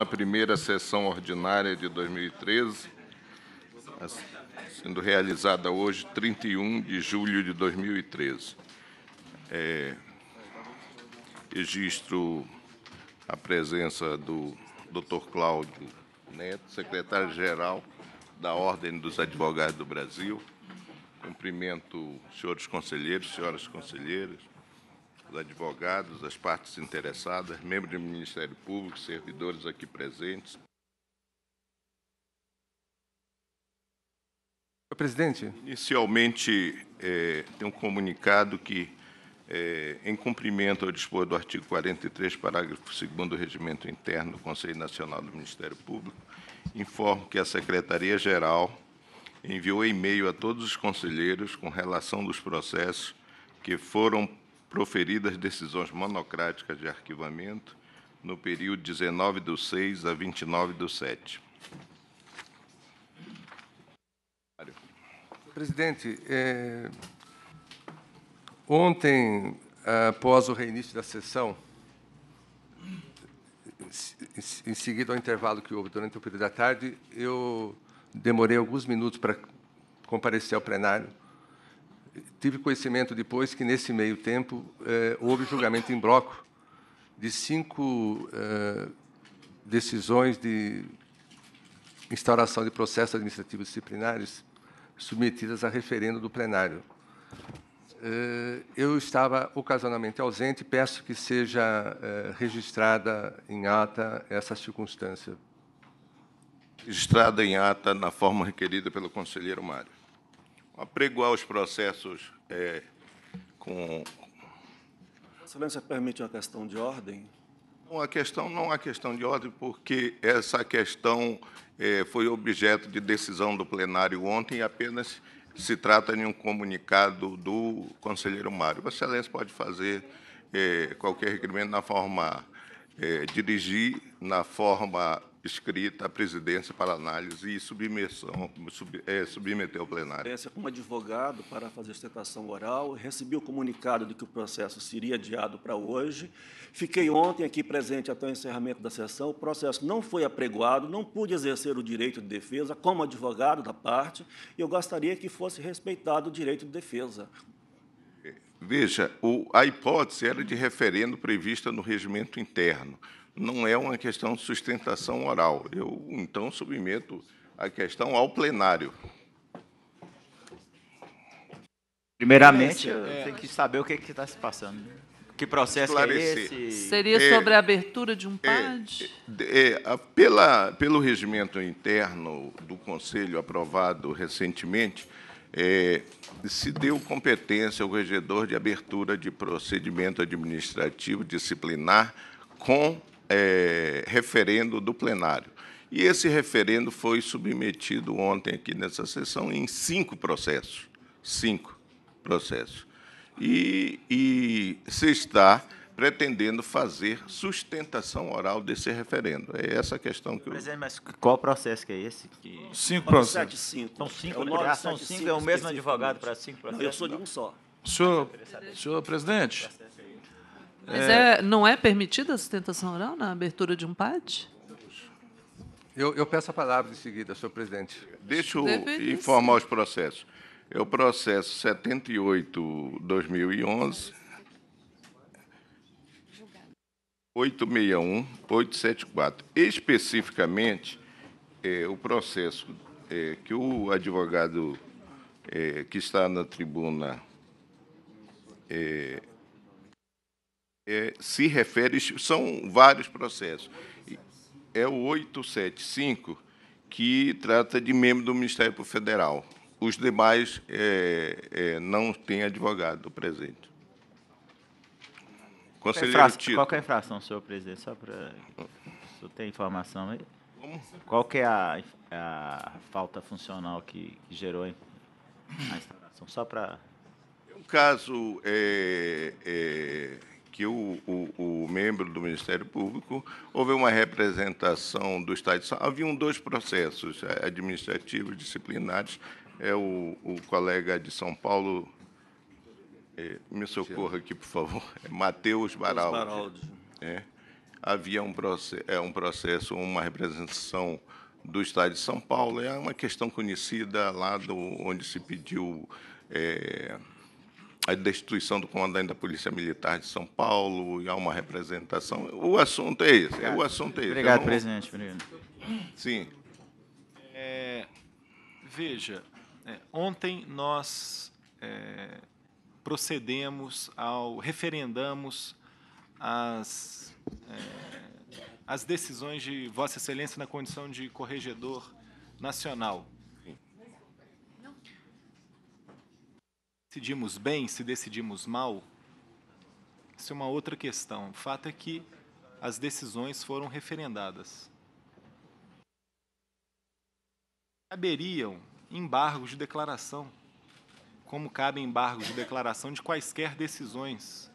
na primeira sessão ordinária de 2013, sendo realizada hoje, 31 de julho de 2013. É, registro a presença do Dr. Cláudio Neto, secretário-geral da Ordem dos Advogados do Brasil. Cumprimento os senhores conselheiros, senhoras conselheiras, os advogados, as partes interessadas, membros do Ministério Público, servidores aqui presentes. Presidente. Inicialmente, é, tem um comunicado que, é, em cumprimento ao dispor do artigo 43, parágrafo 2 do Regimento Interno do Conselho Nacional do Ministério Público, informo que a Secretaria-Geral enviou e-mail a todos os conselheiros com relação dos processos que foram proferidas decisões monocráticas de arquivamento no período 19 do 6 a 29 do 7. Presidente, é, ontem, após o reinício da sessão, em seguida ao intervalo que houve durante o período da tarde, eu demorei alguns minutos para comparecer ao plenário Tive conhecimento depois que, nesse meio tempo, eh, houve julgamento em bloco de cinco eh, decisões de instauração de processos administrativos disciplinares submetidas a referendo do plenário. Eh, eu estava ocasionalmente ausente, e peço que seja registrada em ata essa circunstância. Registrada em ata na forma requerida pelo conselheiro Mário apregoar os processos é, com. Excelência, permite uma questão de ordem? Não, a questão não é questão de ordem, porque essa questão é, foi objeto de decisão do plenário ontem e apenas se trata de um comunicado do conselheiro Mário. Vossa Excelência pode fazer é, qualquer requerimento na forma é, dirigir, na forma escrita à presidência para análise e submissão, sub, é, submeter ao plenário. Como advogado, para fazer sustentação oral, recebi o comunicado de que o processo seria adiado para hoje. Fiquei ontem aqui presente até o encerramento da sessão. O processo não foi apregoado, não pude exercer o direito de defesa como advogado da parte, e eu gostaria que fosse respeitado o direito de defesa. Veja, o, a hipótese era de referendo prevista no regimento interno não é uma questão de sustentação oral. Eu, então, submeto a questão ao plenário. Primeiramente, é, tem que saber o que é está se passando. Que processo é esse? Seria é, sobre a abertura de um é, PAD? É, é, pela, pelo regimento interno do Conselho aprovado recentemente, se deu competência ao regedor de abertura de procedimento administrativo disciplinar com é, referendo do plenário. E esse referendo foi submetido ontem aqui nessa sessão em cinco processos. Cinco processos. E, e se está pretendendo fazer sustentação oral desse referendo. É essa a questão que eu... Presidente, é, mas qual processo que é esse? Que... Cinco é processos. São cinco, é o, né? ah, é o mesmo advogado né? para cinco processos? Não, eu sou de um só. Senhor, senhor presidente, mas é, é não é permitida a sustentação oral na abertura de um PAD? Eu, eu, peço a palavra em seguida, senhor presidente. Deixa eu Deveria informar ser. os processos. É o processo 78-2011, 861-874. Especificamente, é, o processo é, que o advogado é, que está na tribuna é, é, se refere, são vários processos. É o 875 que trata de membro do Ministério Federal. Os demais é, é, não têm advogado presente. Conselheiro qual é Qual é a infração, senhor presidente? Só para. O senhor tem informação aí? Como? Qual que é a, a falta funcional que, gerou a instalação? Só para. É um caso. É, é que o, o, o, membro do Ministério Público houve uma representação do Estado de São Paulo. Haviam dois processos administrativos, disciplinares. É o, o colega de São Paulo, é, me socorra aqui, por favor, é Matheus Baraldi. Baraldi. É. Havia um, é, um processo, uma representação do Estado de São Paulo. É uma questão conhecida lá do, onde se pediu... É, a destituição do comandante da Polícia Militar de São Paulo e há uma representação. O assunto é esse. Obrigado. O assunto é esse. Obrigado, não... presidente. Obrigado. Sim. É, veja, é, ontem nós é, procedemos ao referendamos as é, as decisões de Vossa Excelência na condição de corregedor nacional. decidimos bem, se decidimos mal, isso é uma outra questão. O fato é que as decisões foram referendadas. Caberiam embargos de declaração, como cabem embargos de declaração de quaisquer decisões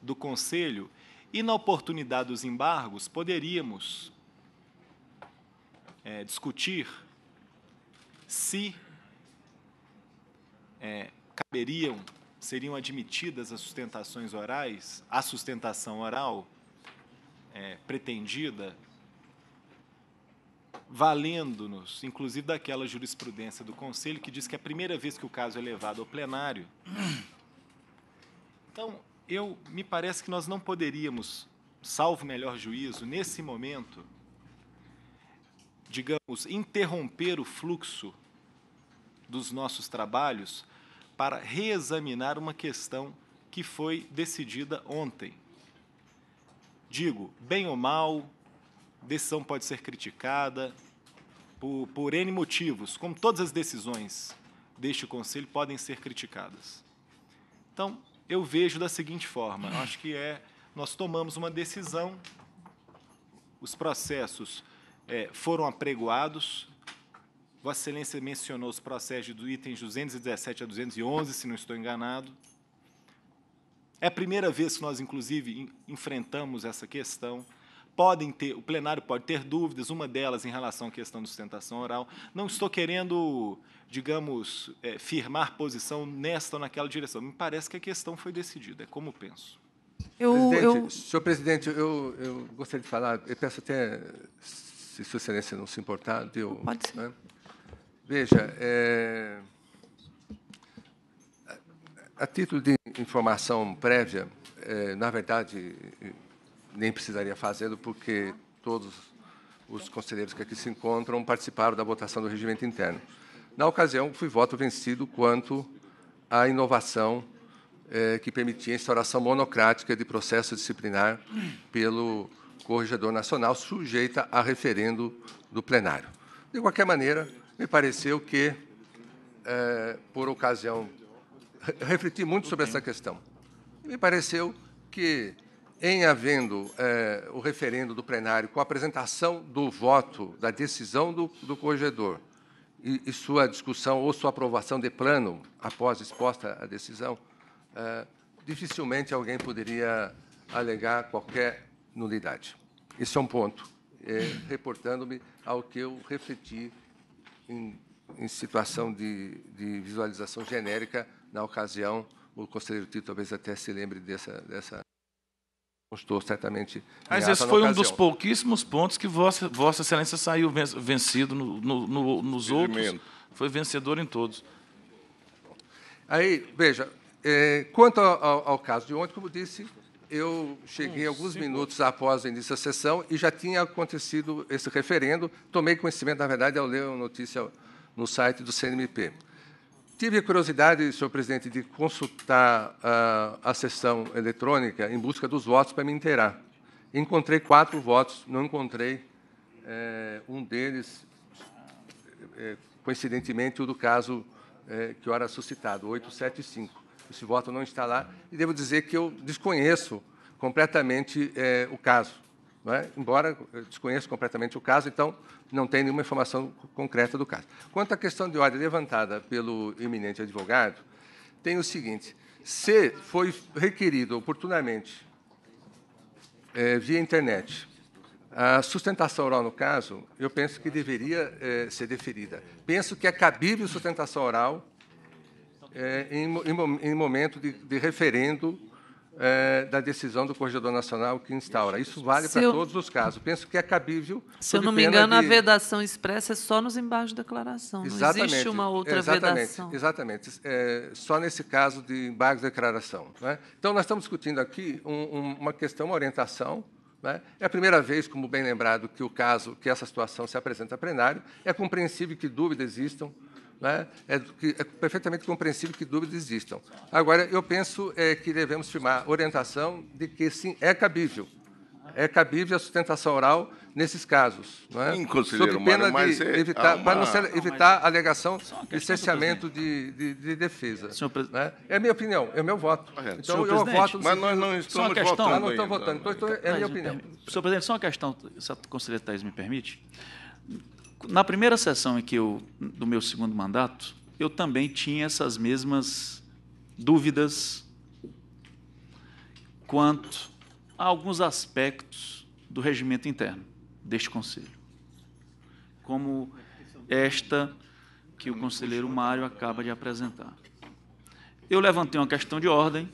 do Conselho, e na oportunidade dos embargos poderíamos é, discutir se é, caberiam, seriam admitidas as sustentações orais, a sustentação oral é, pretendida, valendo-nos, inclusive, daquela jurisprudência do Conselho que diz que é a primeira vez que o caso é levado ao plenário. Então, eu me parece que nós não poderíamos, salvo melhor juízo, nesse momento, digamos, interromper o fluxo dos nossos trabalhos para reexaminar uma questão que foi decidida ontem. Digo, bem ou mal, decisão pode ser criticada por, por N motivos, como todas as decisões deste Conselho podem ser criticadas. Então, eu vejo da seguinte forma: acho que é, nós tomamos uma decisão, os processos é, foram apregoados, Vossa Excelência mencionou os processos do item 217 a 211, se não estou enganado. É a primeira vez que nós, inclusive, enfrentamos essa questão. Podem ter, o plenário pode ter dúvidas, uma delas em relação à questão da sustentação oral. Não estou querendo, digamos, é, firmar posição nesta ou naquela direção. Me parece que a questão foi decidida, é como penso. Eu, presidente, eu... Senhor presidente, eu, eu gostaria de falar, eu peço até, se Sua Excelência não se importar, de eu. Pode ser. Né? Veja, é, a título de informação prévia, é, na verdade, nem precisaria fazê-lo, porque todos os conselheiros que aqui se encontram participaram da votação do regimento interno. Na ocasião, fui voto vencido quanto à inovação é, que permitia a instauração monocrática de processo disciplinar pelo Corregedor Nacional, sujeita a referendo do plenário. De qualquer maneira, me pareceu que, é, por ocasião, refleti muito sobre essa questão. Me pareceu que, em havendo é, o referendo do plenário com a apresentação do voto, da decisão do, do corregedor, e, e, sua discussão ou sua aprovação de plano após exposta a decisão, é, dificilmente alguém poderia alegar qualquer nulidade. Esse é um ponto, é, reportando-me ao que eu refleti em, em situação de, de, visualização genérica. Na ocasião, o conselheiro Tito talvez até se lembre dessa. dessa Estou certamente. Mas esse foi um dos pouquíssimos pontos que Vossa, Vossa Excelência saiu vencido no, no, no, nos outros. Foi vencedor em todos. Aí, veja, é, quanto ao, ao, ao caso de ontem, como disse, eu cheguei hum, alguns minutos após o início da sessão e já tinha acontecido esse referendo. Tomei conhecimento, na verdade, ao ler a notícia no site do CNMP. Tive a curiosidade, senhor presidente, de consultar a, ah, a sessão eletrônica em busca dos votos para me inteirar. Encontrei quatro votos, não encontrei é, um deles, é, coincidentemente, o do caso é, que ora suscitado, 875 esse voto não está lá, e devo dizer que eu desconheço completamente é, o caso. É? Embora eu desconheça completamente o caso, então não tem nenhuma informação concreta do caso. Quanto à questão de ordem levantada pelo eminente advogado, tem o seguinte: se foi requerido oportunamente é, via internet a sustentação oral no caso, eu penso que deveria é, ser deferida. Penso que é cabível sustentação oral é, em, em, momento de, de referendo é, da decisão do Corregedor Nacional que instaura. Isso vale para todos os casos. Penso que é cabível. Se eu não me engano, de... a vedação expressa é só nos embargos de declaração. Exatamente, não existe uma outra exatamente, vedação. Exatamente. É, só nesse caso de embargos de declaração. Né? Então, nós estamos discutindo aqui um, um, uma questão, uma orientação. Né? É a primeira vez, como bem lembrado, que o caso, que essa situação se apresenta a plenário. É compreensível que dúvidas existam né? É, é, perfeitamente compreensível que dúvidas existam. Agora, eu penso é, que devemos firmar orientação de que, sim, é cabível. É cabível a sustentação oral nesses casos. Não é? Sim, Sob pena Mário, de é evitar, uma... para não, ser, evitar não, mas... alegação de licenciamento de, de, de, defesa. Senhor né? É minha opinião, é meu voto. Então, senhor eu presidente, voto Mas nós não estamos questão... votando. Nós não estamos votando, então, então é minha opinião. É, senhor presidente, só uma questão, se a conselheira Thais me permite na primeira sessão em que eu, do meu segundo mandato, eu também tinha essas mesmas dúvidas quanto a alguns aspectos do regimento interno deste Conselho, como esta que o conselheiro Mário acaba de apresentar. Eu levantei uma questão de ordem,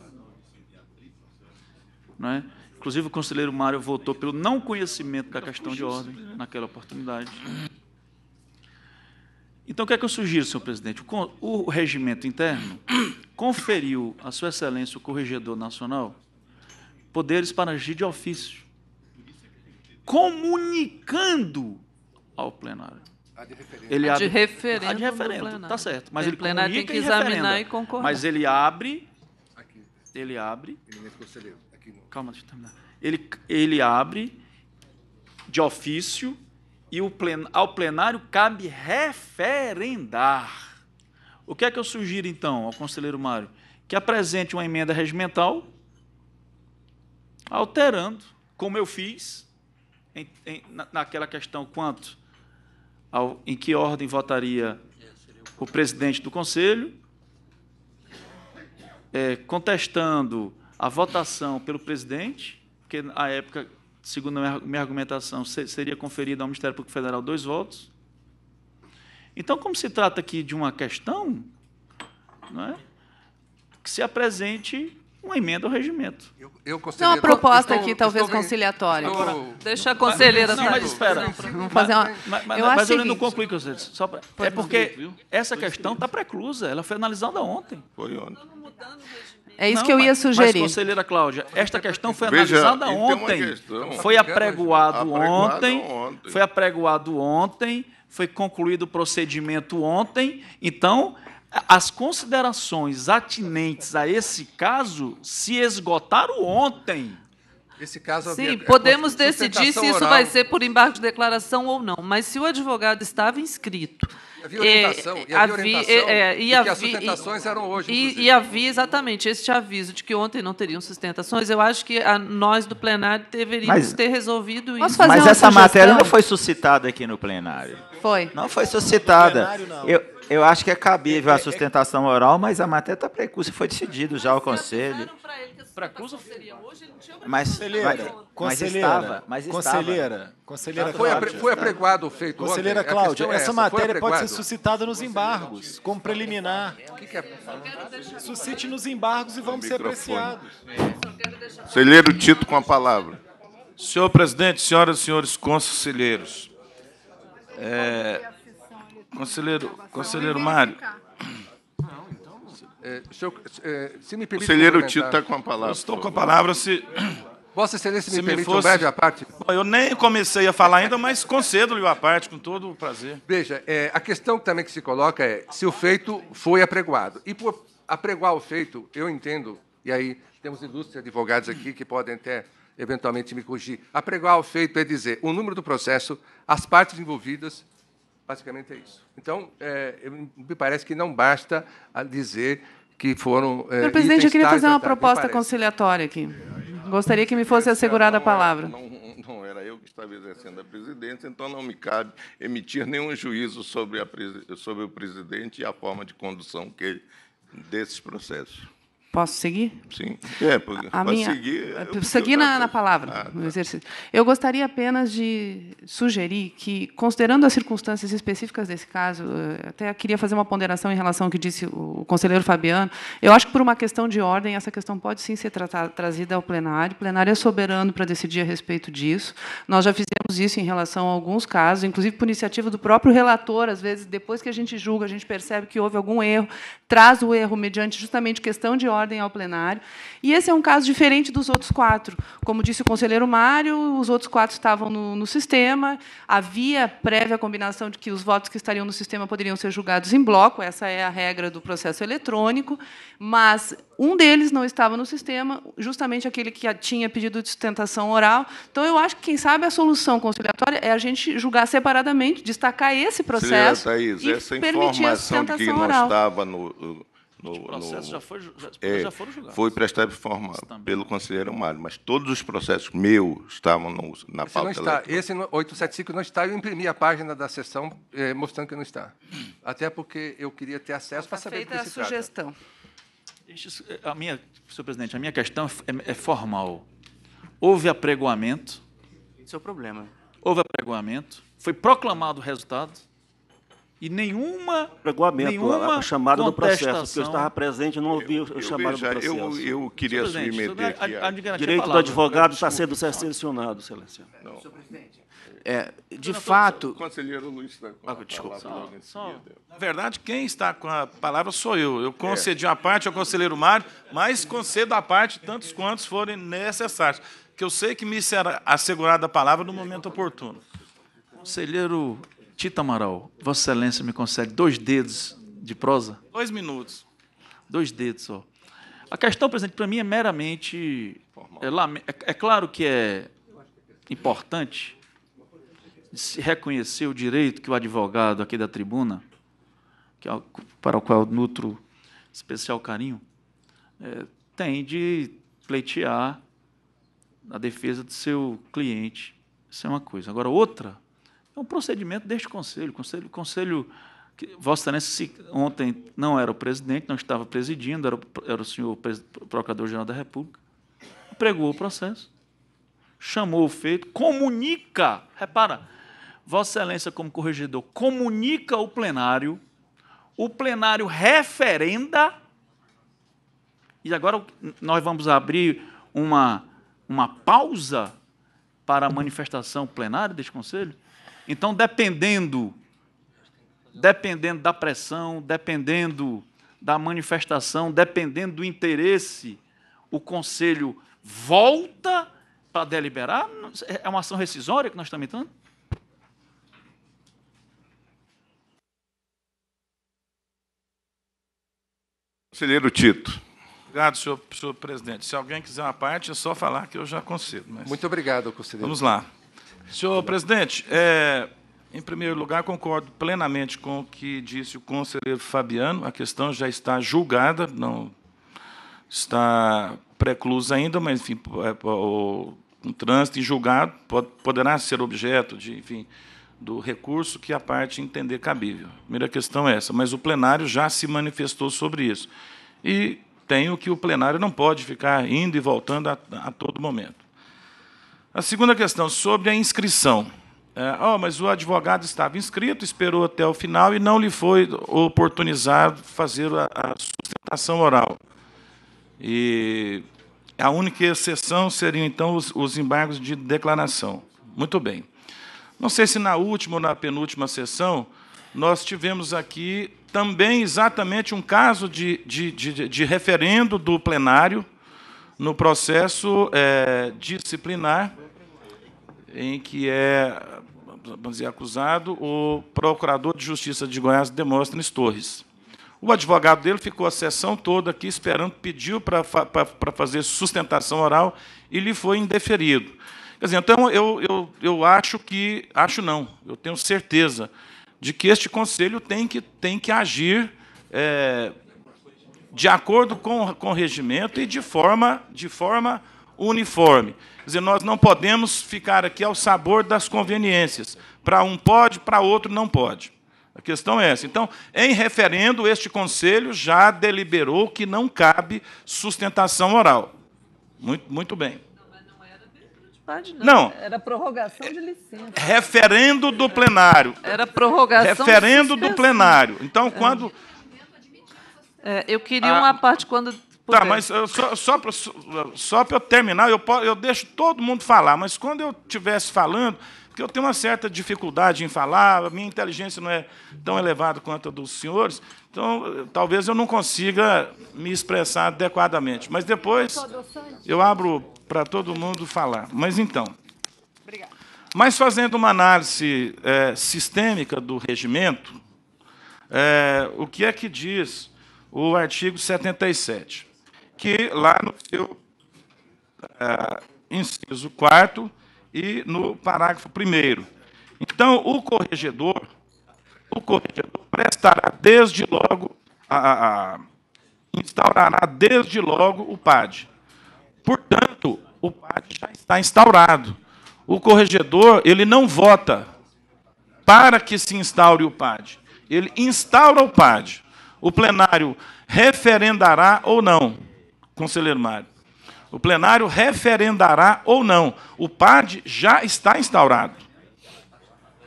é? inclusive o conselheiro Mário votou pelo não conhecimento da questão de ordem naquela oportunidade. Então, o que é que eu sugiro, senhor presidente? O regimento interno conferiu à sua excelência o corregedor nacional poderes para agir de ofício, comunicando ao plenário. A de referência. Ele abre, a de referendo. de referendo, tá certo. Mas ele plenário tem que examinar e, e, concordar. Mas ele abre. Aqui. Ele abre. Aqui. Calma, deixa eu terminar. Ele, ele abre de ofício e plen ao plenário cabe referendar. O que é que eu sugiro, então, ao conselheiro Mário? Que apresente uma emenda regimental alterando, como eu fiz, em, em, naquela questão quanto ao, em que ordem votaria o presidente do conselho, é, contestando a votação pelo presidente, porque na época segundo a minha argumentação, seria conferido ao Ministério Público Federal dois votos. Então, como se trata aqui de uma questão, não é? que se apresente uma emenda ao regimento. Eu, eu Tem uma proposta estou, aqui, talvez, estou, conciliatória. Deixa a conselheira... Não, mas espera. Mas, eu, mas eu não concluí, conselheiro. Só pra... É porque essa questão está preclusa. Ela foi analisada ontem. Foi ontem. Estamos mudando o regimento. É isso não, que eu ia sugerir. Mas, conselheira Cláudia, esta questão foi analisada ontem. Foi apregoado, apregoado ontem, ontem. Foi apregoado ontem. Foi concluído o procedimento ontem. Então, as considerações atinentes a esse caso se esgotaram ontem caso, Sim, é podemos decidir se isso oral. vai ser por embargo de declaração ou não, mas se o advogado estava inscrito. Havia orientação, e, havia orientação é, é e, havia, as sustentações e, eram hoje. E, e, havia exatamente este aviso de que ontem não teriam sustentações. Eu acho que a, nós do plenário deveríamos mas, ter resolvido isso. mas essa sugestão? matéria não foi suscitada aqui no plenário. Foi. Não foi suscitada. No plenário, não. Eu, eu acho que é cabível a é, é, é. sustentação oral, mas a matéria tá precursa foi decidido já o conselho. Precurso seria hoje, ele não tinha mas, mas, mas estava, mas conselheira, estava. Conselheira, foi, Cláudia, foi apregoado feito Conselheira ontem, Cláudia, essa, essa, matéria pode ser suscitada nos embargos, como preliminar. Que que é? Suscite nos embargos e vamos ser apreciados. Conselheiro Tito com a palavra. Senhor presidente, senhoras e senhores conselheiros, é, Conselheiro, conselheiro Mário. Não, então. se é, me permite. Conselheiro Tito está com a palavra. Eu estou com a palavra. Se. Vossa Excelência me, permite me fosse... um parte? Bom, eu nem comecei a falar ainda, mas concedo-lhe a parte, com todo o prazer. Veja, é, a questão também que se coloca é se o feito foi apregoado. E por apregoar o feito, eu entendo, e aí temos ilustres advogados aqui que podem até eventualmente me corrigir. Apregoar o feito é dizer o número do processo, as partes envolvidas, Basicamente é isso. Então, é, me parece que não basta dizer que foram. É, Senhor presidente, eu queria fazer uma proposta conciliatória aqui. Gostaria que me fosse assegurada a é- palavra. Não, era eu que estava exercendo a presidência, então não me cabe emitir nenhum juízo sobre, a, sobre o presidente e a forma de condução que desses processos. Posso seguir? Sim. É, a minha, seguir. É seguir na, na, palavra, ah, tá. no exercício. Eu gostaria apenas de sugerir que, considerando as circunstâncias específicas desse caso, eh, até queria fazer uma ponderação em relação ao que disse o conselheiro Fabiano, eu acho que, por uma questão de ordem, essa questão pode sim ser tratada, trazida ao plenário. O plenário é soberano para decidir a respeito disso. Nós já fizemos isso em relação a alguns casos, inclusive por iniciativa do próprio relator, às vezes, depois que a gente julga, a gente percebe que houve algum erro, traz o erro mediante justamente questão de ordem ordem ao plenário. E esse é um caso diferente dos outros quatro. Como disse o conselheiro Mário, os outros quatro estavam no, no sistema, havia prévia combinação de que os votos que estariam no sistema poderiam ser julgados em bloco, essa é a regra do processo eletrônico, mas um deles não estava no sistema, justamente aquele que tinha pedido de sustentação oral. Então, eu acho que, quem sabe, a solução conciliatória é a gente julgar separadamente, destacar esse processo Thaís, e essa permitir informação a sustentação de que não oral. estava no, no, os no, já, foi, já, é, já, foram julgados. Foi prestado forma pelo conselheiro Mário, mas todos os processos meus estavam no, na esse pauta. Não está, eletrônica. esse 875 não está, eu imprimi a página da sessão é, mostrando que não está. Até porque eu queria ter acesso para tá saber se está. Feita a sugestão. A minha, senhor presidente, a minha questão é, é, é formal. Houve apregoamento. Esse é o problema. Houve apregoamento, foi proclamado o resultado e nenhuma. Regulamento, nenhuma a chamada do processo, porque eu estava presente e não ouvi o chamado do processo. Eu, eu queria submeter aqui. A, a, a direito palavra, do advogado está sendo selecionado, senhor presidente. É, de não, fato. O conselheiro Luiz está com a ah, desculpa. Só, só. Na verdade, quem está com a palavra sou eu. Eu é. concedi é. uma parte ao conselheiro Mário, mas concedo a parte tantos quantos forem necessários. Que eu sei que me será assegurada a palavra no momento oportuno. Conselheiro Tita Amaral, Vossa Excelência me consegue dois dedos de prosa? Dois minutos. Dois dedos só. A questão, presidente, para mim é meramente. É, é, é claro que é importante se reconhecer o direito que o advogado aqui da tribuna, é, para o qual eu nutro especial carinho, é, tem de pleitear a defesa do seu cliente. Isso é uma coisa. Agora, outra é um procedimento deste conselho. Conselho, conselho que Vossa Excelência ontem não era o presidente, não estava presidindo, era, era o senhor Procurador-Geral da República. Pregou o processo, chamou o feito, comunica, repara, Vossa Excelência, como corregedor, comunica o plenário, o plenário referenda, e agora nós vamos abrir uma, uma pausa para a manifestação plenária deste Conselho? Então, dependendo, dependendo da pressão, dependendo da manifestação, dependendo do interesse, o conselho volta para deliberar? É uma ação rescisória que nós estamos entrando? Conselheiro Tito. Obrigado, senhor, senhor presidente. Se alguém quiser uma parte, é só falar que eu já concedo. Mas... Muito obrigado, conselheiro. Vamos lá. Senhor presidente, é, em primeiro lugar, concordo plenamente com o que disse o conselheiro Fabiano. A questão já está julgada, não está preclusa ainda, mas, enfim, é, um trânsito em julgado poderá ser objeto de, enfim, do recurso que a parte entender cabível. Primeira questão é essa, mas o plenário já se manifestou sobre isso. E tenho que o plenário não pode ficar indo e voltando a, a todo momento. A segunda questão, sobre a inscrição. É, oh, mas o advogado estava inscrito, esperou até o final e não lhe foi oportunizado fazer a, a sustentação oral. E a única exceção seriam, então, os, os embargos de declaração. Muito bem. Não sei se na última ou na penúltima sessão, nós tivemos aqui também exatamente um caso de, de, de, de referendo do plenário no processo é, disciplinar em que é vamos dizer, acusado o procurador de justiça de Goiás, Demóstenes Torres. O advogado dele ficou a sessão toda aqui esperando, pediu para, para, para fazer sustentação oral e lhe foi indeferido. Quer dizer, então eu, eu, eu acho que, acho não, eu tenho certeza de que este conselho tem que, tem que agir é, de acordo com, com o regimento e de forma, de forma uniforme dizer, nós não podemos ficar aqui ao sabor das conveniências. Para um pode, para outro não pode. A questão é essa. Então, em referendo, este conselho já deliberou que não cabe sustentação oral. Muito, muito bem. não. não. Era prorrogação de licença. Referendo do plenário. Era prorrogação. Referendo do plenário. Então, é. quando. É, eu queria ah. uma parte quando Tá, mas só, só para só eu terminar, eu, eu deixo todo mundo falar, mas quando eu estivesse falando, porque eu tenho uma certa dificuldade em falar, a minha inteligência não é tão elevada quanto a dos senhores, então talvez eu não consiga me expressar adequadamente. Mas depois eu abro para todo mundo falar. Mas então. Obrigada. Mas fazendo uma análise é, sistêmica do regimento, é, o que é que diz o artigo 77? que lá no seu é, inciso 4 e no parágrafo 1. Então, o corregedor, o corregedor prestará desde logo, a, a, instaurará desde logo o PAD. Portanto, o PAD já está instaurado. O corregedor, ele não vota para que se instaure o PAD. Ele instaura o PAD. O plenário referendará ou não. Conselheiro Mário. O plenário referendará ou não. O PAD já está instaurado.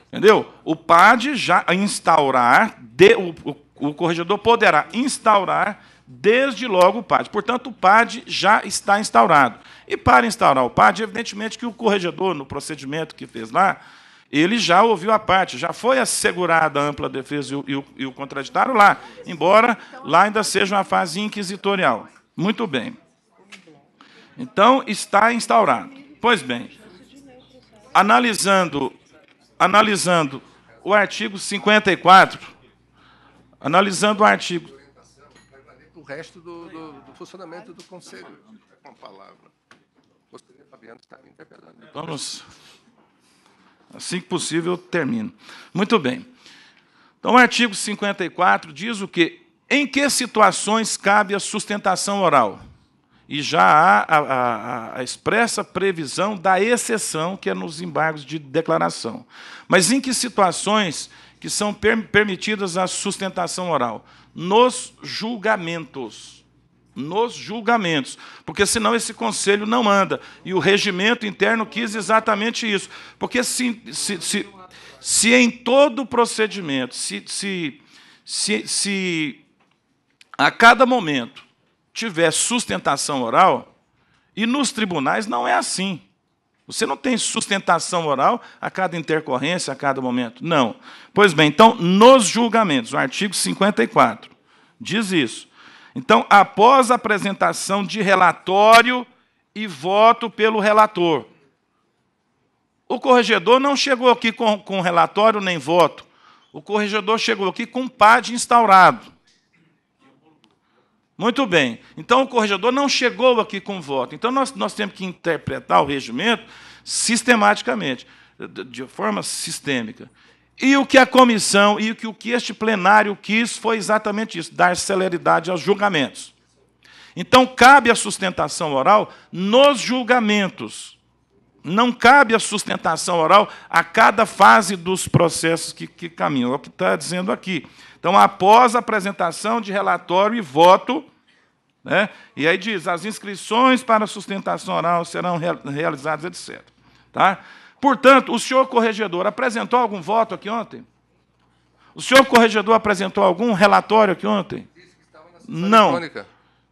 Entendeu? O PAD já instaurar, de, o, o, o corregedor poderá instaurar desde logo o PAD. Portanto, o PAD já está instaurado. E para instaurar o PAD, evidentemente que o corregedor, no procedimento que fez lá, ele já ouviu a parte, já foi assegurada a ampla defesa e o, e o, e o contraditório lá, embora lá ainda seja uma fase inquisitorial. Muito bem. Então está instaurado. Pois bem, analisando, analisando o artigo 54, analisando o artigo. O resto do, do, do funcionamento do Conselho, Uma palavra. Vamos. Assim que possível, eu termino. Muito bem. Então, o artigo 54 diz o que em que situações cabe a sustentação oral? E já há a, a, a expressa previsão da exceção, que é nos embargos de declaração. Mas em que situações que são per permitidas a sustentação oral? Nos julgamentos. Nos julgamentos. Porque senão esse conselho não anda. E o regimento interno quis exatamente isso. Porque se, se, se, se em todo o procedimento, se, se, se, se a cada momento tiver sustentação oral, e nos tribunais não é assim. Você não tem sustentação oral a cada intercorrência, a cada momento. Não. Pois bem, então, nos julgamentos, o artigo 54 diz isso. Então, após a apresentação de relatório e voto pelo relator. O corregedor não chegou aqui com, com relatório nem voto. O corregedor chegou aqui com PAD instaurado. Muito bem. Então o corregedor não chegou aqui com voto. Então nós, nós temos que interpretar o regimento sistematicamente, de forma sistêmica. E o que a comissão e o que, o que este plenário quis foi exatamente isso: dar celeridade aos julgamentos. Então cabe a sustentação oral nos julgamentos. Não cabe a sustentação oral a cada fase dos processos que, que caminham. É o que está dizendo aqui. Então, após a apresentação de relatório e voto, né, e aí diz: as inscrições para sustentação oral serão realizadas, etc. Tá? Portanto, o senhor corregedor apresentou algum voto aqui ontem? O senhor corregedor apresentou algum relatório aqui ontem? Não.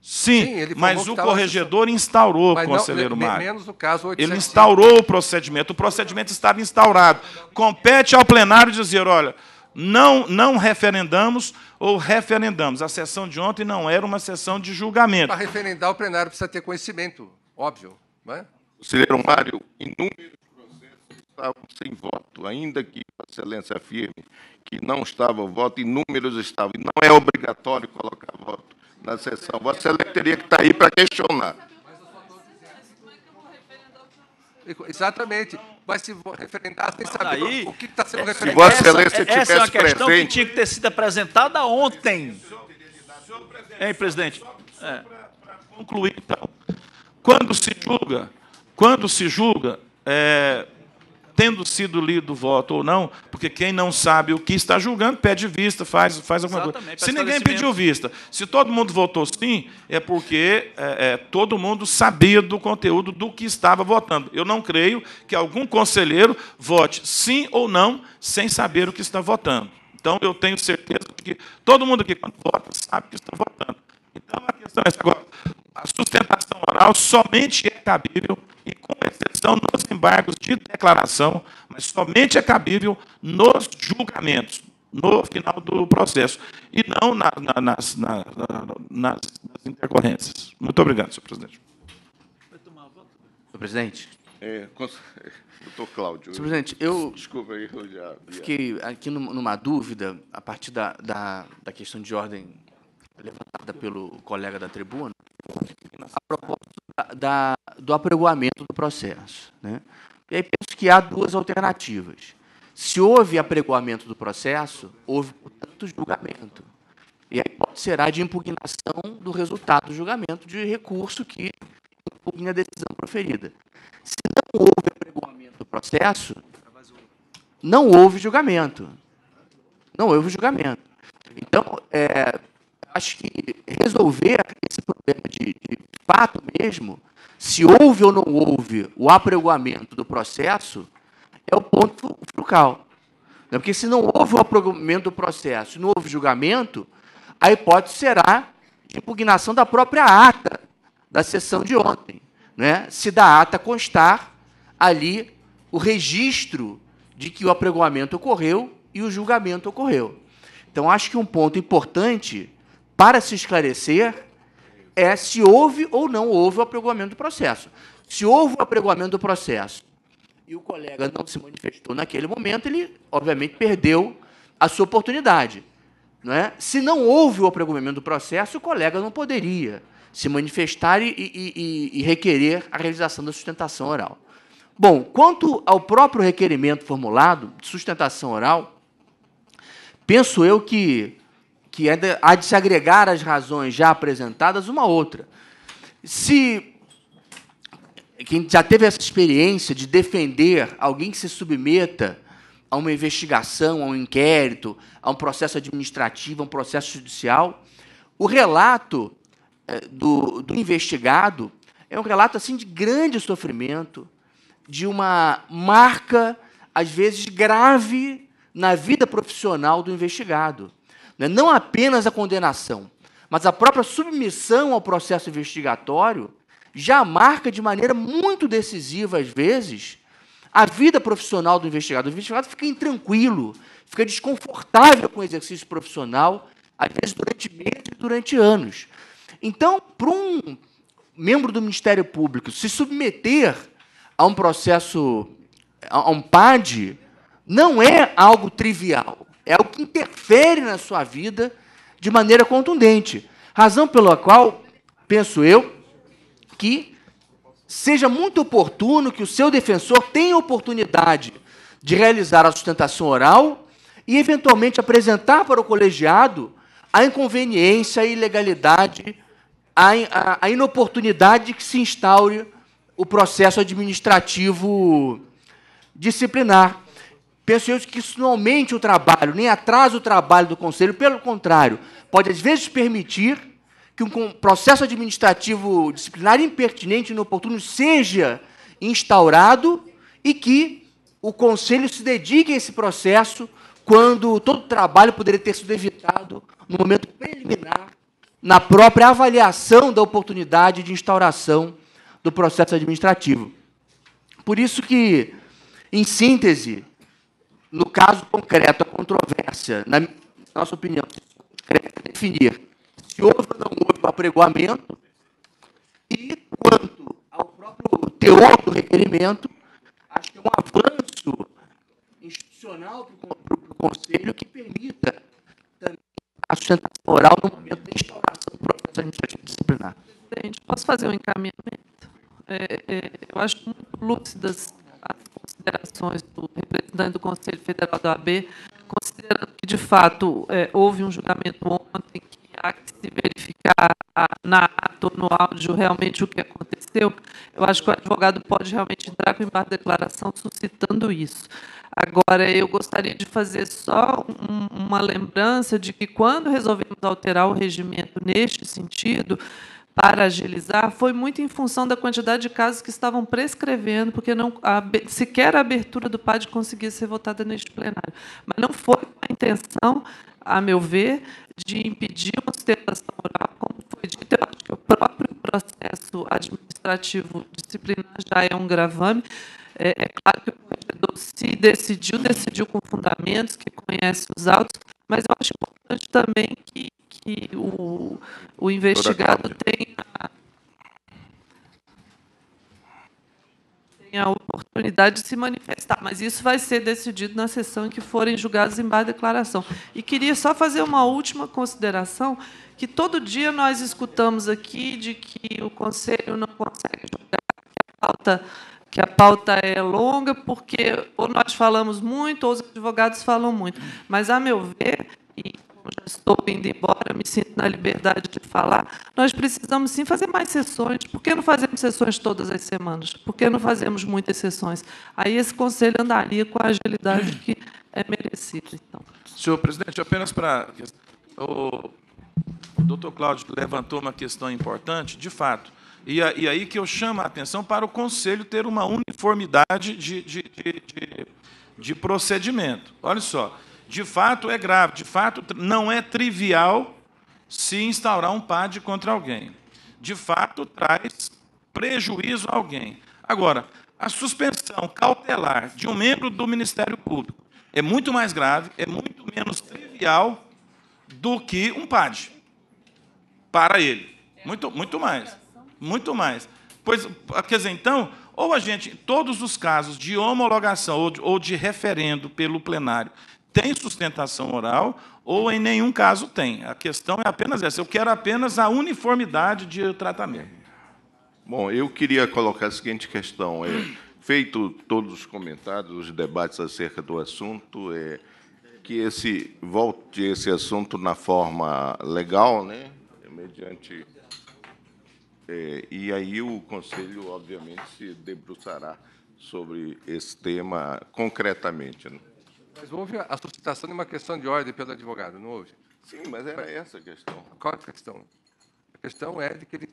Sim, mas o corregedor instaurou, mas conselheiro não, Mário. Menos o caso Ele instaurou o procedimento. O procedimento estava instaurado. Compete ao plenário dizer, olha, não, não referendamos ou referendamos. A sessão de ontem não era uma sessão de julgamento. Para referendar, o plenário precisa ter conhecimento, óbvio. Não é? Conselheiro Mário, inúmeros processos estavam sem voto, ainda que a excelência afirme que não estava voto, inúmeros estavam. E não é obrigatório colocar voto na sessão. Vossa excelência teria que estar aí para questionar. Exatamente vai se referendar sem saber aí, o que está sendo é, referendado. Se Vossa Excelência essa, é, essa é uma questão presente. que tinha que ter sido apresentada ontem. Hein, presidente? É. Para concluir, então, quando se julga, quando se julga, é, tendo sido lido o voto ou não, porque quem não sabe o que está julgando, pede vista, faz, faz alguma Exatamente, coisa. Se ninguém pediu vista, se todo mundo votou sim, é porque é, é, todo mundo sabia do conteúdo do que estava votando. Eu não creio que algum conselheiro vote sim ou não sem saber o que está votando. Então, eu tenho certeza de que todo mundo aqui, quando vota, sabe o que está votando. Então, a questão é essa. Agora, sustentação oral somente é cabível, e com exceção nos embargos de declaração, mas somente é cabível nos julgamentos, no final do processo, e não na, na, nas, na, nas, intercorrências. Muito obrigado, senhor presidente. Vai tomar voto? Senhor presidente. É, doutor Cláudio. Senhor presidente, eu. Desculpa aí, eu já. Fiquei aqui numa dúvida a partir da, da, da questão de ordem levantada pelo colega da tribuna, a propósito da, da, do apregoamento do processo. Né? E aí penso que há duas alternativas. Se houve apregoamento do processo, houve, portanto, julgamento. E pode ser será de impugnação do resultado do julgamento de recurso que impugna a decisão proferida. Se não houve apregoamento do processo, não houve julgamento. Não houve julgamento. Então, é, acho que resolver esse problema de, de fato mesmo, se houve ou não houve o apregoamento do processo, é o ponto focal. Né? Porque se não houve o apregoamento do processo, não houve julgamento, a hipótese será de impugnação da própria ata da sessão de ontem. Né? Se da ata constar ali o registro de que o apregoamento ocorreu e o julgamento ocorreu. Então, acho que um ponto importante para se esclarecer é se houve ou não houve o apregoamento do processo. Se houve o apregoamento do processo e o colega não se manifestou naquele momento, ele, obviamente, perdeu a sua oportunidade. Não é? Se não houve o apregoamento do processo, o colega não poderia se manifestar e, e, e, e requerer a realização da sustentação oral. Bom, quanto ao próprio requerimento formulado de sustentação oral, penso eu que que ainda há de se agregar às razões já apresentadas uma outra. Se quem já teve essa experiência de defender alguém que se submeta a uma investigação, a um inquérito, a um processo administrativo, a um processo judicial, o relato eh, do, do investigado é um relato assim de grande sofrimento, de uma marca às vezes grave na vida profissional do investigado. Né? Não apenas a condenação, mas a própria submissão ao processo investigatório já marca de maneira muito decisiva, às vezes, a vida profissional do investigado. O investigado fica intranquilo, fica desconfortável com o exercício profissional, às vezes durante meses e durante anos. Então, para um membro do Ministério Público se submeter a um processo, a um PAD, não é algo trivial é o que interfere na sua vida de maneira contundente. Razão pela qual, penso eu, que seja muito oportuno que o seu defensor tenha oportunidade de realizar a sustentação oral e, eventualmente, apresentar para o colegiado a inconveniência, a ilegalidade, a, a, a inoportunidade que se instaure o processo administrativo disciplinar. Penso eu que isso não aumente o trabalho, nem atrasa o trabalho do Conselho, pelo contrário, pode às vezes permitir que um processo administrativo disciplinar impertinente e inoportuno seja instaurado e que o Conselho se dedique a esse processo quando todo o trabalho poderia ter sido evitado no momento preliminar, na própria avaliação da oportunidade de instauração do processo administrativo. Por isso que, em síntese, no caso concreto, a controvérsia, na nossa opinião, definir se houve ou não houve o apregoamento e quanto ao próprio teor do requerimento, acho que é um avanço institucional para o Conselho que permita também a sustentação oral no momento da instauração do processo administrativo disciplinar. Presidente, posso fazer um encaminhamento? É, é, eu acho muito lúcidas considerações do representante do Conselho Federal da OAB, considerando que, de fato, é, houve um julgamento ontem que há que se verificar na ato, no áudio, realmente o que aconteceu, eu acho que o advogado pode realmente entrar com embargo de declaração suscitando isso. Agora, eu gostaria de fazer só um, uma lembrança de que, quando resolvemos alterar o regimento neste sentido, para agilizar foi muito em função da quantidade de casos que estavam prescrevendo, porque não, a, sequer a abertura do PAD conseguia ser votada neste plenário. Mas não foi com a intenção, a meu ver, de impedir uma sustentação oral, como foi dito, eu acho que o próprio processo administrativo disciplinar já é um gravame. É, é claro que o corregedor, se decidiu, decidiu com fundamentos, que conhece os autos, mas eu acho importante também que que o, o investigado tenha, tenha a oportunidade de se manifestar, mas isso vai ser decidido na sessão em que forem julgados em base à declaração. E queria só fazer uma última consideração, que todo dia nós escutamos aqui de que o Conselho não consegue julgar, que a pauta que a pauta é longa, porque ou nós falamos muito, ou os advogados falam muito. Mas, a meu ver, e já estou indo embora, me sinto na liberdade de falar. Nós precisamos sim fazer mais sessões. Por que não fazemos sessões todas as semanas? Por que não fazemos muitas sessões? Aí esse conselho andaria com a agilidade que é merecida. Então. Senhor presidente, apenas para. O doutor Cláudio levantou uma questão importante, de fato. E, aí que eu chamo a atenção para o Conselho ter uma uniformidade de, de, de, de procedimento. Olha só, de fato é grave, de fato não é trivial se instaurar um PAD contra alguém. De fato, traz prejuízo a alguém. Agora, a suspensão cautelar de um membro do Ministério Público é muito mais grave, é muito menos trivial do que um PAD para ele. Muito, muito mais. Muito mais. Pois, ah, quer dizer, então, ou a gente, todos os casos de homologação ou de, ou de referendo pelo plenário tem sustentação oral ou em nenhum caso tem. A questão é apenas essa. Eu quero apenas a uniformidade de tratamento. Bom, eu queria colocar a seguinte questão. É, feito todos os comentários, os debates acerca do assunto, é, que esse volte esse assunto na forma legal, né, mediante é, e aí o conselho obviamente se debruçará sobre esse tema concretamente. Né? Mas houve a suscitação de uma questão de ordem pelo advogado, não houve? Sim, mas era essa a questão. Qual a questão? A questão é de que ele,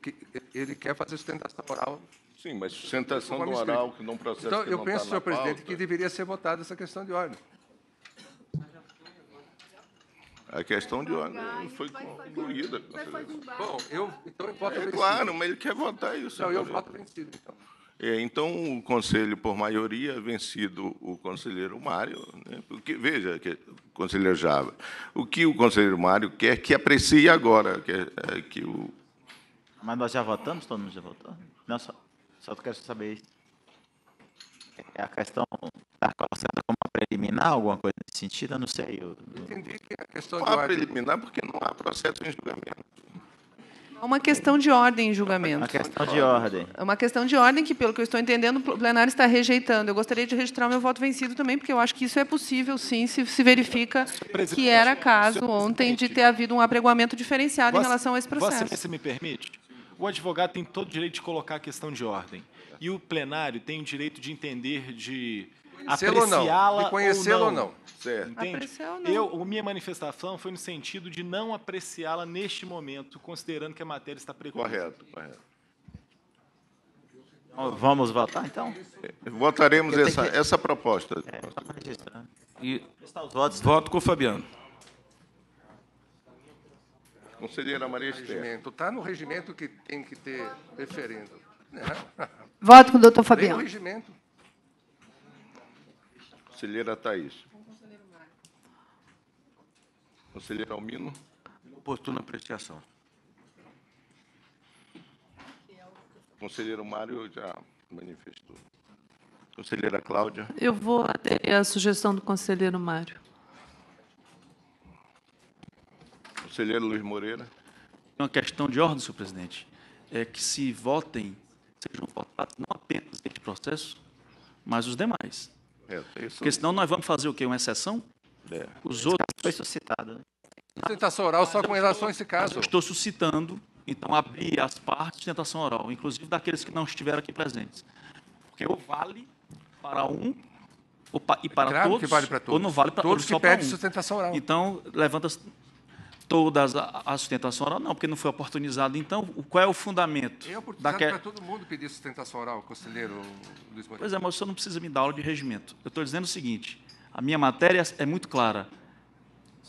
ele quer fazer sustentação oral. Sim, mas sustentação do que não processa. Então, eu tá penso, senhor presidente, pauta. que deveria ser votada essa questão de ordem. A questão de ordem foi concluída. Bom, eu, então eu voto é, vencido. Claro, mas ele quer votar isso. Não, eu voto vencido, então. É, então, o conselho, por maioria, é vencido o conselheiro Mário, né? porque, veja, que, conselheiro Java, o que o conselheiro Mário quer que aprecie agora, que é, é que o... Mas nós já votamos? Todo mundo já votou? Não, só, só quero saber isso. É a questão está colocada como a preliminar, alguma coisa nesse sentido, eu não sei. Eu... Entendi que a questão não Há preliminar porque não há processo em julgamento. É uma questão de ordem em julgamento. Uma questão de ordem. É uma questão de ordem que, pelo que eu estou entendendo, o plenário está rejeitando. Eu gostaria de registrar o meu voto vencido também, porque eu acho que isso é possível, sim, se se verifica que era caso ontem de ter havido um apregoamento diferenciado em relação a esse processo. Você me permite? O advogado tem todo o direito de colocar a questão de ordem. E o plenário tem o direito de entender de apreciá-la ou não. Ou não. Entende? Não. Eu, minha manifestação foi no sentido de não apreciá-la neste momento, considerando que a matéria está precoce. Correto, correto. Então, vamos votar, então? Votaremos essa, que... essa proposta. É, e os votos. Voto com o Fabiano. Conselheira Maria Esther. Está no regimento que tem que ter referendo. Né? Voto com o doutor Fabiano. Tem o regimento. Conselheira Thais. conselheiro Mário. Almino. Oportuna apreciação. Conselheiro Mário já manifestou. Conselheira Cláudia. Eu vou aderir à sugestão do conselheiro Mário. Conselheiro Luiz Moreira. Uma questão de ordem, senhor presidente, é que se votem, sejam votados não apenas este processo, mas os demais. É, isso... Porque senão nós vamos fazer o quê? Uma exceção? É. Os outros. Foi suscitado. Né? Sustentação oral só com relação a esse caso. Eu estou suscitando, então, abrir as partes de sustentação oral, inclusive daqueles que não estiveram aqui presentes. Porque ou vale para um ou e para, claro todos, vale para todos, ou não vale para todos, todos que só pedem um. sustentação oral. Então, levanta toda a sustentação oral? Não, porque não foi oportunizado. Então, qual é o fundamento? É oportunizado daquela... para todo mundo pedir sustentação oral, conselheiro Luiz Maria. Pois é, mas o senhor não precisa me dar aula de regimento. Eu estou dizendo o seguinte, a minha matéria é muito clara.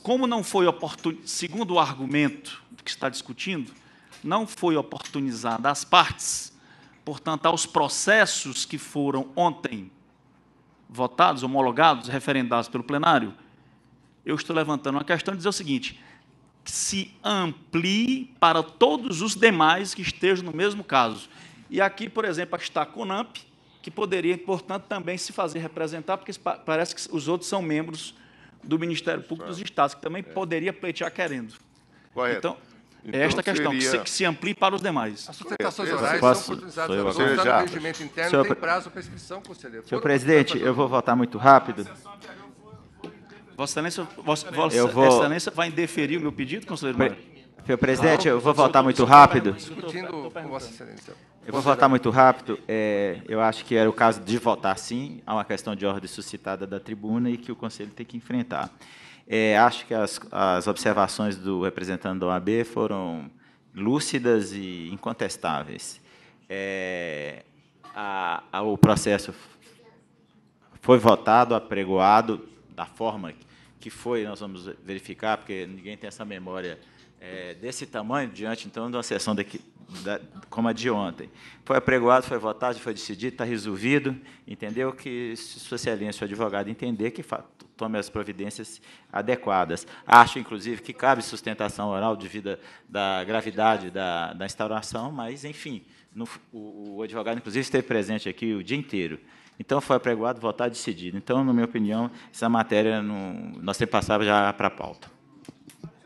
Como não foi oportuno, segundo o argumento que está discutindo, não foi oportunizada às partes, portanto, aos processos que foram ontem votados, homologados, referendados pelo plenário, eu estou levantando uma questão de dizer o seguinte: se amplie para todos os demais que estejam no mesmo caso. E aqui, por exemplo, está a CONAMP, que poderia, portanto, também se fazer representar, porque parece que os outros são membros do Ministério Público dos Estados, que também é. poderia pleitear querendo. Correto. Então, é então, é esta questão, que, se, que, se, amplie para os demais. As sustentações orais Posso, são utilizadas pelo regimento interno, senhor, tem prazo para inscrição, conselheiro. Senhor Foram presidente, eu vou votar muito rápido. Vossa Excelência, Vossa, Vossa vou... Excelência vai indeferir o meu pedido, conselheiro Pelo presidente, eu vou votar muito rápido. Discutindo com Vossa Excelência. Eu vou votar muito rápido. É, eu acho que era o caso de votar sim a uma questão de ordem suscitada da tribuna e que o Conselho tem que enfrentar. É, acho que as, as, observações do representante da OAB foram lúcidas e incontestáveis. É, a, a, o processo foi votado, apregoado, da forma que foi, nós vamos verificar, porque ninguém tem essa memória é, desse tamanho diante, então, de uma sessão daqui, da, como a de ontem. Foi apregoado, foi votado, foi decidido, está resolvido, entendeu? Que se a excelência, o advogado, entender que tome as providências adequadas. Acho, inclusive, que cabe sustentação oral devido da gravidade da, da instauração, mas, enfim, no, o, o advogado, inclusive, esteve presente aqui o dia inteiro. Então foi apregoado, votado, decidido. Então, na minha opinião, essa matéria não, nós temos passado já para a pauta.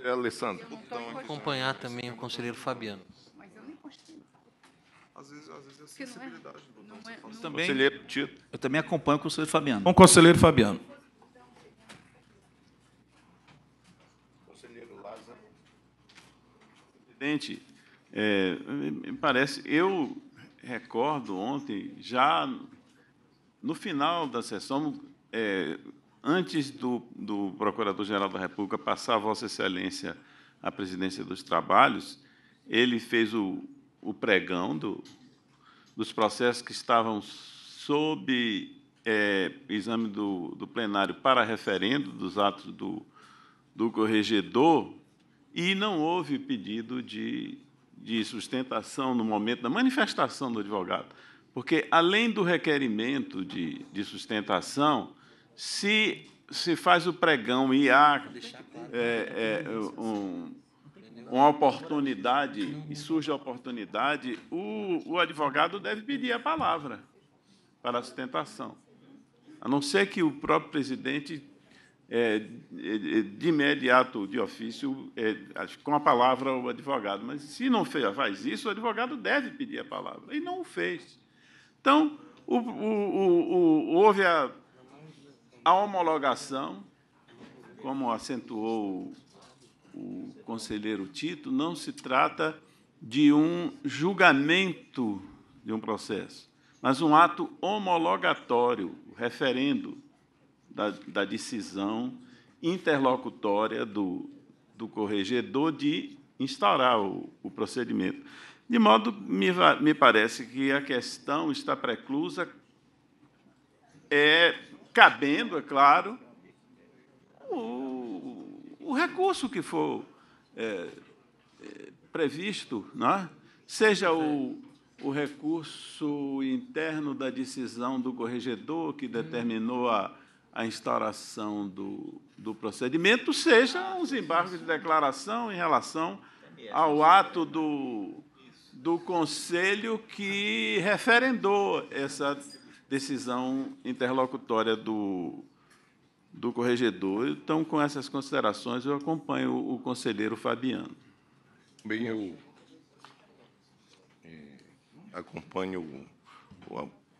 É, Alessandro. Então, acompanhar também o conselheiro Fabiano. Mas eu nem consigo. Às vezes, é, é- sensibilidade. eu é- também, Eu também acompanho o conselheiro Fabiano. Com o conselheiro Fabiano. Conselheiro Lázaro. Presidente, é, me parece, eu recordo ontem, já no final da sessão, é, antes do, do Procurador-Geral da República passar a Vossa Excelência à presidência dos trabalhos, ele fez o, o pregão do, dos processos que estavam sob é, exame do, do, plenário para referendo dos atos do, do corregedor e não houve pedido de, de sustentação no momento da manifestação do advogado. Porque, além do requerimento de, de sustentação, se se faz o pregão e há é, é, um, uma oportunidade, e surge a oportunidade, o, o, advogado deve pedir a palavra para a sustentação. A não ser que o próprio presidente, é, de imediato, de ofício, é, com a palavra o advogado. Mas se não fez, faz isso, o advogado deve pedir a palavra. E não o fez. Então, o, o, o, houve a, a, homologação, como acentuou o conselheiro Tito, não se trata de um julgamento de um processo, mas um ato homologatório, referendo da, da decisão interlocutória do, do corregedor de instaurar o, o procedimento. De modo, me, me parece que a questão está preclusa, é, cabendo, é claro, o, o recurso que for é, é, previsto, não é? seja o, o recurso interno da decisão do corregedor que determinou a, a instauração do, do procedimento, seja os embargos de declaração em relação ao ato do do Conselho que referendou essa decisão interlocutória do, do corregedor. Então, com essas considerações, eu acompanho o conselheiro Fabiano. Bem, eu eh, acompanho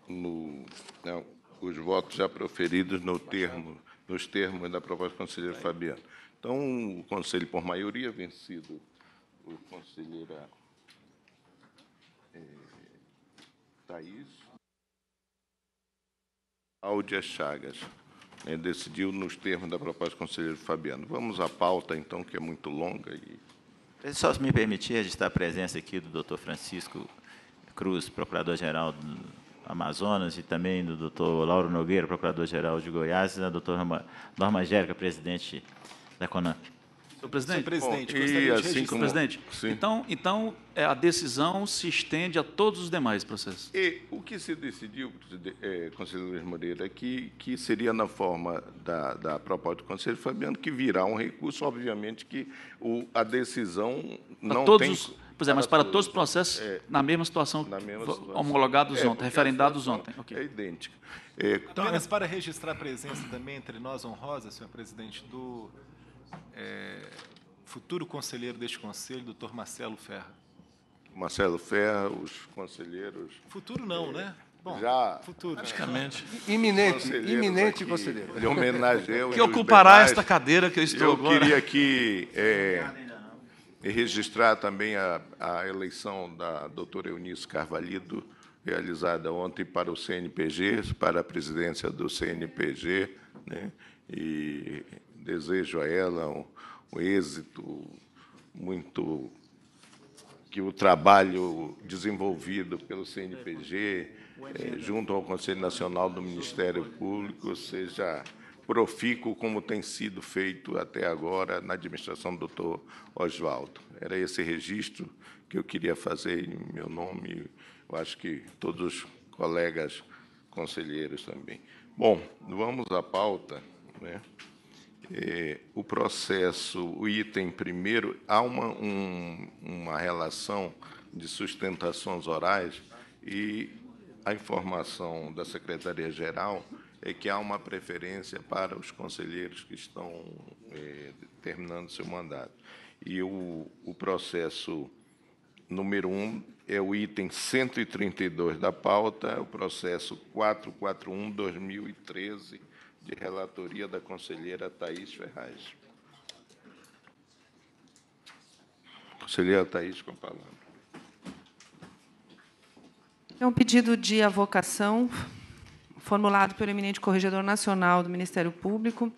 no, né, os votos já proferidos no termo, nos termos da proposta do conselheiro Fabiano. Então, o conselho por maioria vencido, o conselheiro Thaís. Tá Áudia Chagas. Né, decidiu nos termos da proposta do conselheiro Fabiano. Vamos à pauta, então, que é muito longa. E... Só se me permitir registrar a presença aqui do doutor Francisco Cruz, procurador-geral do Amazonas, e também do doutor Lauro Nogueira, procurador-geral de Goiás, e da doutora Norma Angélica, presidente da CONAMP. Senhor presidente? Senhor presidente, e assim como... presidente. Sim. Então, então é, a decisão se estende a todos os demais processos. E o que se decidiu, é, conselheiro Luiz Moreira, é que, que seria na forma da, da proposta do conselho Fabiano, que virá um recurso, obviamente, que o, a decisão não todos tem... Os... Pois é, mas para todos os processos, é, na mesma situação, na mesma situação. homologados é, ontem, referendados ontem. Okay. É idêntico. É, então, apenas para registrar a presença também entre nós, honrosa, senhor presidente, do é, futuro conselheiro deste conselho, doutor Marcelo Ferra. Marcelo Ferra, os conselheiros. Futuro não, é, né? Bom, já futuro. praticamente iminente, iminente conselheiro. De homenageio. que ocupará demais. esta cadeira que eu estou eu agora. Eu queria aqui é, registrar também a, a eleição da doutora Eunice Carvalho realizada ontem para o CNPG, para a presidência do CNPG, né? E desejo a ela um, um êxito muito que o trabalho desenvolvido pelo CNPG, eh, junto ao Conselho Nacional do Ministério Público, seja profícuo como tem sido feito até agora na administração do doutor Oswaldo. Era esse registro que eu queria fazer em meu nome, eu acho que todos os colegas conselheiros também. Bom, vamos à pauta. Né? é, o processo, o item primeiro, há uma, um, uma relação de sustentações orais e a informação da Secretaria-Geral é que há uma preferência para os conselheiros que estão é, terminando seu mandato. E o, o processo número um é o item 132 da pauta, o processo 441-2013, de relatoria da conselheira Thaís Ferraz. Conselheira Thaís, com a palavra. É um pedido de avocação formulado pelo eminente Corregedor Nacional do Ministério Público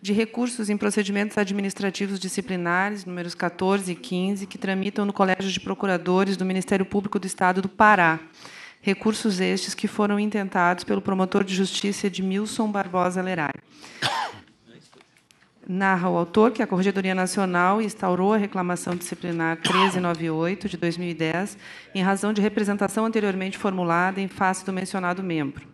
de recursos em procedimentos administrativos disciplinares, números 14 e 15, que tramitam no Colégio de Procuradores do Ministério Público do Estado do Pará. Recursos estes que foram intentados pelo promotor de justiça Edmilson Barbosa Lerari. Narra o autor que a Corregedoria Nacional instaurou a reclamação disciplinar 1398 de 2010 em razão de representação anteriormente formulada em face do mencionado membro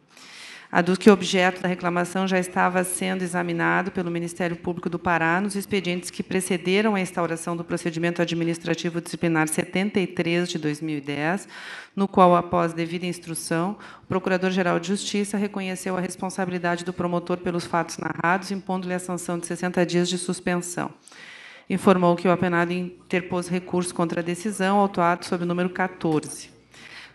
a dos que o objeto da reclamação já estava sendo examinado pelo Ministério Público do Pará nos expedientes que precederam a instauração do procedimento administrativo disciplinar 73 de 2010, no qual, após devida instrução, o Procurador-Geral de Justiça reconheceu a responsabilidade do promotor pelos fatos narrados, impondo-lhe a sanção de 60 dias de suspensão informou que o apenado interpôs recurso contra a decisão autuado sob o número 14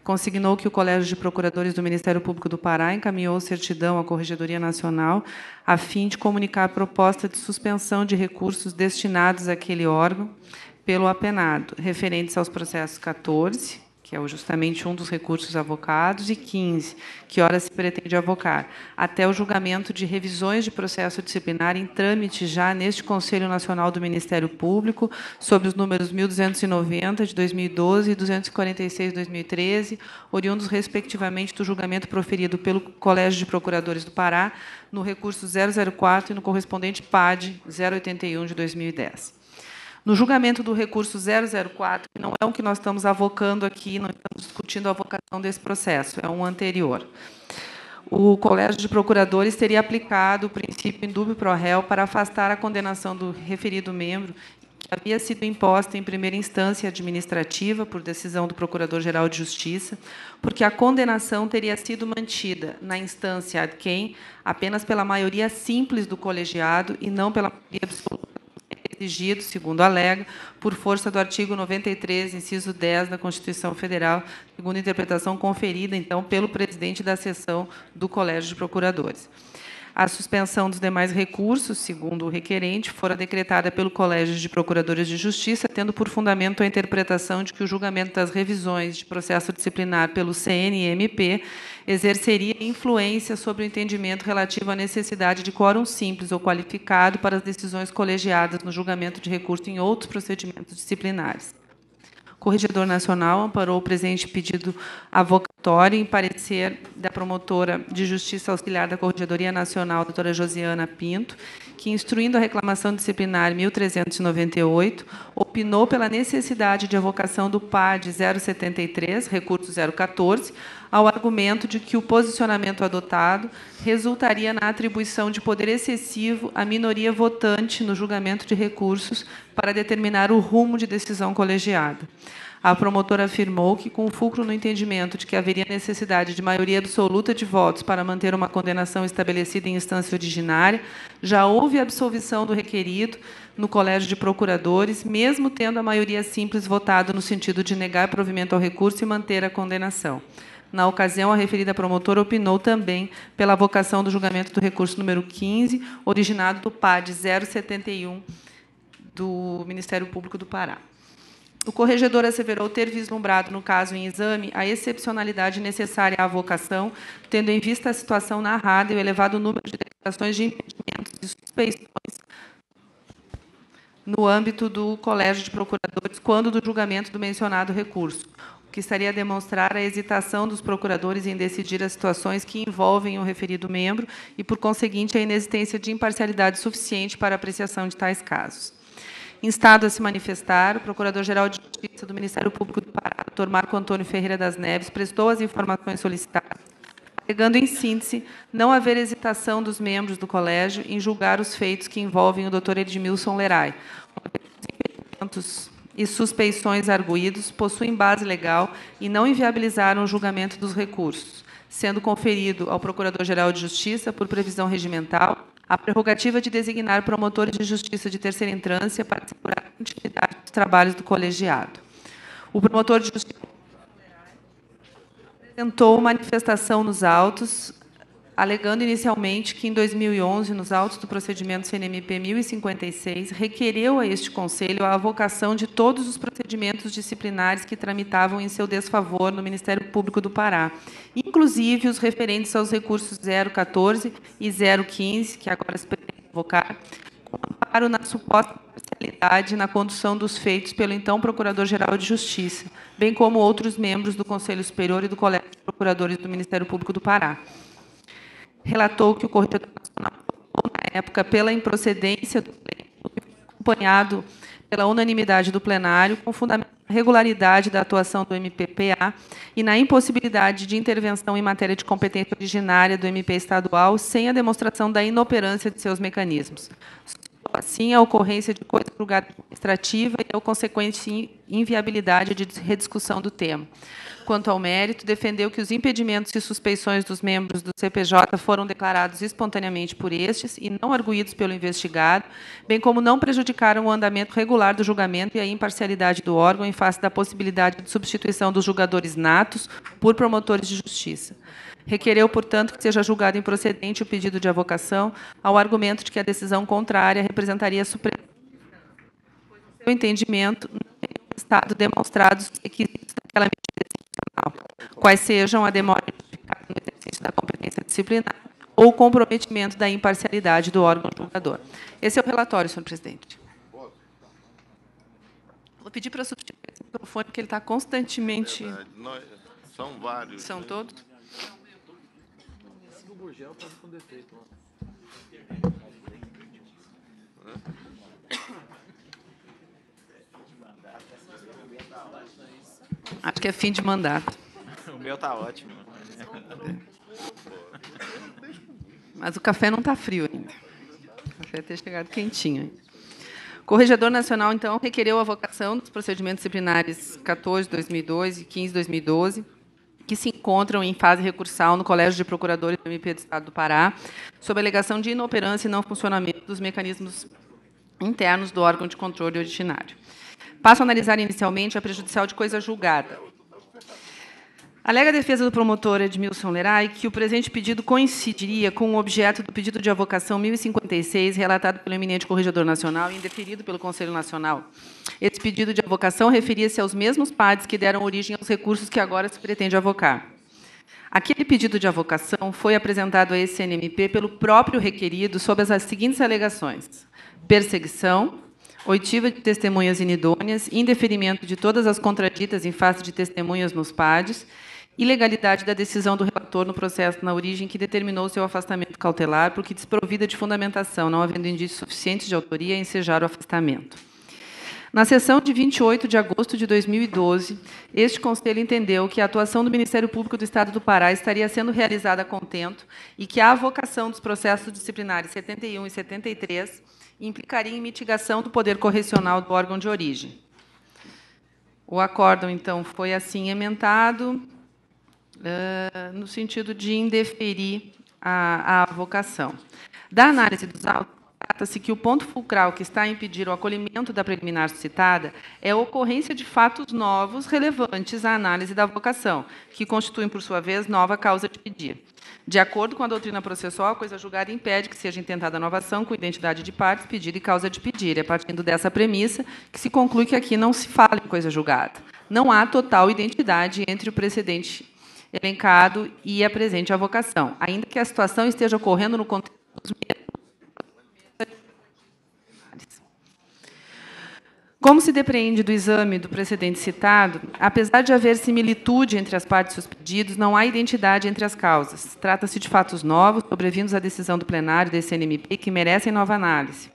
consignou que o Colégio de Procuradores do Ministério Público do Pará encaminhou certidão à Corregedoria Nacional a fim de comunicar a proposta de suspensão de recursos destinados àquele órgão pelo apenado, referentes aos processos 14, que é justamente um dos recursos avocados, e 15, que ora se pretende avocar, até o julgamento de revisões de processo disciplinar em trâmite já neste Conselho Nacional do Ministério Público, sobre os números 1290 de 2012 e 246 de 2013, oriundos respectivamente do julgamento proferido pelo Colégio de Procuradores do Pará, no recurso 004 e no correspondente PAD 081 de 2010. No julgamento do recurso 004, que não é o que nós estamos avocando aqui, não estamos discutindo a avocação desse processo, é um anterior. O Colégio de Procuradores teria aplicado o princípio indúbio pro réu para afastar a condenação do referido membro que havia sido imposta em primeira instância administrativa por decisão do Procurador-Geral de Justiça, porque a condenação teria sido mantida na instância ad quem apenas pela maioria simples do colegiado e não pela maioria absoluta dirigido, segundo alega, por força do artigo 93, inciso 10 da Constituição Federal, segundo interpretação conferida, então, pelo presidente da sessão do Colégio de Procuradores. A suspensão dos demais recursos, segundo o requerente, fora decretada pelo Colégio de Procuradores de Justiça, tendo por fundamento a interpretação de que o julgamento das revisões de processo disciplinar pelo CNMP exerceria influência sobre o entendimento relativo à necessidade de quórum simples ou qualificado para as decisões colegiadas no julgamento de recurso em outros procedimentos disciplinares. Corregedor Nacional amparou o presente pedido avocatório em parecer da promotora de Justiça Auxiliar da Corregedoria Nacional, doutora Josiana Pinto, que, instruindo a reclamação disciplinar 1398, opinou pela necessidade de evocação do PAD 073, recurso 014, ao argumento de que o posicionamento adotado resultaria na atribuição de poder excessivo à minoria votante no julgamento de recursos para determinar o rumo de decisão colegiada a promotora afirmou que, com o fulcro no entendimento de que haveria necessidade de maioria absoluta de votos para manter uma condenação estabelecida em instância originária, já houve absolvição do requerido no Colégio de Procuradores, mesmo tendo a maioria simples votado no sentido de negar provimento ao recurso e manter a condenação. Na ocasião, a referida promotora opinou também pela vocação do julgamento do recurso número 15, originado do PAD 071 do Ministério Público do Pará. O corregedor asseverou ter vislumbrado, no caso em exame, a excepcionalidade necessária à vocação, tendo em vista a situação narrada e o elevado número de declarações de impedimentos e suspeições no âmbito do Colégio de Procuradores, quando do julgamento do mencionado recurso, o que estaria a demonstrar a hesitação dos procuradores em decidir as situações que envolvem o referido membro e, por conseguinte, a inexistência de imparcialidade suficiente para apreciação de tais casos. Instado a se manifestar, o Procurador-Geral de Justiça do Ministério Público do Pará, Dr. Marco Antônio Ferreira das Neves, prestou as informações solicitadas, alegando em síntese não haver hesitação dos membros do colégio em julgar os feitos que envolvem o Dr. Edmilson Leray. Os e suspeições arguídos possuem base legal e não inviabilizaram o julgamento dos recursos, sendo conferido ao Procurador-Geral de Justiça, por previsão regimental, a prerrogativa de designar promotores de justiça de terceira instância para assegurar a continuidade dos trabalhos do colegiado. O promotor de justiça apresentou manifestação nos autos alegando inicialmente que, em 2011, nos autos do procedimento CNMP 1056, requereu a este Conselho a avocação de todos os procedimentos disciplinares que tramitavam em seu desfavor no Ministério Público do Pará, inclusive os referentes aos recursos 014 e 015, que agora se pretende invocar, com amparo na suposta parcialidade na condução dos feitos pelo então Procurador-Geral de Justiça, bem como outros membros do Conselho Superior e do Colégio de Procuradores do Ministério Público do Pará relatou que o Corretor Nacional na época pela improcedência do pleito, acompanhado pela unanimidade do plenário, com fundamento regularidade da atuação do MPPA e na impossibilidade de intervenção em matéria de competência originária do MP estadual sem a demonstração da inoperância de seus mecanismos. Assim, a ocorrência de coisa julgada administrativa e a consequente inviabilidade de rediscussão do tema quanto ao mérito, defendeu que os impedimentos e suspeições dos membros do CPJ foram declarados espontaneamente por estes e não arguídos pelo investigado, bem como não prejudicaram o andamento regular do julgamento e a imparcialidade do órgão em face da possibilidade de substituição dos julgadores natos por promotores de justiça. Requereu, portanto, que seja julgado improcedente o pedido de avocação, ao argumento de que a decisão contrária representaria no Seu entendimento, não estado demonstrados os requisitos daquela medida quais sejam a demora no exercício da competência disciplinar ou comprometimento da imparcialidade do órgão julgador. Esse é o relatório, senhor presidente. Vou pedir para substituir esse microfone, que ele está constantemente... É são vários. São né? todos? O Gurgel está com defeito. Acho que é fim de mandato. O meu tá ótimo. Mas o café não está frio ainda. O café ter chegado quentinho. O Corregedor Nacional, então, requereu a vocação dos procedimentos disciplinares 14, 2002 e 15, 2012, que se encontram em fase recursal no Colégio de Procuradores do MP do Estado do Pará, sob alegação de inoperância e não funcionamento dos mecanismos internos do órgão de controle ordinário. Passo a analisar inicialmente a é prejudicial de coisa julgada. Alega a defesa do promotor Edmilson Leray que o presente pedido coincidiria com o objeto do pedido de avocação 1056, relatado pelo eminente Corregedor Nacional e indeferido pelo Conselho Nacional. Esse pedido de avocação referia-se aos mesmos PADs que deram origem aos recursos que agora se pretende avocar. Aquele pedido de avocação foi apresentado a esse NMP pelo próprio requerido sob as seguintes alegações: perseguição, oitiva de testemunhas inidôneas, indeferimento de todas as contraditas em face de testemunhas nos PADs, ilegalidade da decisão do relator no processo na origem que determinou seu afastamento cautelar, porque desprovida de fundamentação, não havendo indícios suficientes de autoria, ensejar o afastamento. Na sessão de 28 de agosto de 2012, este Conselho entendeu que a atuação do Ministério Público do Estado do Pará estaria sendo realizada a contento e que a avocação dos processos disciplinares 71 e 73 implicaria em mitigação do poder correcional do órgão de origem. O acórdão, então, foi assim emendado uh, no sentido de indeferir a, a vocação. Da análise dos autos, trata-se que o ponto fulcral que está a impedir o acolhimento da preliminar citada é a ocorrência de fatos novos relevantes à análise da vocação, que constituem, por sua vez, nova causa de pedir. De acordo com a doutrina processual, a coisa julgada impede que seja intentada nova ação com identidade de partes, pedido e causa de pedir. É partindo dessa premissa que se conclui que aqui não se fala em coisa julgada. Não há total identidade entre o precedente elencado e a presente avocação, ainda que a situação esteja ocorrendo no contexto dos mesmos Como se depreende do exame do precedente citado, apesar de haver similitude entre as partes dos pedidos, não há identidade entre as causas. Trata-se de fatos novos, sobrevindos à decisão do plenário desse CNMP, que merecem nova análise.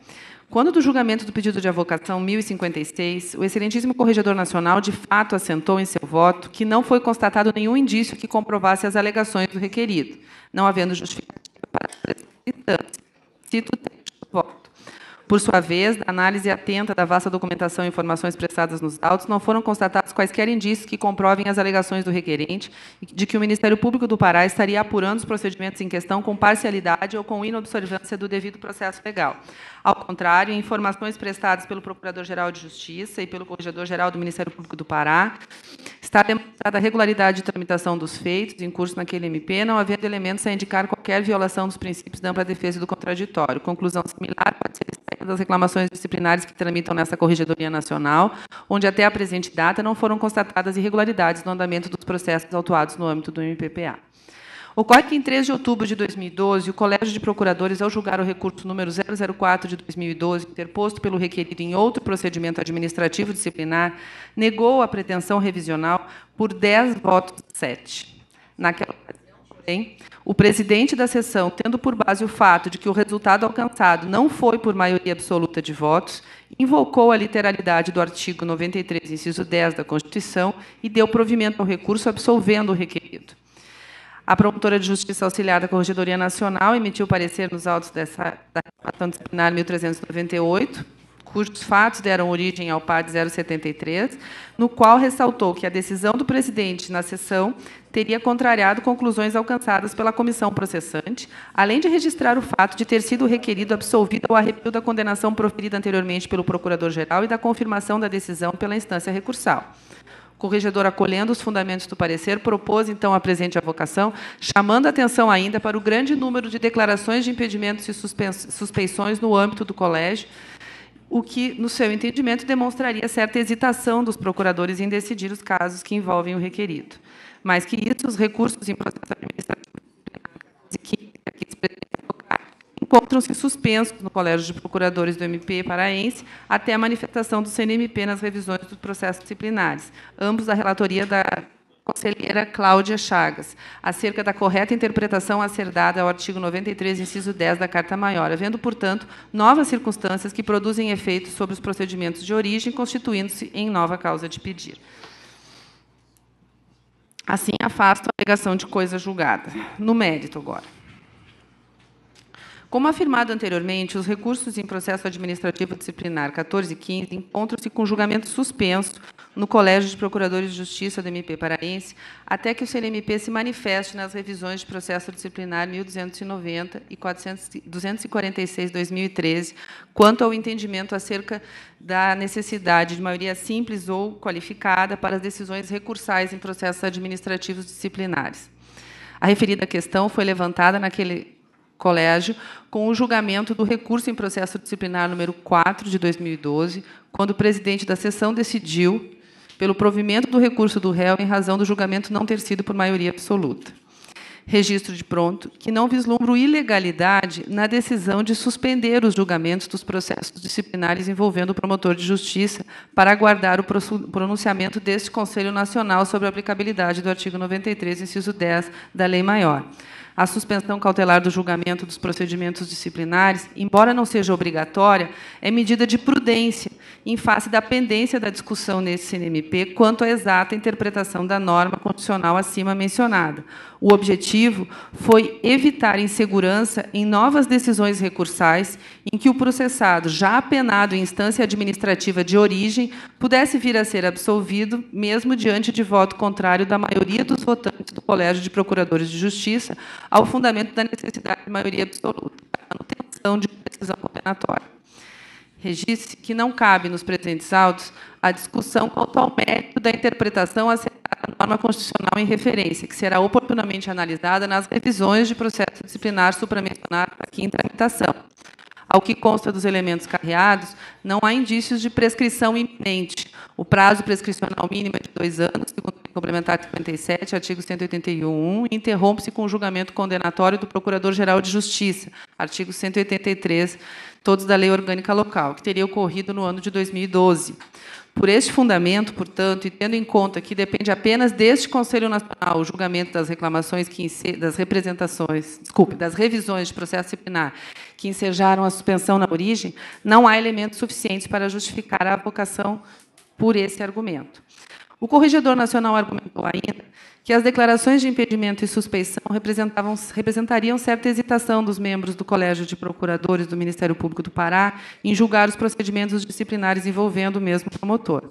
Quando do julgamento do pedido de avocação 1056, o excelentíssimo corregedor nacional de fato assentou em seu voto que não foi constatado nenhum indício que comprovasse as alegações do requerido, não havendo justificativa para a instância. Cito o texto do voto. Por sua vez, na análise atenta da vasta documentação e informações prestadas nos autos, não foram constatados quaisquer indícios que comprovem as alegações do requerente de que o Ministério Público do Pará estaria apurando os procedimentos em questão com parcialidade ou com inobservância do devido processo legal. Ao contrário, informações prestadas pelo Procurador-Geral de Justiça e pelo Corregedor-Geral do Ministério Público do Pará Está demonstrada a regularidade de tramitação dos feitos em curso naquele MP, não havendo elementos a indicar qualquer violação dos princípios da ampla defesa e do contraditório. Conclusão similar pode ser extraída das reclamações disciplinares que tramitam nessa Corregedoria Nacional, onde até a presente data não foram constatadas irregularidades no andamento dos processos autuados no âmbito do MPPA. Ocorre que, em 3 de outubro de 2012, o Colégio de Procuradores, ao julgar o recurso número 004 de 2012, interposto pelo requerido em outro procedimento administrativo disciplinar, negou a pretensão revisional por 10 votos a 7. Naquela ocasião, porém, o presidente da sessão, tendo por base o fato de que o resultado alcançado não foi por maioria absoluta de votos, invocou a literalidade do artigo 93, inciso 10 da Constituição e deu provimento ao recurso absolvendo o requerido. A promotora de justiça auxiliar da Corregedoria Nacional emitiu parecer nos autos dessa, da reclamação disciplinar 1398, cujos fatos deram origem ao PAD 073, no qual ressaltou que a decisão do presidente na sessão teria contrariado conclusões alcançadas pela comissão processante, além de registrar o fato de ter sido requerido absolvido ao arrepio da condenação proferida anteriormente pelo procurador-geral e da confirmação da decisão pela instância recursal corregedor, acolhendo os fundamentos do parecer, propôs então a presente avocação, chamando atenção ainda para o grande número de declarações de impedimentos e suspeições no âmbito do colégio, o que, no seu entendimento, demonstraria certa hesitação dos procuradores em decidir os casos que envolvem o requerido. Mais que isso, os recursos em processo administrativo que encontram-se suspensos no Colégio de Procuradores do MP paraense até a manifestação do CNMP nas revisões dos processos disciplinares, ambos da relatoria da conselheira Cláudia Chagas, acerca da correta interpretação a ser dada ao artigo 93, inciso 10 da Carta Maior, havendo, portanto, novas circunstâncias que produzem efeitos sobre os procedimentos de origem, constituindo-se em nova causa de pedir. Assim, afasto a alegação de coisa julgada. No mérito, agora. Como afirmado anteriormente, os recursos em processo administrativo disciplinar 14 e 15 encontram-se com julgamento suspenso no Colégio de Procuradores de Justiça do MP Paraense, até que o CNMP se manifeste nas revisões de processo disciplinar 1290 e 246-2013, quanto ao entendimento acerca da necessidade de maioria simples ou qualificada para as decisões recursais em processos administrativos disciplinares. A referida questão foi levantada naquele colégio com o julgamento do recurso em processo disciplinar número 4 de 2012, quando o presidente da sessão decidiu pelo provimento do recurso do réu em razão do julgamento não ter sido por maioria absoluta. Registro de pronto que não vislumbro ilegalidade na decisão de suspender os julgamentos dos processos disciplinares envolvendo o promotor de justiça para aguardar o pronunciamento deste Conselho Nacional sobre a aplicabilidade do artigo 93, inciso 10 da Lei Maior. A suspensão cautelar do julgamento dos procedimentos disciplinares, embora não seja obrigatória, é medida de prudência em face da pendência da discussão nesse CNMP quanto à exata interpretação da norma constitucional acima mencionada. O objetivo foi evitar insegurança em novas decisões recursais em que o processado, já apenado em instância administrativa de origem, pudesse vir a ser absolvido, mesmo diante de voto contrário da maioria dos votantes do Colégio de Procuradores de Justiça, ao fundamento da necessidade de maioria absoluta, manutenção de decisão condenatória. Regisse que não cabe nos presentes autos a discussão quanto ao mérito da interpretação da norma constitucional em referência, que será oportunamente analisada nas revisões de processo disciplinar supramencionado aqui em tramitação. Ao que consta dos elementos carreados, não há indícios de prescrição iminente. O prazo prescricional mínimo é de dois anos, segundo o complementar 57, artigo 181, interrompe-se com o julgamento condenatório do Procurador-Geral de Justiça, artigo 183, todos da Lei Orgânica Local, que teria ocorrido no ano de 2012. Por este fundamento, portanto, e tendo em conta que depende apenas deste Conselho Nacional o julgamento das reclamações que das representações, desculpe, das revisões de processo disciplinar que ensejaram a suspensão na origem, não há elementos suficientes para justificar a vocação por esse argumento. O Corregedor Nacional argumentou ainda que as declarações de impedimento e suspeição representavam, representariam certa hesitação dos membros do Colégio de Procuradores do Ministério Público do Pará em julgar os procedimentos disciplinares envolvendo o mesmo promotor.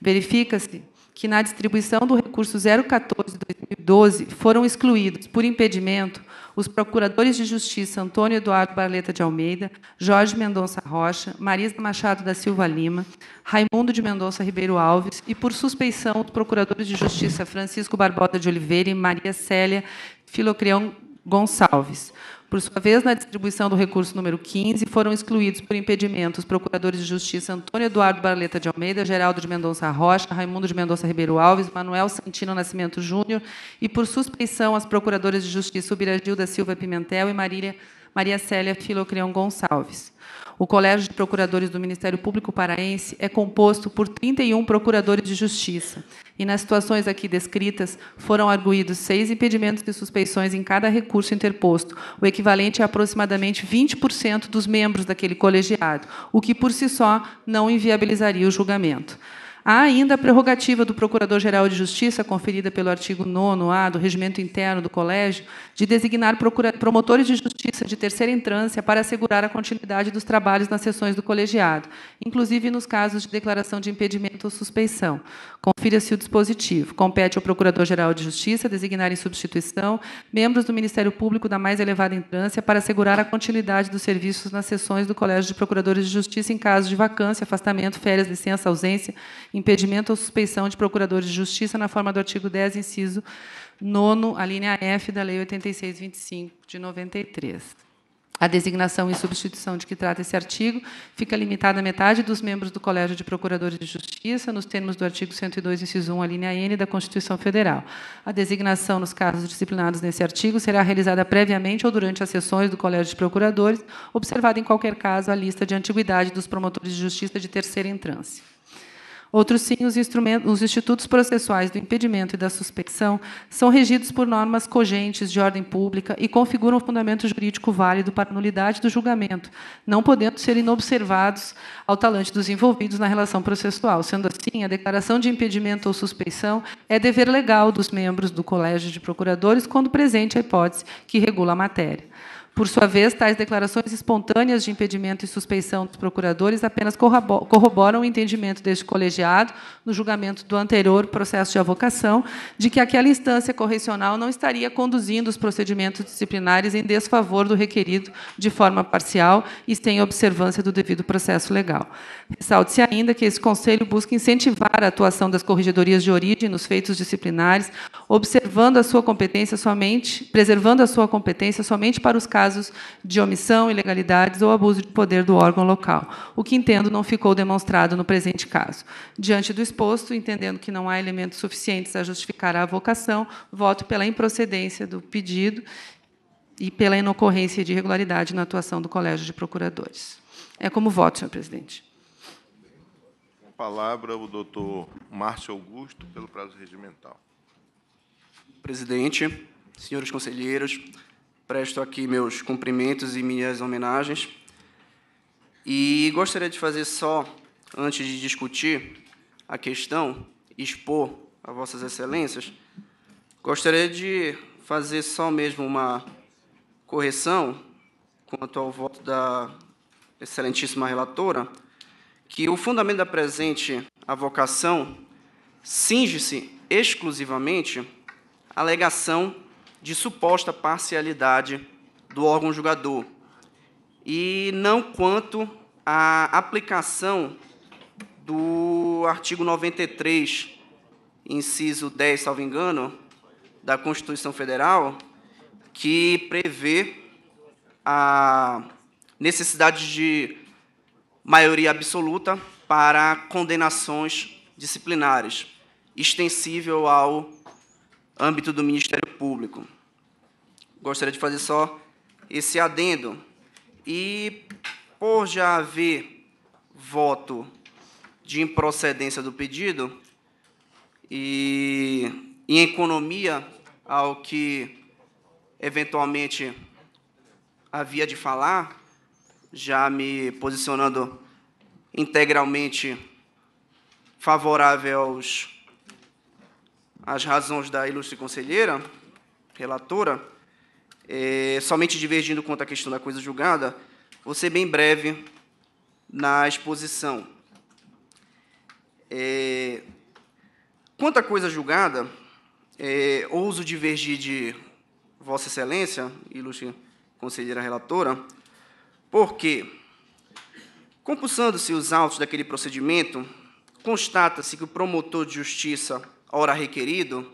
Verifica-se que, na distribuição do recurso 014-2012, foram excluídos, por impedimento, os procuradores de justiça Antônio Eduardo Barleta de Almeida, Jorge Mendonça Rocha, Marisa Machado da Silva Lima, Raimundo de Mendonça Ribeiro Alves e, por suspeição, os procuradores de justiça Francisco Barbosa de Oliveira e Maria Célia Filocreão Gonçalves. Por sua vez, na distribuição do recurso número 15, foram excluídos por impedimento os procuradores de justiça Antônio Eduardo Barleta de Almeida, Geraldo de Mendonça Rocha, Raimundo de Mendonça Ribeiro Alves, Manuel Santino Nascimento Júnior e, por suspeição, as procuradoras de justiça Ubiragil da Silva Pimentel e Marília, Maria Célia Filocreão Gonçalves. O Colégio de Procuradores do Ministério Público Paraense é composto por 31 procuradores de justiça. E nas situações aqui descritas, foram arguídos seis impedimentos de suspeições em cada recurso interposto, o equivalente a aproximadamente 20% dos membros daquele colegiado, o que por si só não inviabilizaria o julgamento. Há ainda a prerrogativa do Procurador-Geral de Justiça, conferida pelo artigo 9A do Regimento Interno do Colégio, de designar promotores de justiça de terceira entrância para assegurar a continuidade dos trabalhos nas sessões do colegiado, inclusive nos casos de declaração de impedimento ou suspeição. Confira-se o dispositivo. Compete ao Procurador-Geral de Justiça designar em substituição membros do Ministério Público da mais elevada entrância para assegurar a continuidade dos serviços nas sessões do Colégio de Procuradores de Justiça em caso de vacância, afastamento, férias, licença, ausência, impedimento ou suspeição de procuradores de justiça na forma do artigo 10, inciso 9, a linha F da Lei 8625 de 93. A designação e substituição de que trata esse artigo fica limitada à metade dos membros do Colégio de Procuradores de Justiça, nos termos do artigo 102, inciso 1, alínea linha N da Constituição Federal. A designação nos casos disciplinados nesse artigo será realizada previamente ou durante as sessões do Colégio de Procuradores, observada em qualquer caso a lista de antiguidade dos promotores de justiça de terceira entrância. Outros sim, os, os, institutos processuais do impedimento e da suspeição são regidos por normas cogentes de ordem pública e configuram um fundamento jurídico válido para a nulidade do julgamento, não podendo ser inobservados ao talante dos envolvidos na relação processual. Sendo assim, a declaração de impedimento ou suspeição é dever legal dos membros do Colégio de Procuradores quando presente a hipótese que regula a matéria. Por sua vez, tais declarações espontâneas de impedimento e suspeição dos procuradores apenas corroboram o entendimento deste colegiado, no julgamento do anterior processo de avocação, de que aquela instância correcional não estaria conduzindo os procedimentos disciplinares em desfavor do requerido de forma parcial e sem observância do devido processo legal. Ressalte-se ainda que esse Conselho busca incentivar a atuação das corregedorias de origem nos feitos disciplinares, observando a sua competência somente, preservando a sua competência somente para os casos de omissão, ilegalidades ou abuso de poder do órgão local, o que entendo não ficou demonstrado no presente caso. Diante do exposto, entendendo que não há elementos suficientes a justificar a vocação voto pela improcedência do pedido e pela inocorrência de irregularidade na atuação do Colégio de Procuradores. É como voto, senhor presidente. Com a palavra o doutor Márcio Augusto, pelo prazo regimental presidente, senhores conselheiros, presto aqui meus cumprimentos e minhas homenagens. E gostaria de fazer só, antes de discutir a questão, expor a vossas excelências, gostaria de fazer só mesmo uma correção quanto ao voto da excelentíssima relatora, que o fundamento da presente avocação cinge-se exclusivamente alegação de suposta parcialidade do órgão julgador, e não quanto à aplicação do artigo 93, inciso 10, salvo engano, da Constituição Federal, que prevê a necessidade de maioria absoluta para condenações disciplinares, extensível ao âmbito do Ministério Público. Gostaria de fazer só esse adendo. E por já haver voto de improcedência do pedido, e em economia ao que eventualmente havia de falar, já me posicionando integralmente favorável aos as razões da ilustre conselheira, relatora, é, somente divergindo quanto à questão da coisa julgada, vou ser bem breve na exposição. É, quanto à coisa julgada, é, ouso divergir de Vossa Excelência, ilustre conselheira relatora, porque, compulsando-se os autos daquele procedimento, constata-se que o promotor de justiça hora requerido,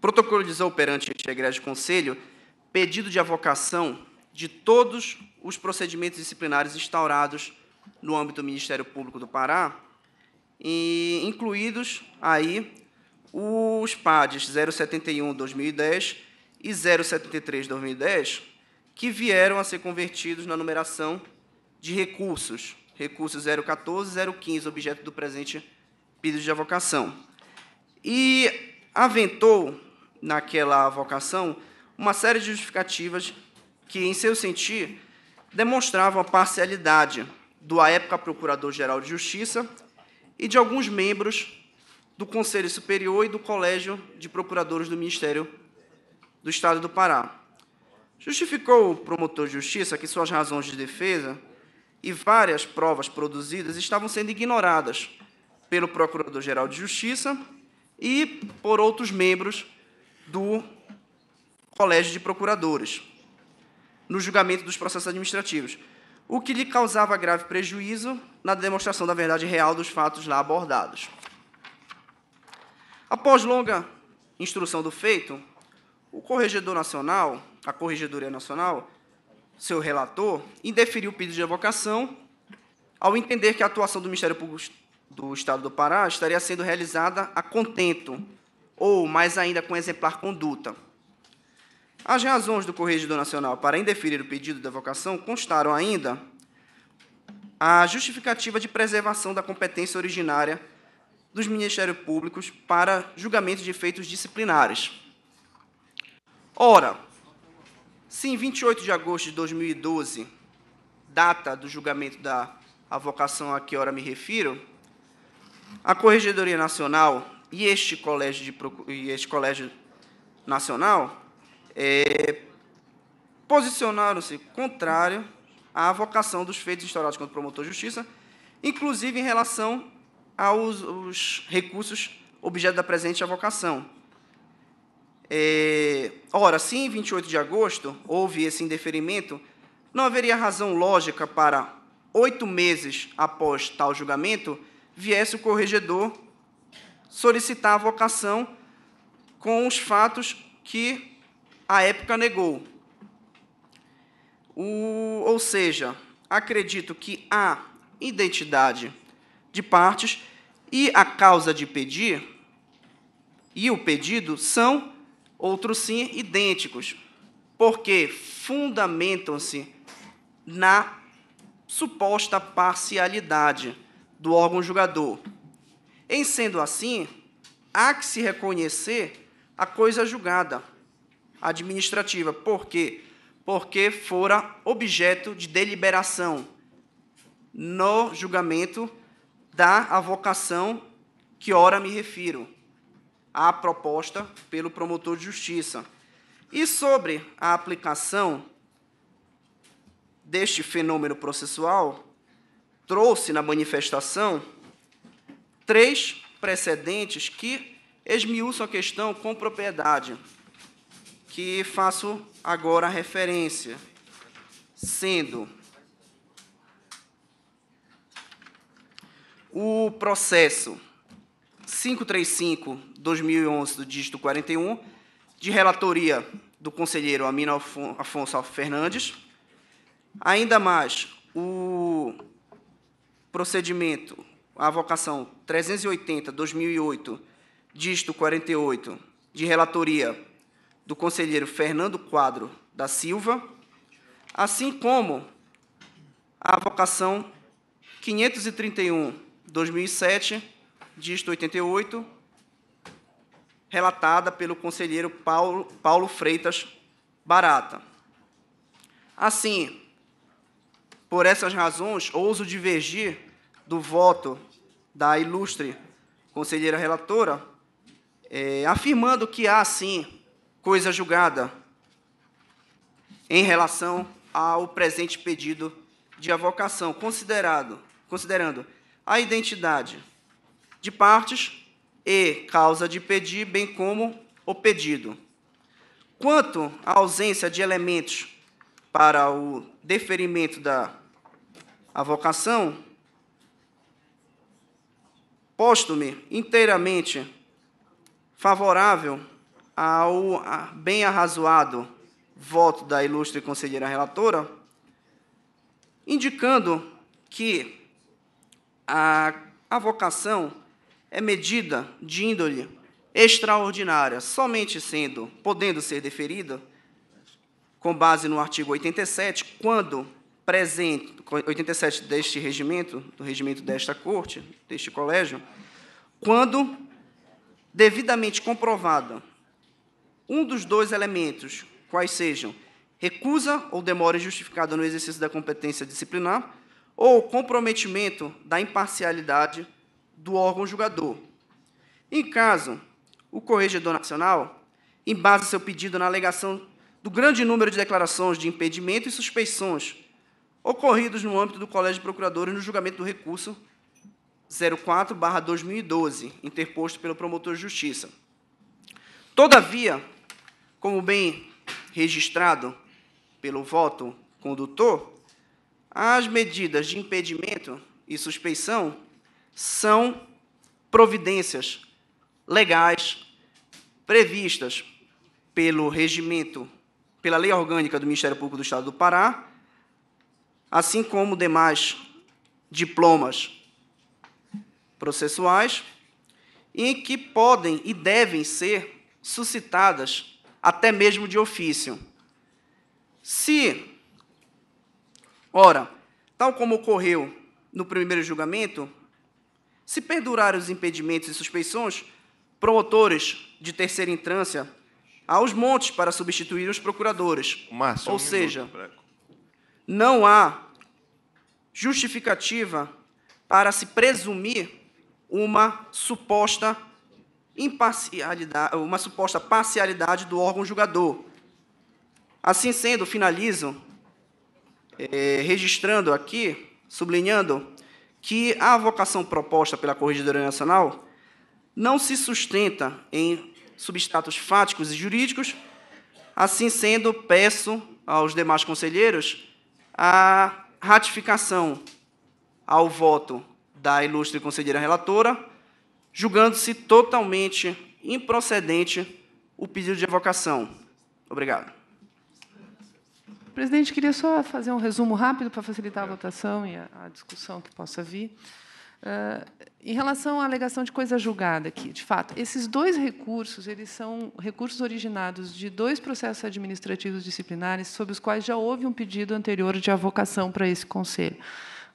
protocolizou perante este de conselho pedido de avocação de todos os procedimentos disciplinares instaurados no âmbito do Ministério Público do Pará, e incluídos aí os PADs 071-2010 e 073-2010, que vieram a ser convertidos na numeração de recursos, recursos 014 015, objeto do presente pedido de avocação. E aventou naquela vocação uma série de justificativas que, em seu sentir, demonstravam a parcialidade do à época Procurador-Geral de Justiça e de alguns membros do Conselho Superior e do Colégio de Procuradores do Ministério do Estado do Pará. Justificou o promotor de justiça que suas razões de defesa e várias provas produzidas estavam sendo ignoradas pelo Procurador-Geral de Justiça e por outros membros do Colégio de Procuradores, no julgamento dos processos administrativos, o que lhe causava grave prejuízo na demonstração da verdade real dos fatos lá abordados. Após longa instrução do feito, o Corregedor Nacional, a Corregedoria Nacional, seu relator, indeferiu o pedido de evocação ao entender que a atuação do Ministério Público do Estado do Pará estaria sendo realizada a contento, ou, mais ainda, com exemplar conduta. As razões do Corregedor Nacional para indeferir o pedido da vocação constaram ainda a justificativa de preservação da competência originária dos Ministérios Públicos para julgamento de efeitos disciplinares. Ora, se em 28 de agosto de 2012, data do julgamento da avocação a que ora me refiro, a Corregedoria Nacional e este Colégio, de, e este colégio Nacional é, posicionaram-se contrário à vocação dos feitos instaurados contra o promotor de justiça, inclusive em relação aos recursos objeto da presente avocação. É, ora, se em 28 de agosto houve esse indeferimento, não haveria razão lógica para, oito meses após tal julgamento, viesse o corregedor solicitar a vocação com os fatos que a época negou. O, ou seja, acredito que a identidade de partes e a causa de pedir e o pedido são, outro sim, idênticos, porque fundamentam-se na suposta parcialidade do órgão julgador. Em sendo assim, há que se reconhecer a coisa julgada administrativa. Por quê? Porque fora objeto de deliberação no julgamento da avocação que ora me refiro, à proposta pelo promotor de justiça. E sobre a aplicação deste fenômeno processual, trouxe na manifestação três precedentes que esmiuçam a questão com propriedade, que faço agora a referência, sendo o processo 535-2011 do dígito 41, de relatoria do conselheiro Amino Afonso Fernandes, ainda mais o procedimento, a vocação 380, 2008, dígito 48, de relatoria do conselheiro Fernando Quadro da Silva, assim como a vocação 531, 2007, dígito 88, relatada pelo conselheiro Paulo, Paulo Freitas Barata. Assim, por essas razões, ouso divergir do voto da ilustre conselheira relatora, é, afirmando que há, sim, coisa julgada em relação ao presente pedido de avocação, considerado, considerando a identidade de partes e causa de pedir, bem como o pedido. Quanto à ausência de elementos para o deferimento da avocação vocação póstume inteiramente favorável ao bem arrazoado voto da ilustre conselheira relatora, indicando que a, avocação vocação é medida de índole extraordinária, somente sendo, podendo ser deferida com base no artigo 87, quando presente 87 deste regimento, do regimento desta corte, deste colégio, quando devidamente comprovado um dos dois elementos, quais sejam recusa ou demora injustificada no exercício da competência disciplinar, ou comprometimento da imparcialidade do órgão julgador. Em caso, o Corregedor Nacional, em base ao seu pedido na alegação do grande número de declarações de impedimento e suspeições ocorridos no âmbito do Colégio de Procuradores no julgamento do recurso 04/2012, interposto pelo promotor de justiça. Todavia, como bem registrado pelo voto condutor, as medidas de impedimento e suspeição são providências legais previstas pelo regimento pela Lei Orgânica do Ministério Público do Estado do Pará, assim como demais diplomas processuais, em que podem e devem ser suscitadas até mesmo de ofício. Se, ora, tal como ocorreu no primeiro julgamento, se perdurarem os impedimentos e suspeições, promotores de terceira instância aos montes para substituir os procuradores. Márcio, Ou um seja, minuto, não há justificativa para se presumir uma suposta imparcialidade, uma suposta parcialidade do órgão julgador. Assim sendo, finalizo eh, registrando aqui, sublinhando que a vocação proposta pela Corregedoria Nacional não se sustenta em substratos fáticos e jurídicos. Assim sendo, peço aos demais conselheiros a ratificação ao voto da ilustre conselheira relatora, julgando-se totalmente improcedente o pedido de evocação. Obrigado. Presidente, queria só fazer um resumo rápido para facilitar a votação e a, a discussão que possa vir. Uh, em relação à alegação de coisa julgada aqui, de fato, esses dois recursos, eles são recursos originados de dois processos administrativos disciplinares sobre os quais já houve um pedido anterior de avocação para esse conselho.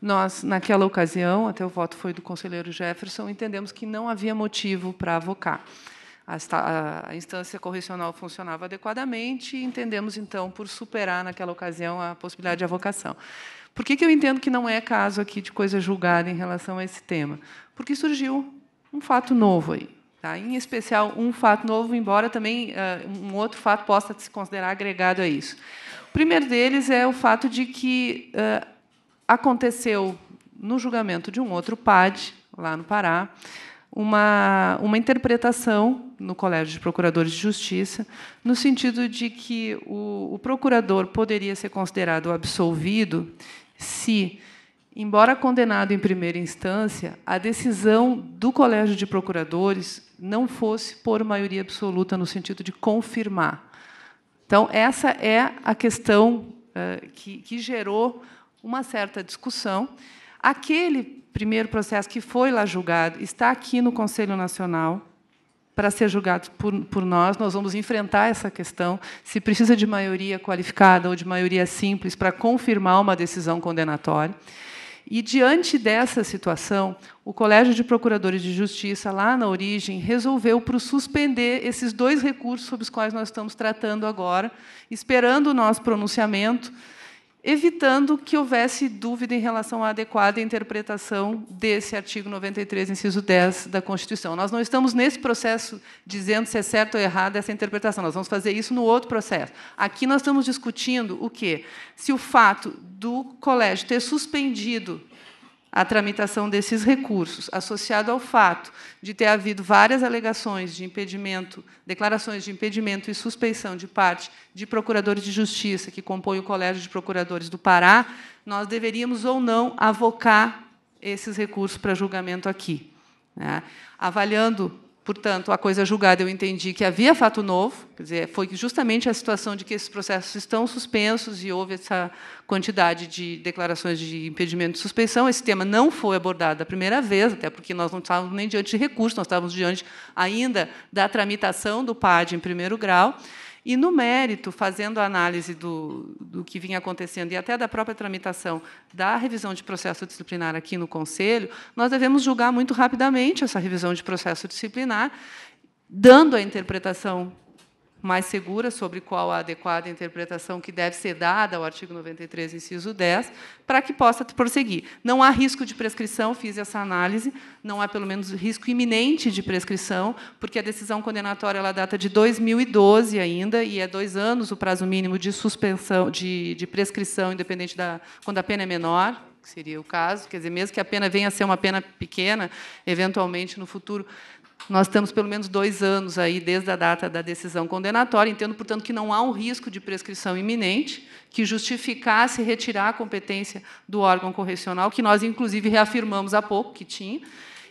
Nós, naquela ocasião, até o voto foi do conselheiro Jefferson, entendemos que não havia motivo para avocar. A instância correcional funcionava adequadamente e entendemos, então, por superar, naquela ocasião, a possibilidade de avocação. Por que, que eu entendo que não é caso aqui de coisa julgada em relação a esse tema? Porque surgiu um fato novo aí. Tá? Em especial, um fato novo, embora também uh, um outro fato possa se considerar agregado a isso. O primeiro deles é o fato de que uh, aconteceu, no julgamento de um outro PAD, lá no Pará, uma, uma interpretação no Colégio de Procuradores de Justiça, no sentido de que o, o procurador poderia ser considerado absolvido se, embora condenado em primeira instância, a decisão do Colégio de Procuradores não fosse por maioria absoluta no sentido de confirmar. Então, essa é a questão eh, que, que gerou uma certa discussão. Aquele primeiro processo que foi lá julgado está aqui no Conselho Nacional para ser julgado por, por, nós, nós vamos enfrentar essa questão, se precisa de maioria qualificada ou de maioria simples para confirmar uma decisão condenatória. E, diante dessa situação, o Colégio de Procuradores de Justiça, lá na origem, resolveu para suspender esses dois recursos sobre os quais nós estamos tratando agora, esperando o nosso pronunciamento, evitando que houvesse dúvida em relação à adequada interpretação desse artigo 93, inciso 10 da Constituição. Nós não estamos nesse processo dizendo se é certo ou errado essa interpretação, nós vamos fazer isso no outro processo. Aqui nós estamos discutindo o quê? Se o fato do colégio ter suspendido a tramitação desses recursos, associado ao fato de ter havido várias alegações de impedimento, declarações de impedimento e suspeição de parte de procuradores de justiça que compõem o Colégio de Procuradores do Pará, nós deveríamos ou não avocar esses recursos para julgamento aqui. Né? Avaliando Portanto, a coisa julgada eu entendi que havia fato novo, quer dizer, foi justamente a situação de que esses processos estão suspensos e houve essa quantidade de declarações de impedimento de suspensão. Esse tema não foi abordado da primeira vez, até porque nós não estávamos nem diante de recurso, nós estávamos diante ainda da tramitação do PAD em primeiro grau. E, no mérito, fazendo a análise do, do que vinha acontecendo e até da própria tramitação da revisão de processo disciplinar aqui no Conselho, nós devemos julgar muito rapidamente essa revisão de processo disciplinar, dando a interpretação mais segura sobre qual a adequada interpretação que deve ser dada ao artigo 93, inciso 10, para que possa prosseguir. Não há risco de prescrição, fiz essa análise, não há pelo menos risco iminente de prescrição, porque a decisão condenatória ela data de 2012 ainda e é dois anos o prazo mínimo de suspensão de, de prescrição, independente da quando a pena é menor, que seria o caso, quer dizer, mesmo que a pena venha a ser uma pena pequena, eventualmente no futuro, nós estamos pelo menos dois anos aí desde a data da decisão condenatória. Entendo, portanto, que não há um risco de prescrição iminente que justificasse retirar a competência do órgão correcional, que nós, inclusive, reafirmamos há pouco que tinha.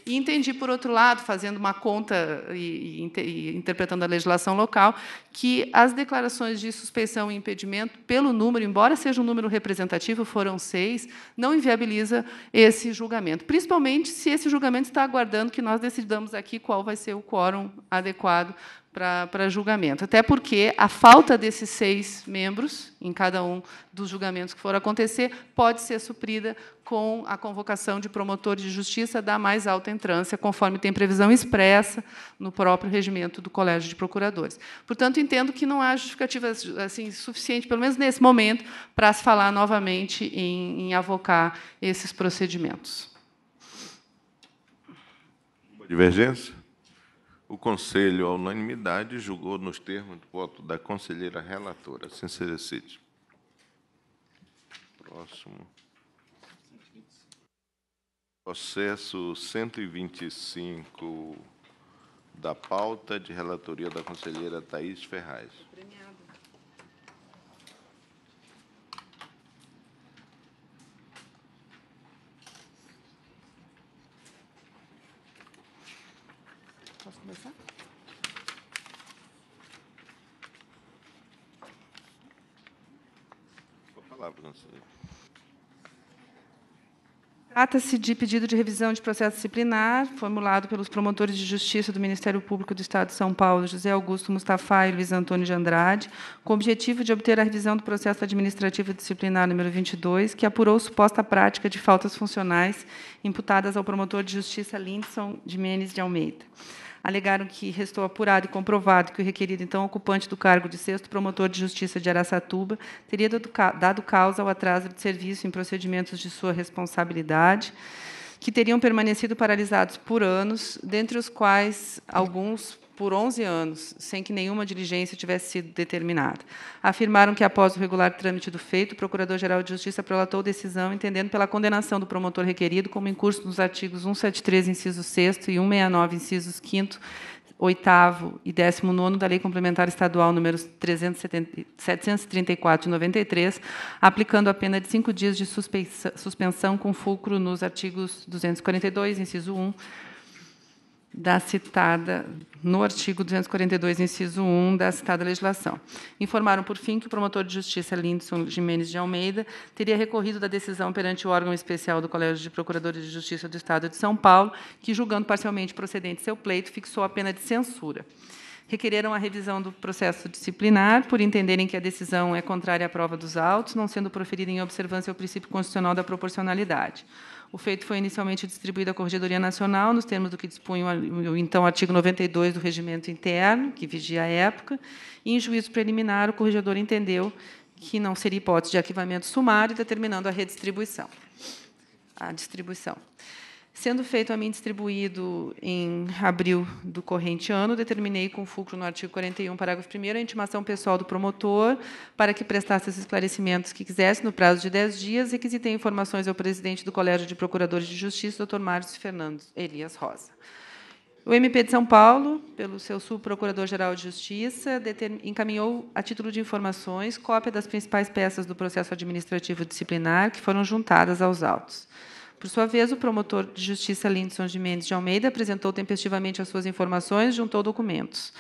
E entendi, por outro lado, fazendo uma conta e, e, e, interpretando a legislação local, que as declarações de suspeição e impedimento, pelo número, embora seja um número representativo, foram seis, não inviabiliza esse julgamento, principalmente se esse julgamento está aguardando que nós decidamos aqui qual vai ser o quórum adequado para julgamento. Até porque a falta desses seis membros em cada um dos julgamentos que for acontecer pode ser suprida com a convocação de promotor de justiça da mais alta entrância, conforme tem previsão expressa no próprio regimento do Colégio de Procuradores. Portanto, entendo que não há justificativa assim, suficiente, pelo menos nesse momento, para se falar novamente em, em avocar esses procedimentos. Uma divergência? O Conselho, à unanimidade, julgou nos termos do voto da conselheira relatora. Sem ser Próximo. Processo 125 da pauta de relatoria da conselheira Thaís Ferraz. Posso começar? palavra. Trata-se de pedido de revisão de processo disciplinar, formulado pelos promotores de justiça do Ministério Público do Estado de São Paulo, José Augusto Mustafa e Luiz Antônio de Andrade, com o objetivo de obter a revisão do processo administrativo disciplinar número 22, que apurou suposta prática de faltas funcionais imputadas ao promotor de justiça Lindson de Menes de Almeida alegaram que restou apurado e comprovado que o requerido, então ocupante do cargo de sexto promotor de justiça de Araçatuba, teria dado causa ao atraso de serviço em procedimentos de sua responsabilidade, que teriam permanecido paralisados por anos, dentre os quais alguns por 11 anos, sem que nenhuma diligência tivesse sido determinada. Afirmaram que, após o regular trâmite do feito, o Procurador-Geral de Justiça prolatou decisão, entendendo pela condenação do promotor requerido como incurso nos artigos 173, inciso 6 e 169, incisos 5 8 e 19 da Lei Complementar Estadual nº 734 de 93, aplicando a pena de cinco dias de suspensão com fulcro nos artigos 242, inciso 1, da citada no artigo 242, inciso 1 da citada legislação. Informaram, por fim, que o promotor de justiça Lindson Jimenez de Almeida teria recorrido da decisão perante o órgão especial do Colégio de Procuradores de Justiça do Estado de São Paulo, que, julgando parcialmente procedente seu pleito, fixou a pena de censura requereram a revisão do processo disciplinar por entenderem que a decisão é contrária à prova dos autos, não sendo proferida em observância ao princípio constitucional da proporcionalidade. O feito foi inicialmente distribuído à Corregedoria Nacional, nos termos do que dispunha o então artigo 92 do Regimento Interno, que vigia a época, e, em juízo preliminar, o corregedor entendeu que não seria hipótese de arquivamento sumário, determinando a redistribuição. A distribuição. Sendo feito a mim distribuído em abril do corrente ano, determinei com fulcro no artigo 41, parágrafo 1 a intimação pessoal do promotor para que prestasse os esclarecimentos que quisesse no prazo de 10 dias, requisitei informações ao presidente do Colégio de Procuradores de Justiça, Dr. Márcio Fernandes Elias Rosa. O MP de São Paulo, pelo seu subprocurador-geral de Justiça, encaminhou, a título de informações, cópia das principais peças do processo administrativo disciplinar que foram juntadas aos autos. Por sua vez, o promotor de justiça Lindson de Mendes de Almeida apresentou tempestivamente as suas informações e juntou documentos.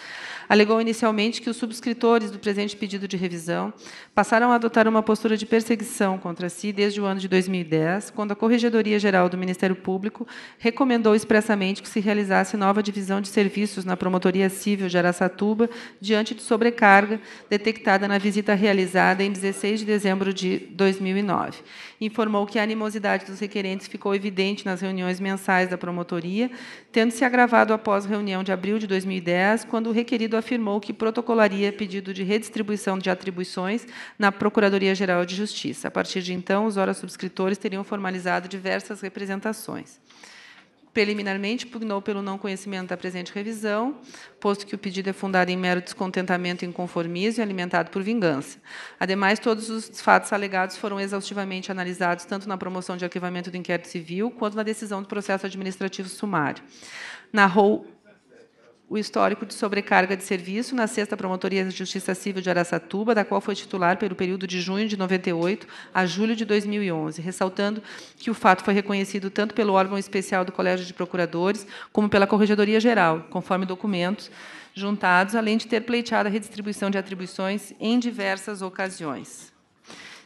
Alegou inicialmente que os subscritores do presente pedido de revisão passaram a adotar uma postura de perseguição contra si desde o ano de 2010, quando a Corregedoria Geral do Ministério Público recomendou expressamente que se realizasse nova divisão de serviços na Promotoria Civil de Araçatuba diante de sobrecarga detectada na visita realizada em 16 de dezembro de 2009. Informou que a animosidade dos requerentes ficou evidente nas reuniões mensais da promotoria, tendo se agravado após reunião de abril de 2010, quando o requerido afirmou que protocolaria pedido de redistribuição de atribuições na Procuradoria-Geral de Justiça. A partir de então, os ora subscritores teriam formalizado diversas representações preliminarmente pugnou pelo não conhecimento da presente revisão, posto que o pedido é fundado em mero descontentamento e inconformismo e alimentado por vingança. Ademais, todos os fatos alegados foram exaustivamente analisados tanto na promoção de arquivamento do inquérito civil quanto na decisão do processo administrativo sumário. Narrou o histórico de sobrecarga de serviço na Sexta Promotoria de Justiça Civil de Araçatuba, da qual foi titular pelo período de junho de 98 a julho de 2011, ressaltando que o fato foi reconhecido tanto pelo órgão especial do Colégio de Procuradores como pela Corregedoria Geral, conforme documentos juntados, além de ter pleiteado a redistribuição de atribuições em diversas ocasiões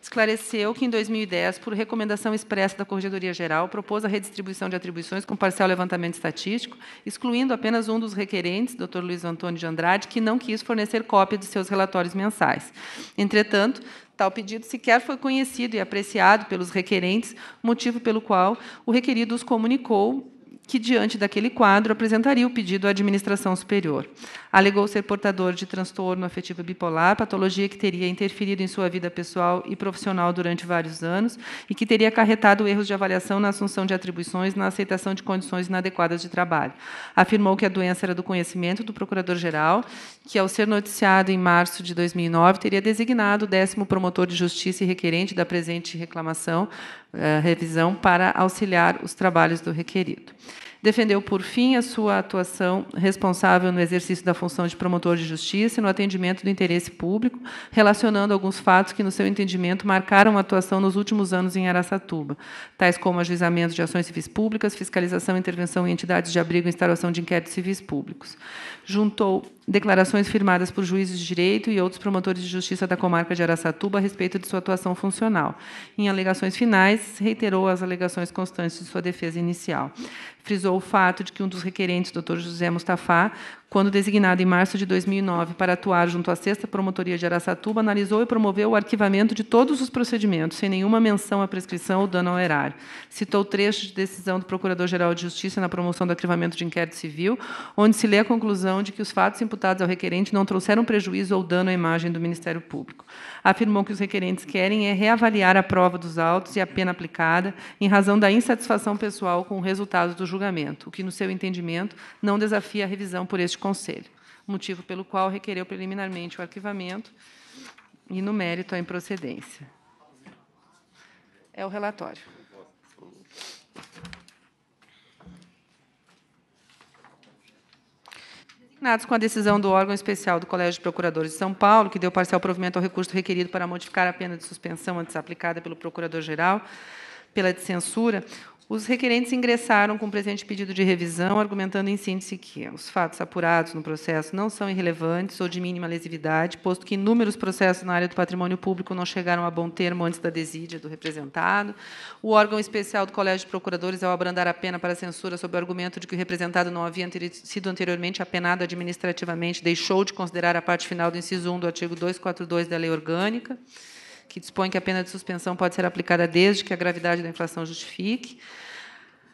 esclareceu que, em 2010, por recomendação expressa da Corregedoria Geral, propôs a redistribuição de atribuições com parcial levantamento estatístico, excluindo apenas um dos requerentes, Dr. Luiz Antônio de Andrade, que não quis fornecer cópia de seus relatórios mensais. Entretanto, Tal pedido sequer foi conhecido e apreciado pelos requerentes, motivo pelo qual o requerido os comunicou que, diante daquele quadro, apresentaria o pedido à administração superior. Alegou ser portador de transtorno afetivo bipolar, patologia que teria interferido em sua vida pessoal e profissional durante vários anos e que teria acarretado erros de avaliação na assunção de atribuições na aceitação de condições inadequadas de trabalho. Afirmou que a doença era do conhecimento do procurador-geral, que, ao ser noticiado em março de 2009, teria designado o décimo promotor de justiça e requerente da presente reclamação eh, revisão para auxiliar os trabalhos do requerido. Defendeu, por fim, a sua atuação responsável no exercício da função de promotor de justiça e no atendimento do interesse público, relacionando alguns fatos que, no seu entendimento, marcaram a atuação nos últimos anos em Araçatuba, tais como ajuizamento de ações civis públicas, fiscalização e intervenção em entidades de abrigo e instalação de inquéritos civis públicos. Juntou declarações firmadas por juízes de direito e outros promotores de justiça da comarca de Araçatuba a respeito de sua atuação funcional. Em alegações finais, reiterou as alegações constantes de sua defesa inicial. Frisou o fato de que um dos requerentes, Dr. José Mustafá, quando designado em março de 2009 para atuar junto à Sexta Promotoria de Araçatuba, analisou e promoveu o arquivamento de todos os procedimentos, sem nenhuma menção à prescrição ou dano ao erário. Citou trecho de decisão do Procurador-Geral de Justiça na promoção do arquivamento de inquérito civil, onde se lê a conclusão de que os fatos imputados ao requerente não trouxeram prejuízo ou dano à imagem do Ministério Público afirmou que os requerentes querem é reavaliar a prova dos autos e a pena aplicada em razão da insatisfação pessoal com o resultado do julgamento, o que, no seu entendimento, não desafia a revisão por este Conselho, motivo pelo qual requereu preliminarmente o arquivamento e, no mérito, a improcedência. É o relatório. com a decisão do órgão especial do Colégio de Procuradores de São Paulo, que deu parcial provimento ao recurso requerido para modificar a pena de suspensão antes aplicada pelo Procurador-Geral, pela de censura, os requerentes ingressaram com o presente pedido de revisão, argumentando em síntese que os fatos apurados no processo não são irrelevantes ou de mínima lesividade, posto que inúmeros processos na área do patrimônio público não chegaram a bom termo antes da desídia do representado. O órgão especial do Colégio de Procuradores, ao abrandar a pena para a censura sob o argumento de que o representado não havia sido anteriormente apenado administrativamente, deixou de considerar a parte final do inciso 1 do artigo 242 da Lei Orgânica que dispõe que a pena de suspensão pode ser aplicada desde que a gravidade da inflação justifique.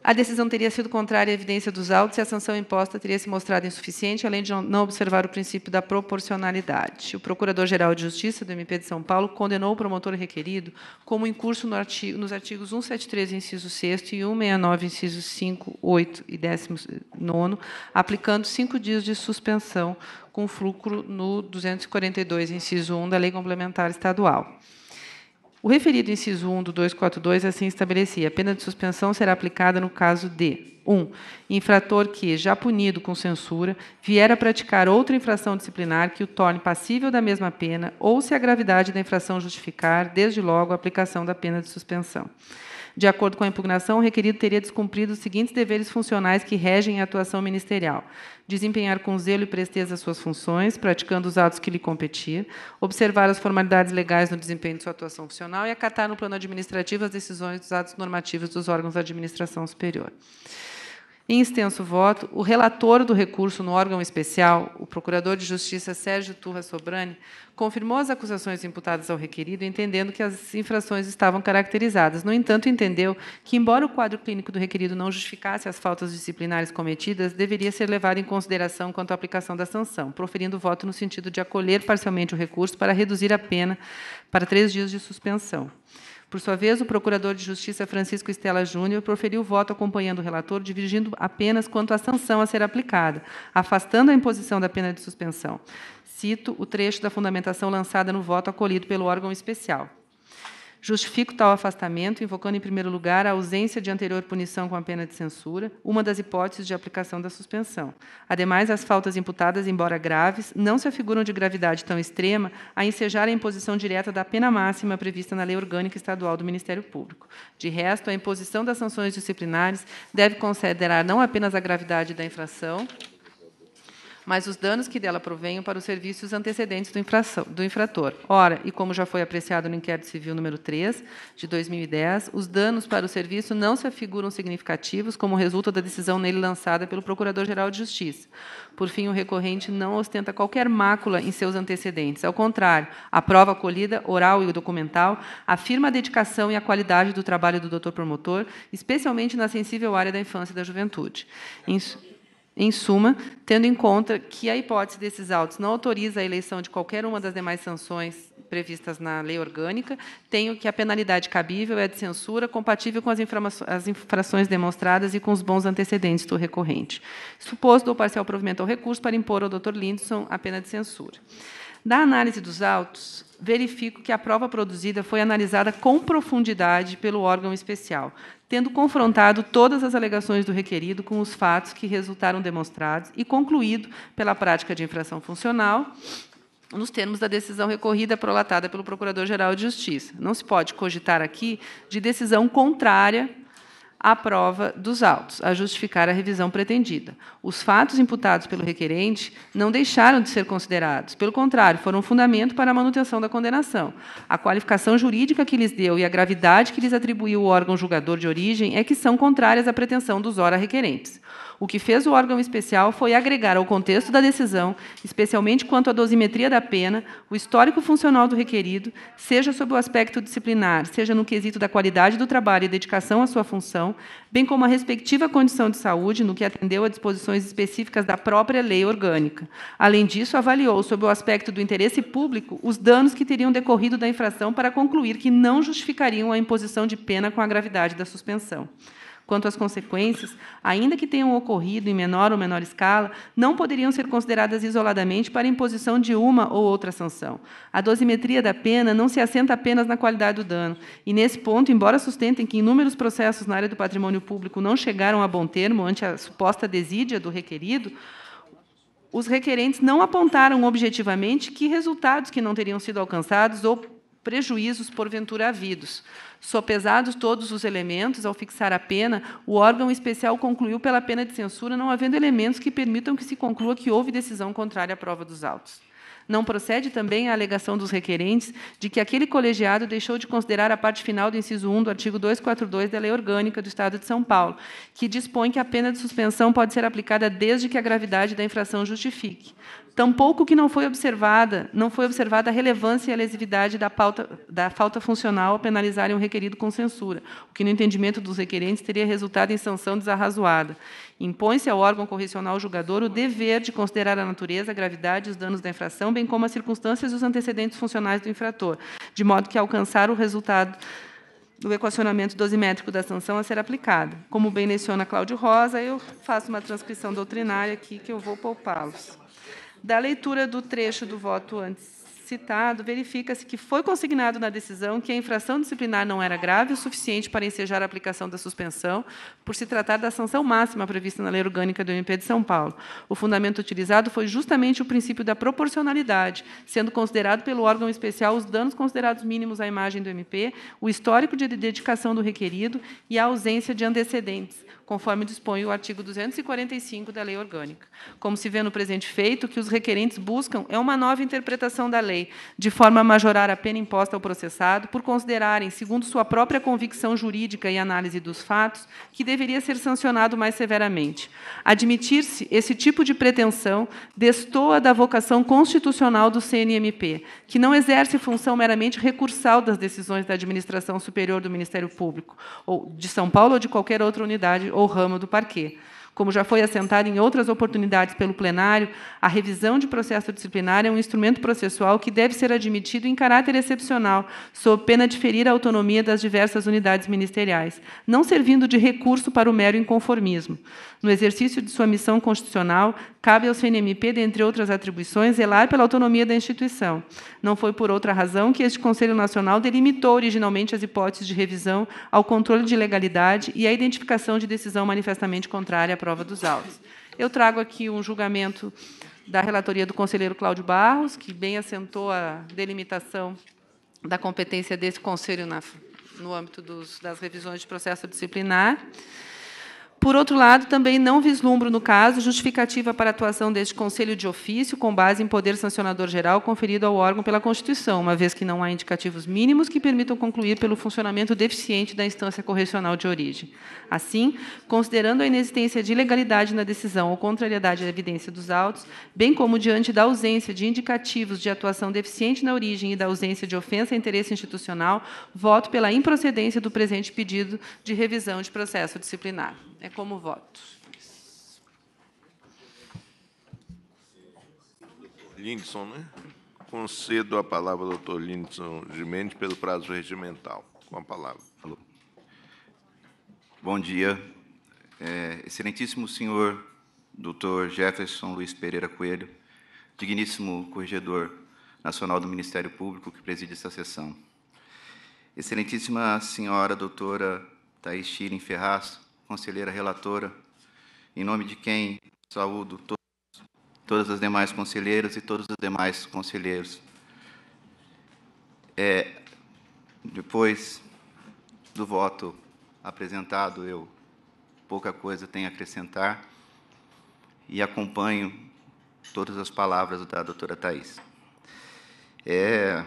A decisão teria sido contrária à evidência dos autos e a sanção imposta teria se mostrado insuficiente, além de não observar o princípio da proporcionalidade. O Procurador-Geral de Justiça do MP de São Paulo condenou o promotor requerido como incurso no artigo, nos artigos 173, inciso 6 e 169, inciso 5, 8 e 19, aplicando cinco dias de suspensão com fulcro no 242, inciso 1 da Lei Complementar Estadual. O referido inciso 1 do 242 assim estabelecia: a pena de suspensão será aplicada no caso de 1. Um, infrator que, já punido com censura, vier a praticar outra infração disciplinar que o torne passível da mesma pena ou se a gravidade da infração justificar, desde logo, a aplicação da pena de suspensão. De acordo com a impugnação, o requerido teria descumprido os seguintes deveres funcionais que regem a atuação ministerial: desempenhar com zelo e presteza suas funções, praticando os atos que lhe competir, observar as formalidades legais no desempenho de sua atuação funcional e acatar no plano administrativo as decisões dos atos normativos dos órgãos da administração superior. Em extenso voto, o relator do recurso no órgão especial, o Procurador de Justiça Sérgio Turra Sobrani, confirmou as acusações imputadas ao requerido, entendendo que as infrações estavam caracterizadas. No entanto, entendeu que, embora o quadro clínico do requerido não justificasse as faltas disciplinares cometidas, deveria ser levado em consideração quanto à aplicação da sanção, proferindo o voto no sentido de acolher parcialmente o recurso para reduzir a pena para três dias de suspensão. Por sua vez, o Procurador de Justiça Francisco Estela Júnior proferiu o voto acompanhando o relator, dirigindo apenas quanto à sanção a ser aplicada, afastando a imposição da pena de suspensão. Cito o trecho da fundamentação lançada no voto acolhido pelo órgão especial. Justifico tal afastamento, invocando em primeiro lugar a ausência de anterior punição com a pena de censura, uma das hipóteses de aplicação da suspensão. Ademais, as faltas imputadas, embora graves, não se afiguram de gravidade tão extrema a ensejar a imposição direta da pena máxima prevista na Lei Orgânica Estadual do Ministério Público. De resto, a imposição das sanções disciplinares deve considerar não apenas a gravidade da infração, mas os danos que dela provenham para os serviços antecedentes do, infração, do infrator. Ora, e como já foi apreciado no inquérito civil número 3 de 2010, os danos para o serviço não se afiguram significativos como resultado da decisão nele lançada pelo Procurador-Geral de Justiça. Por fim, o recorrente não ostenta qualquer mácula em seus antecedentes. Ao contrário, a prova colhida, oral e documental, afirma a dedicação e a qualidade do trabalho do doutor promotor, especialmente na sensível área da infância e da juventude. Em... Em suma, tendo em conta que a hipótese desses autos não autoriza a eleição de qualquer uma das demais sanções previstas na lei orgânica, tenho que a penalidade cabível é de censura compatível com as, as infrações demonstradas e com os bons antecedentes do recorrente. Suposto ou parcial provimento ao recurso para impor ao Dr. Lindson a pena de censura. Da análise dos autos, verifico que a prova produzida foi analisada com profundidade pelo órgão especial, tendo confrontado todas as alegações do requerido com os fatos que resultaram demonstrados e concluído pela prática de infração funcional nos termos da decisão recorrida prolatada pelo Procurador-Geral de Justiça. Não se pode cogitar aqui de decisão contrária à prova dos autos, a justificar a revisão pretendida. Os fatos imputados pelo requerente não deixaram de ser considerados, pelo contrário, foram um fundamento para a manutenção da condenação. A qualificação jurídica que lhes deu e a gravidade que lhes atribuiu o órgão julgador de origem é que são contrárias à pretensão dos ora requerentes. O que fez o órgão especial foi agregar ao contexto da decisão, especialmente quanto à dosimetria da pena, o histórico funcional do requerido, seja sob o aspecto disciplinar, seja no quesito da qualidade do trabalho e dedicação à sua função, bem como a respectiva condição de saúde, no que atendeu a disposições específicas da própria lei orgânica. Além disso, avaliou, sob o aspecto do interesse público, os danos que teriam decorrido da infração para concluir que não justificariam a imposição de pena com a gravidade da suspensão. Quanto às consequências, ainda que tenham ocorrido em menor ou menor escala, não poderiam ser consideradas isoladamente para imposição de uma ou outra sanção. A dosimetria da pena não se assenta apenas na qualidade do dano, e nesse ponto, embora sustentem que inúmeros processos na área do patrimônio público não chegaram a bom termo ante a suposta desídia do requerido, os requerentes não apontaram objetivamente que resultados que não teriam sido alcançados ou prejuízos porventura havidos. Sopesados todos os elementos, ao fixar a pena, o órgão especial concluiu pela pena de censura, não havendo elementos que permitam que se conclua que houve decisão contrária à prova dos autos. Não procede também a alegação dos requerentes de que aquele colegiado deixou de considerar a parte final do inciso 1 do artigo 242 da Lei Orgânica do Estado de São Paulo, que dispõe que a pena de suspensão pode ser aplicada desde que a gravidade da infração justifique tampouco que não foi observada, não foi observada a relevância e a lesividade da, pauta, da falta funcional ao penalizarem um requerido com censura, o que, no entendimento dos requerentes, teria resultado em sanção desarrazoada. Impõe-se ao órgão correcional julgador o dever de considerar a natureza, a gravidade e os danos da infração, bem como as circunstâncias e os antecedentes funcionais do infrator, de modo que alcançar o resultado do equacionamento dosimétrico da sanção a ser aplicada. Como bem menciona Cláudio Rosa, eu faço uma transcrição doutrinária aqui que eu vou poupá-los. Da leitura do trecho do voto antes citado, verifica-se que foi consignado na decisão que a infração disciplinar não era grave o suficiente para ensejar a aplicação da suspensão, por se tratar da sanção máxima prevista na Lei Orgânica do MP de São Paulo. O fundamento utilizado foi justamente o princípio da proporcionalidade, sendo considerado pelo órgão especial os danos considerados mínimos à imagem do MP, o histórico de dedicação do requerido e a ausência de antecedentes conforme dispõe o artigo 245 da Lei Orgânica. Como se vê no presente feito, o que os requerentes buscam é uma nova interpretação da lei, de forma a majorar a pena imposta ao processado, por considerarem, segundo sua própria convicção jurídica e análise dos fatos, que deveria ser sancionado mais severamente. Admitir-se esse tipo de pretensão destoa da vocação constitucional do CNMP, que não exerce função meramente recursal das decisões da Administração Superior do Ministério Público, ou de São Paulo ou de qualquer outra unidade ou ou ramo do parquê. Como já foi assentado em outras oportunidades pelo plenário, a revisão de processo disciplinar é um instrumento processual que deve ser admitido em caráter excepcional, sob pena de ferir a autonomia das diversas unidades ministeriais, não servindo de recurso para o mero inconformismo. No exercício de sua missão constitucional, cabe ao CNMP, dentre outras atribuições, zelar pela autonomia da instituição. Não foi por outra razão que este Conselho Nacional delimitou originalmente as hipóteses de revisão ao controle de legalidade e à identificação de decisão manifestamente contrária à prova dos autos. Eu trago aqui um julgamento da relatoria do conselheiro Cláudio Barros, que bem assentou a delimitação da competência desse conselho na, no âmbito dos, das revisões de processo disciplinar. Por outro lado, também não vislumbro, no caso, justificativa para a atuação deste Conselho de ofício com base em poder sancionador geral conferido ao órgão pela Constituição, uma vez que não há indicativos mínimos que permitam concluir pelo funcionamento deficiente da instância correcional de origem. Assim, considerando a inexistência de ilegalidade na decisão ou contrariedade à evidência dos autos, bem como diante da ausência de indicativos de atuação deficiente na origem e da ausência de ofensa a interesse institucional, voto pela improcedência do presente pedido de revisão de processo disciplinar. É como voto. Lindson, né? Concedo a palavra ao doutor Lindson Mendes, pelo prazo regimental. Com a palavra. Alô. Bom dia. É, excelentíssimo senhor doutor Jefferson Luiz Pereira Coelho, digníssimo corregedor nacional do Ministério Público que preside esta sessão. Excelentíssima senhora doutora Thais Chirin Ferraz, conselheira relatora, em nome de quem saúdo todos, todas as demais conselheiras e todos os demais conselheiros. É, depois do voto apresentado, eu pouca coisa tenho a acrescentar e acompanho todas as palavras da doutora Thais. É,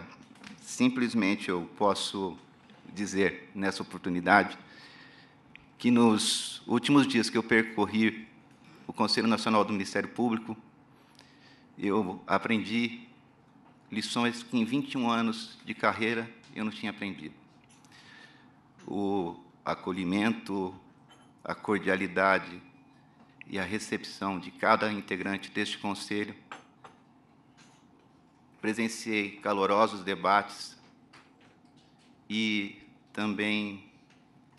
simplesmente eu posso dizer nessa oportunidade que nos últimos dias que eu percorri o Conselho Nacional do Ministério Público, eu aprendi lições que em 21 anos de carreira eu não tinha aprendido. O acolhimento, a cordialidade e a recepção de cada integrante deste conselho. Presenciei calorosos debates e também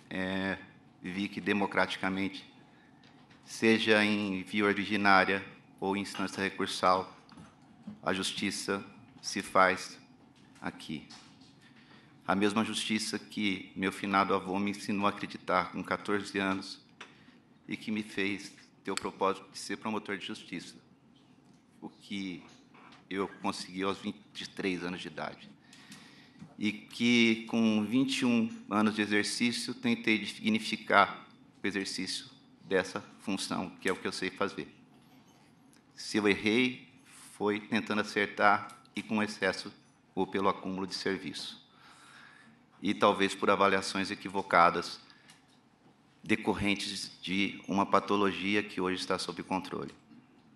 é, vi que democraticamente, seja em via originária ou em instância recursal, a justiça se faz aqui. A mesma justiça que meu finado avô me ensinou a acreditar com 14 anos e que me fez ter o propósito de ser promotor de justiça, o que eu consegui aos 23 anos de idade e que, com 21 anos de exercício, tentei dignificar o exercício dessa função, que é o que eu sei fazer. Se eu errei, foi tentando acertar e com excesso ou pelo acúmulo de serviço. E talvez por avaliações equivocadas decorrentes de uma patologia que hoje está sob controle.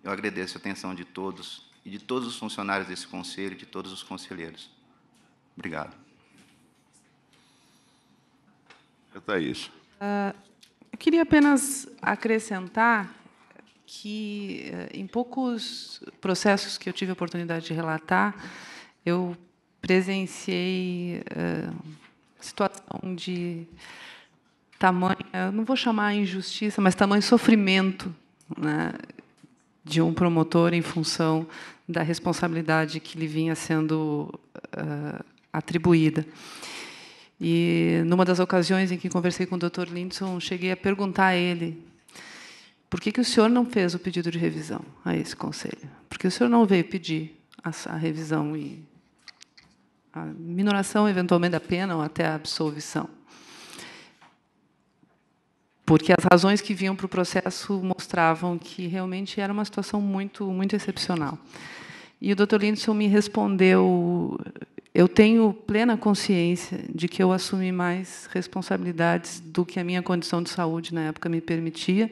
Eu agradeço a atenção de todos e de todos os funcionários desse conselho, de todos os conselheiros. Obrigado. É Thaís. Uh, eu queria apenas acrescentar que, eh, em poucos processos que eu tive a oportunidade de relatar, eu presenciei uh, situação de tamanho, não vou chamar injustiça, mas tamanho sofrimento né, de um promotor em função da responsabilidade que lhe vinha sendo uh, atribuída. E numa das ocasiões em que conversei com o Dr. Lindson, cheguei a perguntar a ele por que, que o senhor não fez o pedido de revisão a esse conselho? Por que o senhor não veio pedir a, revisão e a minoração, eventualmente, da pena ou até a absolvição? Porque as razões que vinham para o processo mostravam que realmente era uma situação muito, muito excepcional. E o Dr. Lindson me respondeu eu tenho plena consciência de que eu assumi mais responsabilidades do que a minha condição de saúde na época me permitia.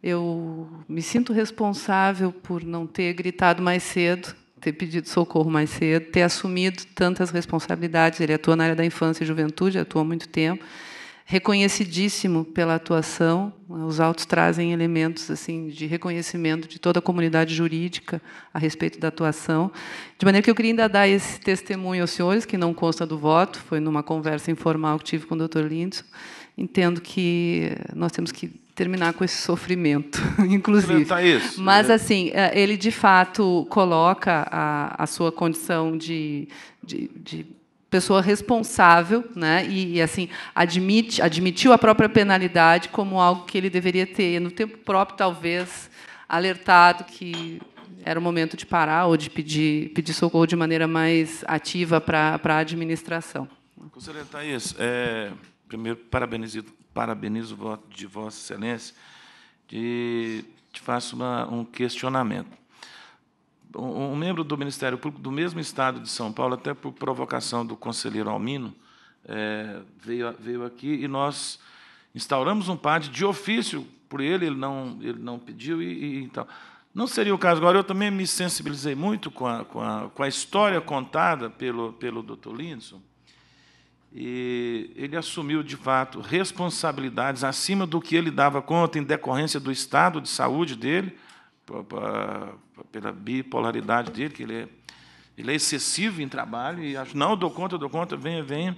Eu me sinto responsável por não ter gritado mais cedo, ter pedido socorro mais cedo, ter assumido tantas responsabilidades. Ele atua na área da infância e juventude, atua há muito tempo reconhecidíssimo pela atuação. Os autos trazem elementos assim de reconhecimento de toda a comunidade jurídica a respeito da atuação. De maneira que eu queria ainda dar esse testemunho aos senhores, que não consta do voto, foi numa conversa informal que tive com o Dr. Lindson. Entendo que nós temos que terminar com esse sofrimento, inclusive. Tá isso, né? Mas, assim, é, ele de fato coloca a, a sua condição de, de, de pessoa responsável, né? E, e, assim admite, admitiu a própria penalidade como algo que ele deveria ter no tempo próprio, talvez alertado que era o momento de parar ou de pedir, pedir socorro de maneira mais ativa para, para a administração. Conselheiro Thaís, é, primeiro, parabenizo, parabenizo o voto de Vossa Excelência e te faço uma, um questionamento um membro do Ministério Público do mesmo estado de São Paulo, até por provocação do conselheiro Almino, é, veio, veio aqui e nós instauramos um PAD de ofício por ele, ele não, ele não pediu e, e então. Não seria o caso agora, eu também me sensibilizei muito com a, com a, com a história contada pelo, pelo doutor Linson, e ele assumiu, de fato, responsabilidades acima do que ele dava conta em decorrência do estado de saúde dele, pela bipolaridade dele, que ele é, ele é excessivo em trabalho, e acho, não, eu dou conta, eu dou conta, venha, venha.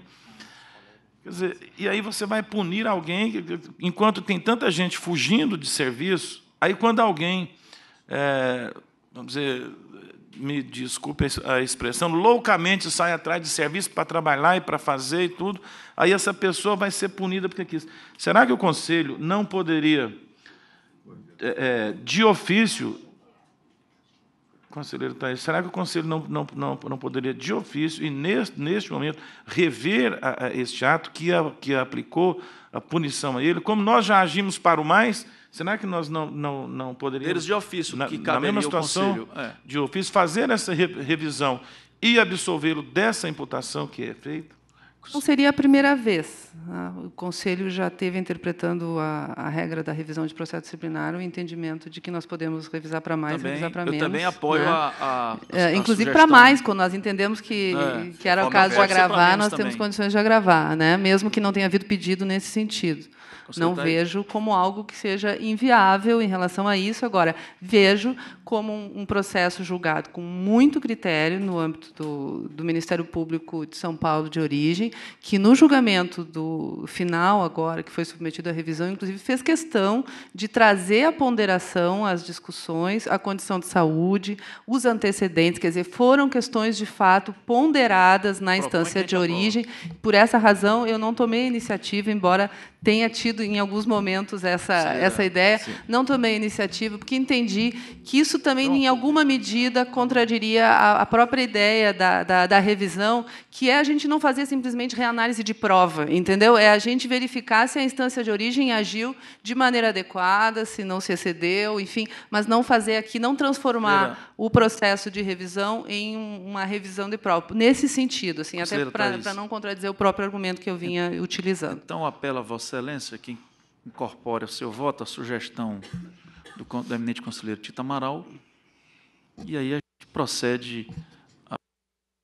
Quer dizer, e aí você vai punir alguém, enquanto tem tanta gente fugindo de serviço, aí quando alguém, é, vamos dizer, me desculpe a expressão, loucamente sai atrás de serviço para trabalhar e para fazer e tudo, aí essa pessoa vai ser punida porque quis. Será que o conselho não poderia é, é, de ofício. Conselheiro Thaís, será que o conselho não, não, não, não poderia, de ofício, e neste, neste momento, rever a, a este ato que, a, que aplicou a punição a ele? Como nós já agimos para o mais, será que nós não, não, não poderíamos. Eles de ofício, na, que na mesma situação, é. de ofício, fazer essa re, revisão e absolvê-lo dessa imputação que é feita? Não seria a primeira vez. Né? O Conselho já teve, interpretando a, a regra da revisão de processo disciplinar, o entendimento de que nós podemos revisar para mais, também, revisar para menos. Eu também apoio né? a, a, a, é, a, Inclusive para mais, quando nós entendemos que, é, que era o caso de agravar, nós também. temos condições de agravar, né? mesmo que não tenha havido pedido nesse sentido. Não vejo como algo que seja inviável em relação a isso. Agora, vejo como um, processo julgado com muito critério no âmbito do, do, Ministério Público de São Paulo de origem, que no julgamento do final agora, que foi submetido à revisão, inclusive fez questão de trazer a ponderação às discussões, a condição de saúde, os antecedentes, quer dizer, foram questões de fato ponderadas na instância de tá origem. Por essa razão, eu não tomei a iniciativa, embora tenha tido em alguns momentos essa, sim, é, essa ideia, sim. não tomei a iniciativa, porque entendi que isso isso também, em alguma medida, contradiria a, a própria ideia da, da, da, revisão, que é a gente não fazer simplesmente reanálise de prova, entendeu? É a gente verificar se a instância de origem agiu de maneira adequada, se não se excedeu, enfim, mas não fazer aqui, não transformar o processo de revisão em uma revisão de prova. Nesse sentido, assim, até para não contradizer o próprio argumento que eu vinha então, utilizando. Então, apelo a Vossa Excelência que incorpore o seu voto a sugestão do, do eminente conselheiro Tito Amaral. E aí a gente procede à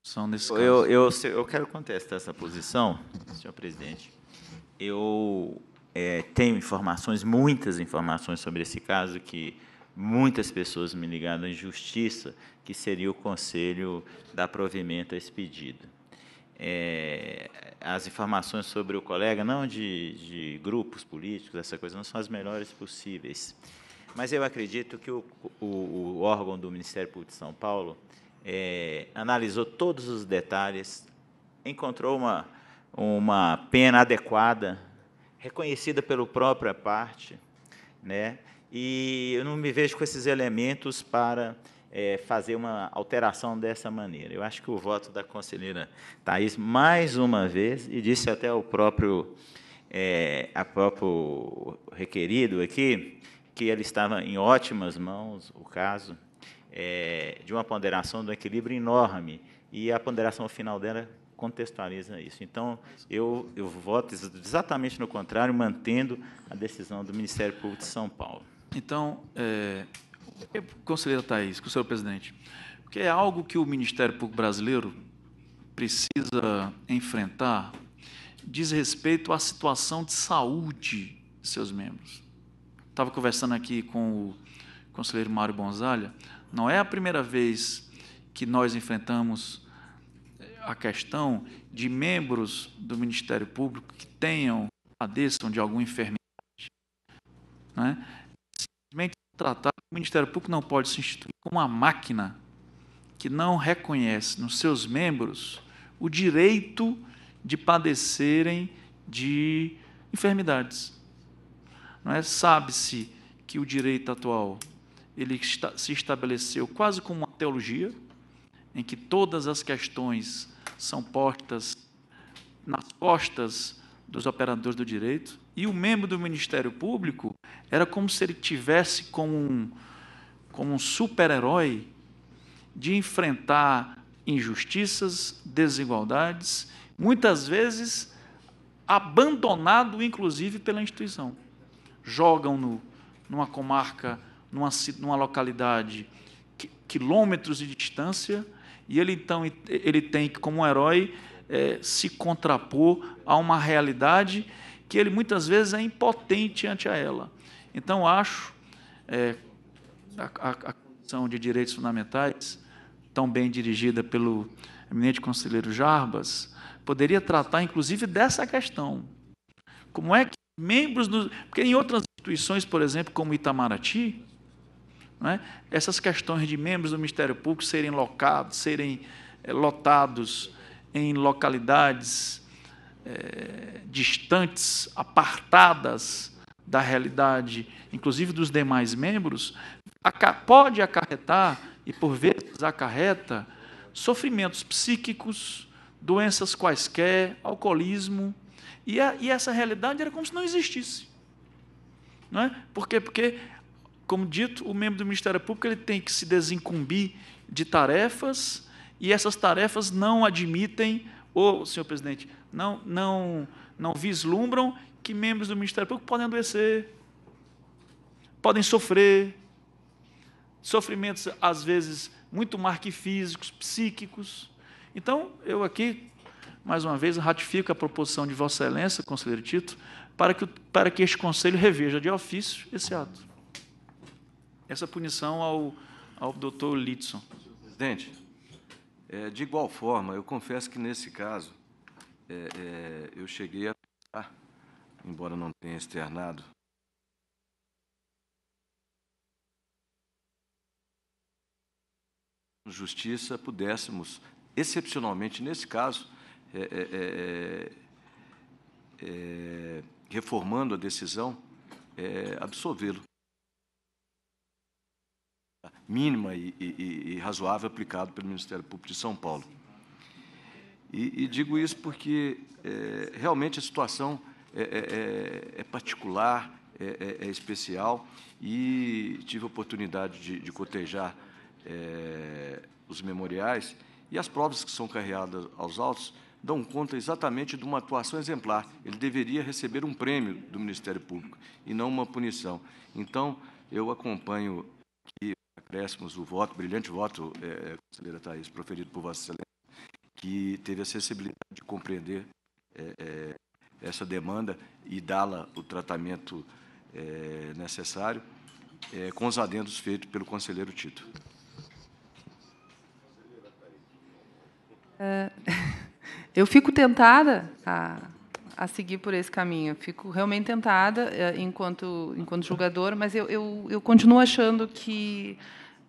discussão nesse caso. Eu, eu, eu quero contestar essa posição, senhor presidente. Eu é, tenho informações, muitas informações sobre esse caso que muitas pessoas me ligaram em justiça que seria o conselho dar provimento a esse pedido. É, as informações sobre o colega, não de, de grupos políticos, essa coisa, não são as melhores possíveis. Mas eu acredito que o, o, o órgão do Ministério Público de São Paulo é, analisou todos os detalhes, encontrou uma, uma pena adequada, reconhecida pela própria parte, né? e eu não me vejo com esses elementos para é, fazer uma alteração dessa maneira. Eu acho que o voto da conselheira Thais, mais uma vez, e disse até o próprio, é, a próprio requerido aqui, que ele estava em ótimas mãos, o caso, é, de uma ponderação do equilíbrio enorme, e a ponderação final dela contextualiza isso. Então, eu, eu voto exatamente no contrário, mantendo a decisão do Ministério Público de São Paulo. Então, é, conselheira Thais, senhor presidente, porque é algo que o Ministério Público brasileiro precisa enfrentar diz respeito à situação de saúde de seus membros estava conversando aqui com o conselheiro Mário Bonzalha, não é a primeira vez que nós enfrentamos eh, a questão de membros do Ministério Público que tenham, padeçam de alguma enfermidade. Né? Simplesmente tratar o Ministério Público não pode se instituir como uma máquina que não reconhece nos seus membros o direito de padecerem de enfermidades é? Sabe-se que o direito atual ele está, se estabeleceu quase como uma teologia, em que todas as questões são postas nas costas dos operadores do direito, e o membro do Ministério Público era como se ele tivesse como um, como um super-herói de enfrentar injustiças, desigualdades, muitas vezes abandonado, inclusive, pela instituição jogam-no numa comarca, numa, numa localidade quilômetros de distância, e ele então ele tem que, como um herói, é, se contrapor a uma realidade que ele muitas vezes é impotente ante a ela. Então acho é, a, a Comissão de Direitos Fundamentais, tão bem dirigida pelo eminente conselheiro Jarbas, poderia tratar inclusive dessa questão. Como é que Membros, porque em outras instituições, por exemplo, como Itamaraty, é? essas questões de membros do Ministério Público serem locados, serem eh, lotados em localidades é, distantes, apartadas da realidade, inclusive dos demais membros, pode acarretar, e por vezes acarreta, sofrimentos psíquicos, doenças quaisquer, alcoolismo, e, a, e essa realidade era como se não existisse. Não é? Por quê? Porque, como dito, o membro do Ministério Público ele tem que se desincumbir de tarefas e essas tarefas não admitem, ou, senhor presidente, não, não, não vislumbram que membros do Ministério Público podem adoecer, podem sofrer, sofrimentos às vezes muito mais que físicos, psíquicos. Então, eu aqui mais uma vez, ratifico a proposição de Vossa Excelência, conselheiro Tito, para que, para que este Conselho reveja de ofício esse ato. Essa punição ao, ao doutor Litson. Presidente, é, de igual forma, eu confesso que nesse caso, é, é, eu cheguei a. Ah, embora não tenha externado, justiça pudéssemos, excepcionalmente nesse caso, é é, é, é, é, reformando a decisão, absolvê-lo. Mínima e, e, e, razoável aplicado pelo Ministério Público de São Paulo. E, e digo isso porque realmente a situação é particular, é, é, é, especial e tive a oportunidade de, de cotejar é, os memoriais e as provas que são carreadas aos autos dão conta exatamente de uma atuação exemplar. Ele deveria receber um prêmio do Ministério Público e não uma punição. Então, eu acompanho aqui acréscimos o voto, brilhante voto, é, é conselheira Thais, proferido por Vossa Excelência, que teve a sensibilidade de compreender é, é, essa demanda e dá-la o tratamento é, necessário, é, com os adendos feitos pelo conselheiro Tito. Uh... eu fico tentada a, a seguir por esse caminho. fico realmente tentada eh, enquanto enquanto julgador, mas eu, eu, eu continuo achando que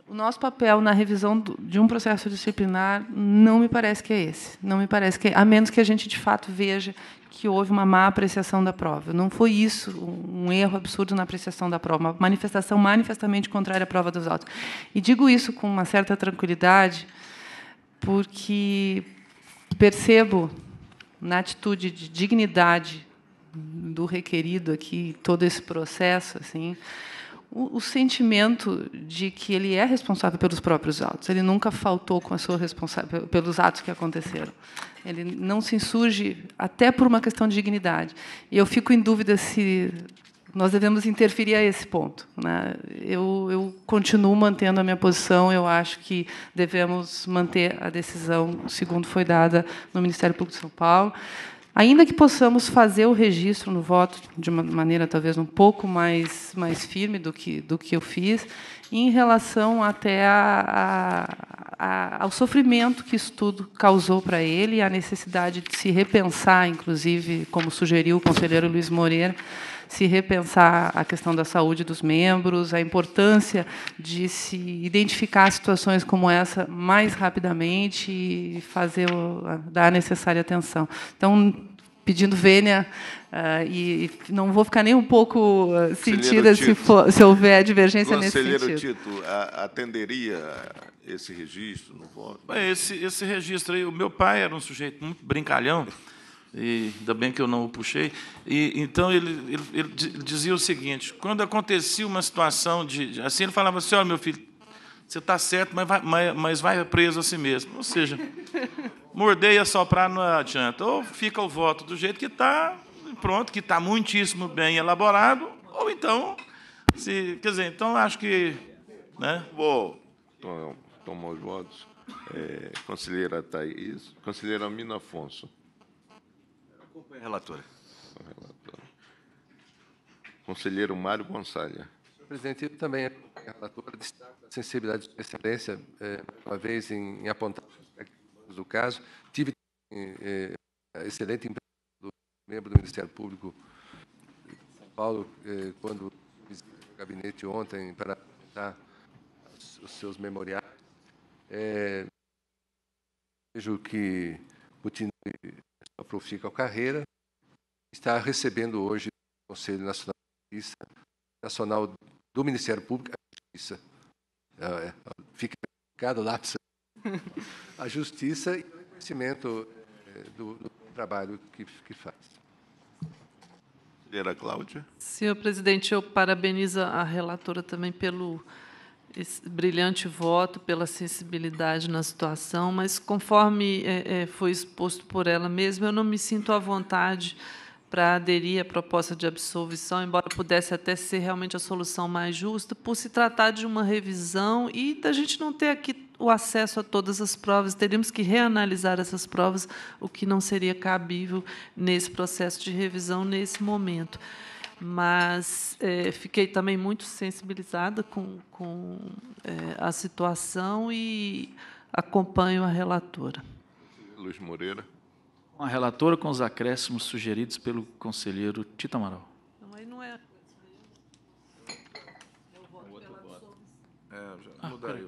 o nosso papel na revisão de um processo disciplinar não me parece que é esse. Não me parece que, é, a menos que a gente de fato veja que houve uma má apreciação da prova. Não foi isso um erro absurdo na apreciação da prova, uma manifestação manifestamente contrária à prova dos autos. E digo isso com uma certa tranquilidade, porque percebo na atitude de dignidade do requerido aqui, todo esse processo, assim, o, o, sentimento de que ele é responsável pelos próprios atos. Ele nunca faltou com a sua responsabilidade pelos atos que aconteceram. Ele não se insurge até por uma questão de dignidade. E eu fico em dúvida se nós devemos interferir a esse ponto. Né? Eu, eu, continuo mantendo a minha posição, eu acho que devemos manter a decisão, segundo foi dada no Ministério Público de São Paulo. Ainda que possamos fazer o registro no voto de uma maneira talvez um pouco mais, mais firme do que, do que eu fiz, em relação até a, a, a, ao sofrimento que isso tudo causou para ele, a necessidade de se repensar, inclusive, como sugeriu o conselheiro Luiz Moreira, se repensar a questão da saúde dos membros, a importância de se identificar situações como essa mais rapidamente e fazer o, dar a necessária atenção. Então, pedindo vênia uh, e, e, não vou ficar nem um pouco uh, sentida se, for, se, houver divergência nesse sentido. Tito, a, atenderia esse registro? Não voto. Esse, esse registro aí, o meu pai era um sujeito muito brincalhão, e ainda bem que eu não o puxei. E, então ele, ele, ele dizia o seguinte: quando acontecia uma situação de. Assim ele falava assim: olha, meu filho, você está certo, mas vai, mas, mas vai preso a si mesmo. Ou seja, morder e assoprar não adianta. Ou fica o voto do jeito que está, pronto, que está muitíssimo bem elaborado, ou então. Se, quer dizer, então acho que. Né? Vou tomar os votos. É, conselheira Thais, conselheira Mina Afonso. Acompanhe a relatora. Conselheiro Mário Gonçalves. Presidente, eu também a relatora destaco a sensibilidade de excelência, eh, uma vez, em, em apontar os aspectos do caso. Tive eh, excelente do membro do Ministério Público de São Paulo, eh, quando visitei o gabinete ontem para apresentar os, seus memoriais. Eh, vejo que continue a Profica Carreira, está recebendo hoje o Conselho Nacional de Justiça, Nacional do Ministério Público, a Justiça. É, é, fica cada lápis. A Justiça e o reconhecimento é, do, do trabalho que, que faz. senhora Cláudia. Senhor presidente, eu parabenizo a relatora também pelo esse brilhante voto pela sensibilidade na situação, mas conforme é, é, foi exposto por ela mesma, eu não me sinto à vontade para aderir à proposta de absolvição, embora pudesse até ser realmente a solução mais justa, por se tratar de uma revisão e da gente não ter aqui o acesso a todas as provas, teríamos que reanalisar essas provas, o que não seria cabível nesse processo de revisão nesse momento mas é, fiquei também muito sensibilizada com, com é, a situação e acompanho a relatora. Luiz Moreira. A relatora com os acréscimos sugeridos pelo conselheiro Tita Amaral. Não, aí não é. é eu ah, voto pela É, já mudaria.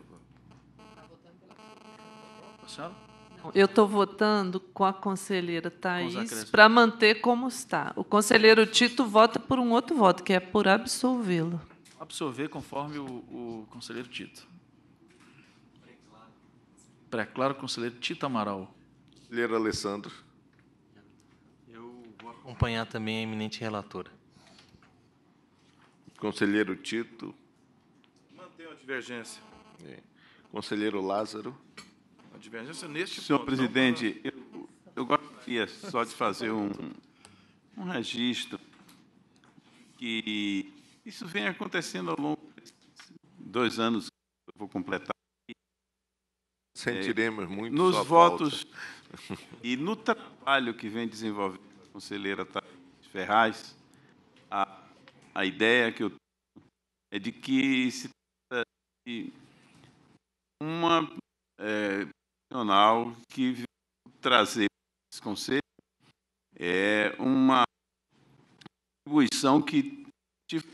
Está votando pela Senhora? Eu estou votando com a conselheira Thaís para manter como está. O conselheiro Tito vota por um outro voto, que é por absolvê-lo. Absolver conforme o, o conselheiro Tito. Pré-claro, conselheiro Tito Amaral. Conselheiro Alessandro. Eu vou acompanhar também a eminente relatora. Conselheiro Tito. Mantém a divergência. É. Conselheiro Lázaro divergência neste Senhor ponto, presidente, não... eu, eu gostaria só de fazer um, um registro que isso vem acontecendo ao longo de dois anos, eu vou completar. Sentiremos é, muito Nos votos e no trabalho que vem desenvolvendo a conselheira Ferraz, a, a ideia que eu tenho é de que se trata de uma é, que trazer esse conselho é uma contribuição que tive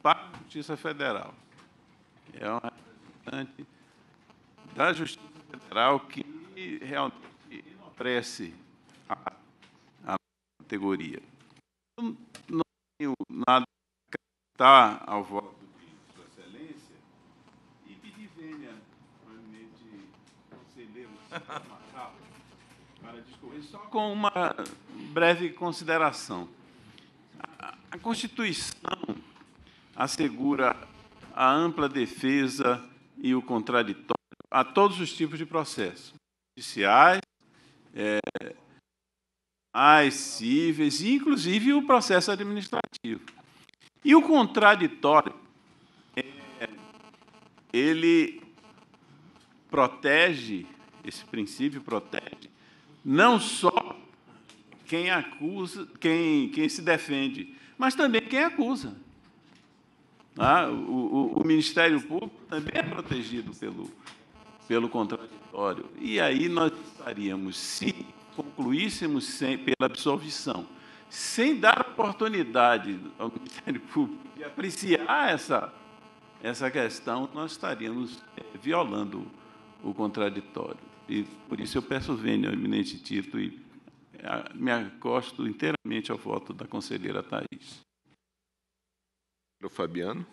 para a Justiça Federal. É um representante da Justiça Federal que realmente oferece a, a categoria. Eu não tenho nada a acrescentar ao voto só com uma breve consideração. A Constituição assegura a ampla defesa e o contraditório a todos os tipos de processo, judiciais, é, as cíveis, inclusive o processo administrativo. E o contraditório, é, ele protege esse princípio protege não só quem acusa, quem, quem se defende, mas também quem acusa. Ah, o, o, o, Ministério Público também é protegido pelo, pelo contraditório. E aí nós estaríamos, se concluíssemos sem, pela absolvição, sem dar oportunidade ao Ministério Público de apreciar essa, essa questão, nós estaríamos eh, violando o contraditório. E por isso eu peço vênia ao eminente Tito e me acosto inteiramente ao voto da conselheira Thais. O Fabiano.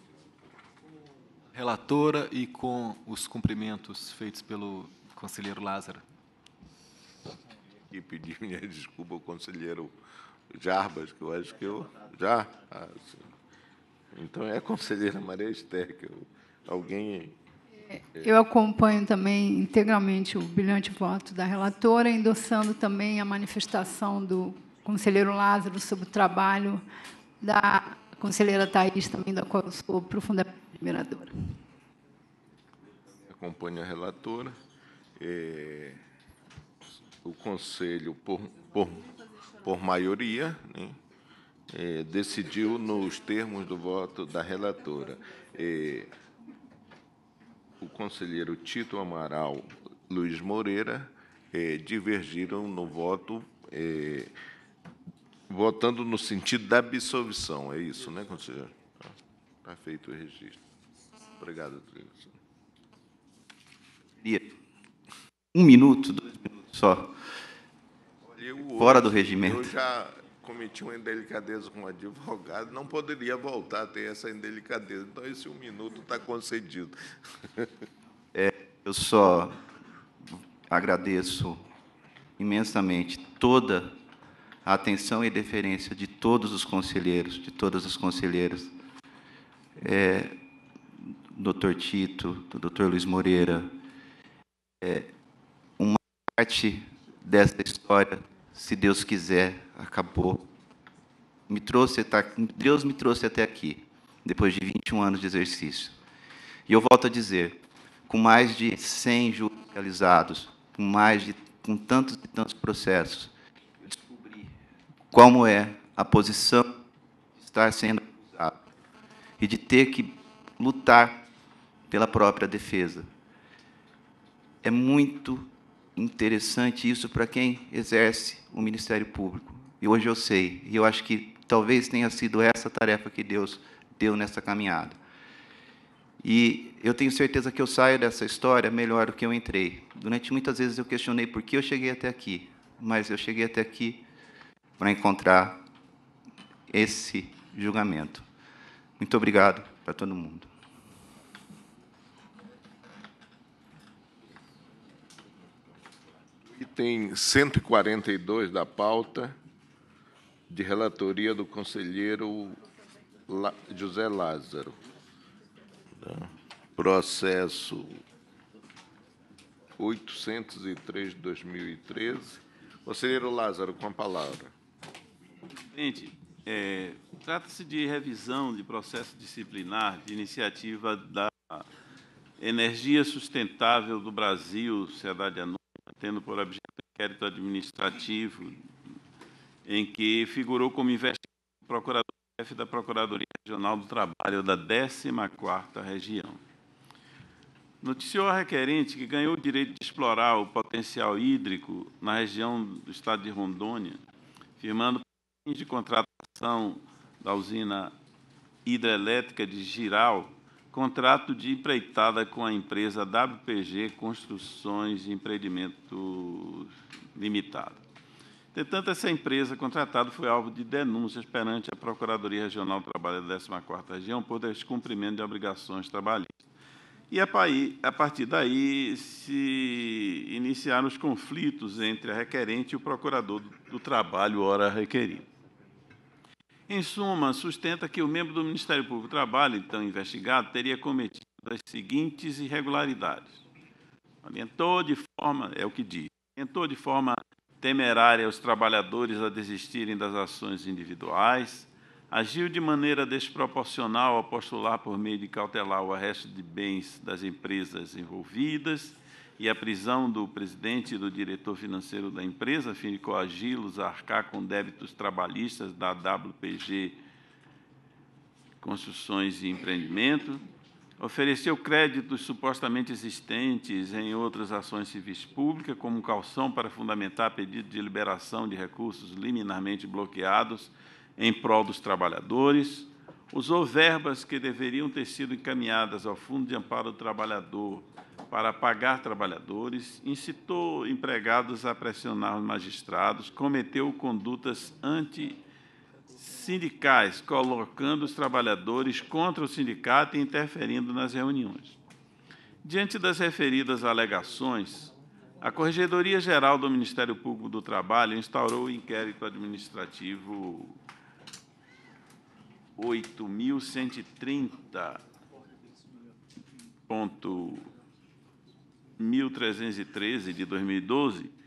Relatora e com os cumprimentos feitos pelo conselheiro Lázaro. E pedir minha desculpa ao conselheiro Jarbas, que eu acho que eu. Já? Ah, então é a conselheira Maria Esther, que eu, alguém eu acompanho também integralmente o brilhante voto da relatora, endossando também a manifestação do conselheiro Lázaro sobre o trabalho da conselheira Thais, também da qual eu sou profunda admiradora. Acompanho a relatora. É, o Conselho, por, por, por maioria, né, é, decidiu nos termos do voto da relatora. É, o conselheiro Tito Amaral Luiz Moreira eh, divergiram no voto, eh, votando no sentido da absolvição. É isso, né, conselheiro? Está ah, feito o registro. Obrigado, doutor. Um minuto, dois minutos só. Eu, Fora do regimento. Eu já, cometi uma indelicadeza com um advogado, não poderia voltar a ter essa indelicadeza. Então, esse um minuto está concedido. É, eu só agradeço imensamente toda a atenção e deferência de todos os conselheiros, de todas as conselheiras, é, doutor Tito, do doutor Luiz Moreira. É, uma parte dessa história, se Deus quiser, acabou. Me trouxe, tá, Deus me trouxe até aqui, depois de 21 anos de exercício. E eu volto a dizer, com mais de 100 julgos realizados, com mais de com tantos e tantos processos, eu descobri como é a posição de estar sendo acusado e de ter que lutar pela própria defesa. É muito interessante isso para quem exerce o Ministério Público. E hoje eu sei, e eu acho que talvez tenha sido essa a tarefa que Deus deu nessa caminhada. E eu tenho certeza que eu saio dessa história melhor do que eu entrei. Durante muitas vezes eu questionei por que eu cheguei até aqui, mas eu cheguei até aqui para encontrar esse julgamento. Muito obrigado para todo mundo. Item 142 da pauta de relatoria do conselheiro José Lázaro. Tá. Processo 803 de 2013. Conselheiro Lázaro, com a palavra. Presidente, é, trata-se de revisão de processo disciplinar de iniciativa da Energia Sustentável do Brasil, Sociedade Anônima, tendo por objeto inquérito administrativo em que figurou como investigador procurador-chefe da Procuradoria Regional do Trabalho da 14ª Região. Noticiou a requerente que ganhou o direito de explorar o potencial hídrico na região do estado de Rondônia, firmando de contratação da usina hidrelétrica de Giral, contrato de empreitada com a empresa WPG Construções e Empreendimento Limitado. Entretanto, essa empresa contratada foi alvo de denúncias perante a Procuradoria Regional do Trabalho da 14ª Região por descumprimento de obrigações trabalhistas. E a partir daí se iniciaram os conflitos entre a requerente e o procurador do trabalho, ora requerido. Em suma, sustenta que o membro do Ministério Público do Trabalho, então investigado, teria cometido as seguintes irregularidades. Orientou de forma, é o que diz, orientou de forma temerária aos trabalhadores a desistirem das ações individuais, agiu de maneira desproporcional ao postular por meio de cautelar o arresto de bens das empresas envolvidas e a prisão do presidente e do diretor financeiro da empresa, a fim de coagi-los a arcar com débitos trabalhistas da WPG Construções e Empreendimento, ofereceu créditos supostamente existentes em outras ações civis públicas como calção para fundamentar pedido de liberação de recursos liminarmente bloqueados em prol dos trabalhadores, usou verbas que deveriam ter sido encaminhadas ao Fundo de Amparo do Trabalhador para pagar trabalhadores, incitou empregados a pressionar os magistrados, cometeu condutas anti sindicais, colocando os trabalhadores contra o sindicato e interferindo nas reuniões. Diante das referidas alegações, a Corregedoria Geral do Ministério Público do Trabalho instaurou o inquérito administrativo 8.130.1313 de 2012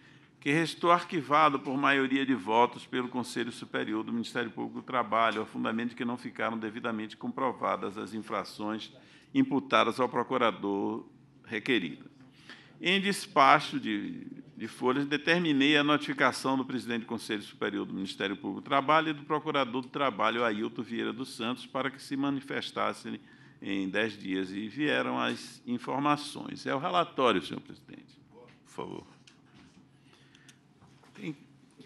que restou arquivado por maioria de votos pelo Conselho Superior do Ministério Público do Trabalho, a fundamento de que não ficaram devidamente comprovadas as infrações imputadas ao procurador requerido. Em despacho de, de folhas, determinei a notificação do presidente do Conselho Superior do Ministério Público do Trabalho e do procurador do Trabalho, Ailton Vieira dos Santos, para que se manifestassem em dez dias. E vieram as informações. É o relatório, senhor presidente. Por favor em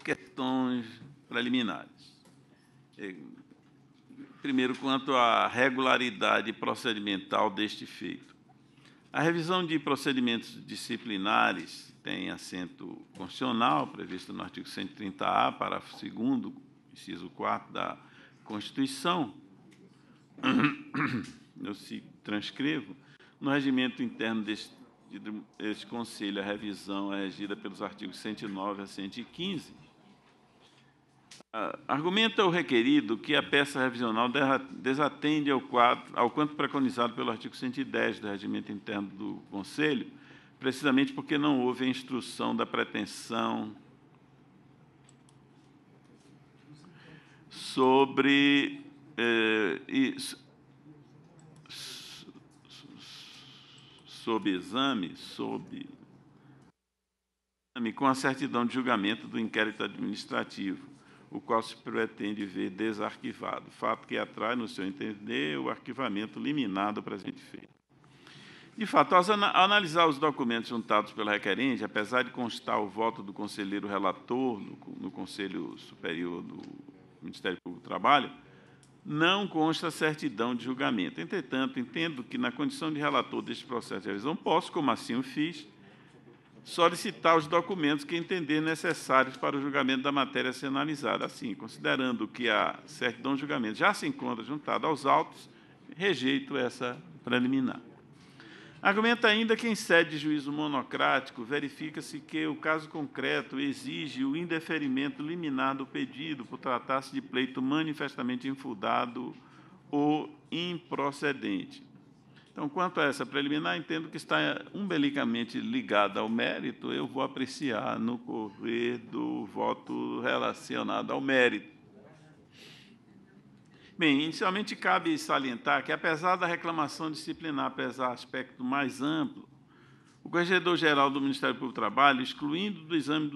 questões preliminares. É, primeiro, quanto à regularidade procedimental deste feito. A revisão de procedimentos disciplinares tem assento constitucional, previsto no artigo 130-A, parágrafo 2 inciso 4 da Constituição. Eu se transcrevo no regimento interno deste este conselho, a revisão é regida pelos artigos 109 a 115. Ah, argumenta o requerido que a peça revisional desatende ao, quadro, ao quanto preconizado pelo artigo 110 do Regimento Interno do Conselho, precisamente porque não houve a instrução da pretensão sobre eh, isso, sob exame, sob exame com a certidão de julgamento do inquérito administrativo, o qual se pretende ver desarquivado, fato que atrai, no seu entender, o arquivamento liminar do presente feito. De fato, ao analisar os documentos juntados pela requerente, apesar de constar o voto do conselheiro relator no, no Conselho Superior do Ministério Público do Trabalho, não consta certidão de julgamento. Entretanto, entendo que, na condição de relator deste processo de revisão, posso, como assim o fiz, solicitar os documentos que entender necessários para o julgamento da matéria a ser analisada. Assim, considerando que a certidão de julgamento já se encontra juntada aos autos, rejeito essa preliminar. Argumenta ainda que, em sede de juízo monocrático, verifica-se que o caso concreto exige o indeferimento liminar do pedido por tratar-se de pleito manifestamente infundado ou improcedente. Então, quanto a essa preliminar, entendo que está umbilicamente ligada ao mérito, eu vou apreciar no correr do voto relacionado ao mérito. Bem, inicialmente cabe salientar que, apesar da reclamação disciplinar pesar aspecto mais amplo, o Corregedor-Geral do Ministério Público do Trabalho, excluindo do exame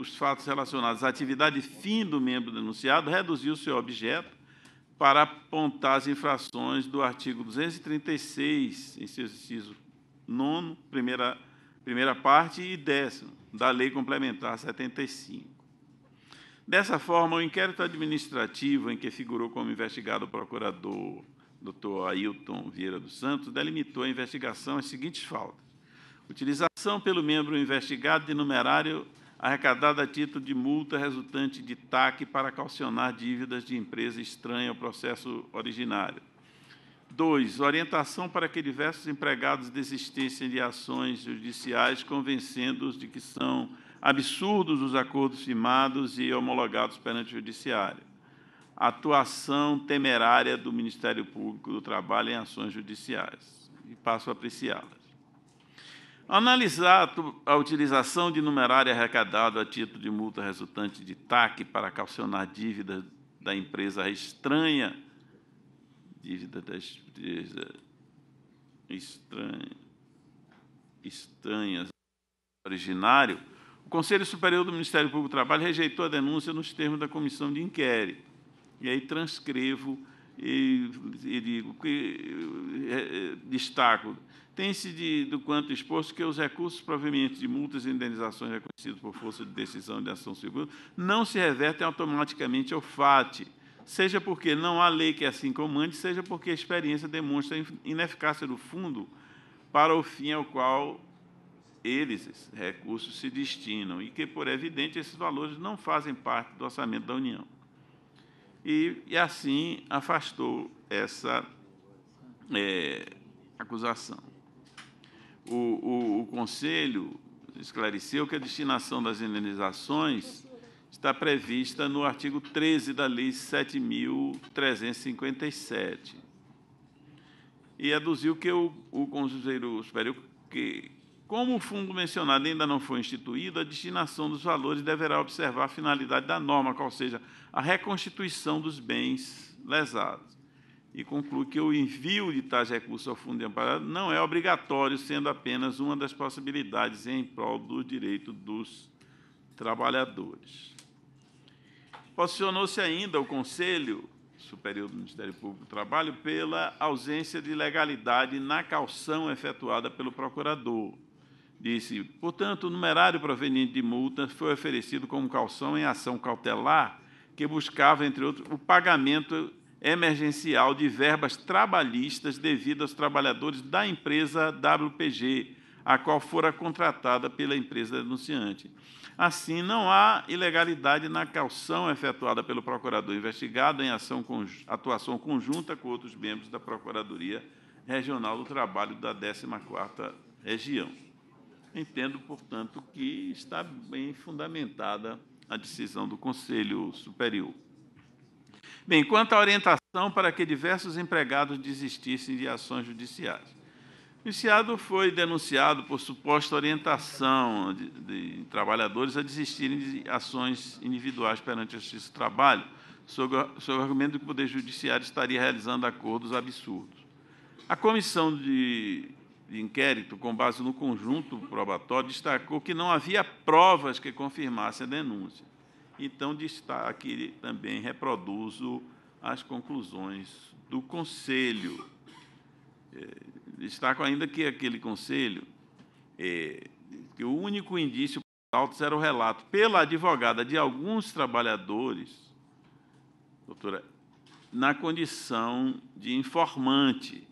os fatos relacionados à atividade fim do membro denunciado, reduziu seu objeto para apontar as infrações do artigo 236, em seu inciso 9, primeira, primeira parte, e décimo, da Lei Complementar 75. Dessa forma, o inquérito administrativo em que figurou como investigado o procurador Dr. Ailton Vieira dos Santos delimitou a investigação às seguintes faltas: utilização pelo membro investigado de numerário arrecadado a título de multa resultante de TAC para calcionar dívidas de empresa estranha ao processo originário. 2. Orientação para que diversos empregados desistissem de ações judiciais, convencendo-os de que são absurdos os acordos firmados e homologados perante o Judiciário. Atuação temerária do Ministério Público do Trabalho em ações judiciais. E passo a apreciá-las. Analisar a utilização de numerário arrecadado a título de multa resultante de TAC para calcionar dívidas da empresa estranha, dívida da estranha, estranhas originário, o Conselho Superior do Ministério Público do Trabalho rejeitou a denúncia nos termos da comissão de inquérito. E aí transcrevo e, e digo, e, é, é, destaco. Tem-se de, do quanto exposto que os recursos provenientes de multas e indenizações reconhecidos por força de decisão de ação civil não se revertem automaticamente ao FAT, seja porque não há lei que assim comande, seja porque a experiência demonstra a ineficácia do fundo para o fim ao qual eles, esses recursos, se destinam e que, por evidente, esses valores não fazem parte do orçamento da União. E, e assim afastou essa é, acusação. O, o, o Conselho esclareceu que a destinação das indenizações está prevista no artigo 13 da Lei 7.357. E aduziu que o, o Conselheiro Superior que como o fundo mencionado ainda não foi instituído, a destinação dos valores deverá observar a finalidade da norma, qual seja a reconstituição dos bens lesados. E conclui que o envio de tais recursos ao fundo de amparado não é obrigatório, sendo apenas uma das possibilidades em prol do direito dos trabalhadores. Posicionou-se ainda o Conselho Superior do Ministério Público do Trabalho pela ausência de legalidade na calção efetuada pelo procurador disse: portanto, o numerário proveniente de multas foi oferecido como calção em ação cautelar, que buscava, entre outros, o pagamento emergencial de verbas trabalhistas devido aos trabalhadores da empresa WPG, a qual fora contratada pela empresa denunciante. Assim, não há ilegalidade na calção efetuada pelo procurador investigado em ação atuação conjunta com outros membros da Procuradoria Regional do Trabalho da 14ª Região. Entendo, portanto, que está bem fundamentada a decisão do Conselho Superior. Bem, quanto à orientação para que diversos empregados desistissem de ações judiciais. O iniciado foi denunciado por suposta orientação de, de trabalhadores a desistirem de ações individuais perante a Justiça do Trabalho, sob, sob o argumento de que o Poder Judiciário estaria realizando acordos absurdos. A Comissão de de inquérito, com base no conjunto probatório, destacou que não havia provas que confirmassem a denúncia. Então, aqui também reproduzo as conclusões do Conselho. É, destaco ainda que aquele Conselho, é, que o único indício autos era o relato pela advogada de alguns trabalhadores, doutora, na condição de informante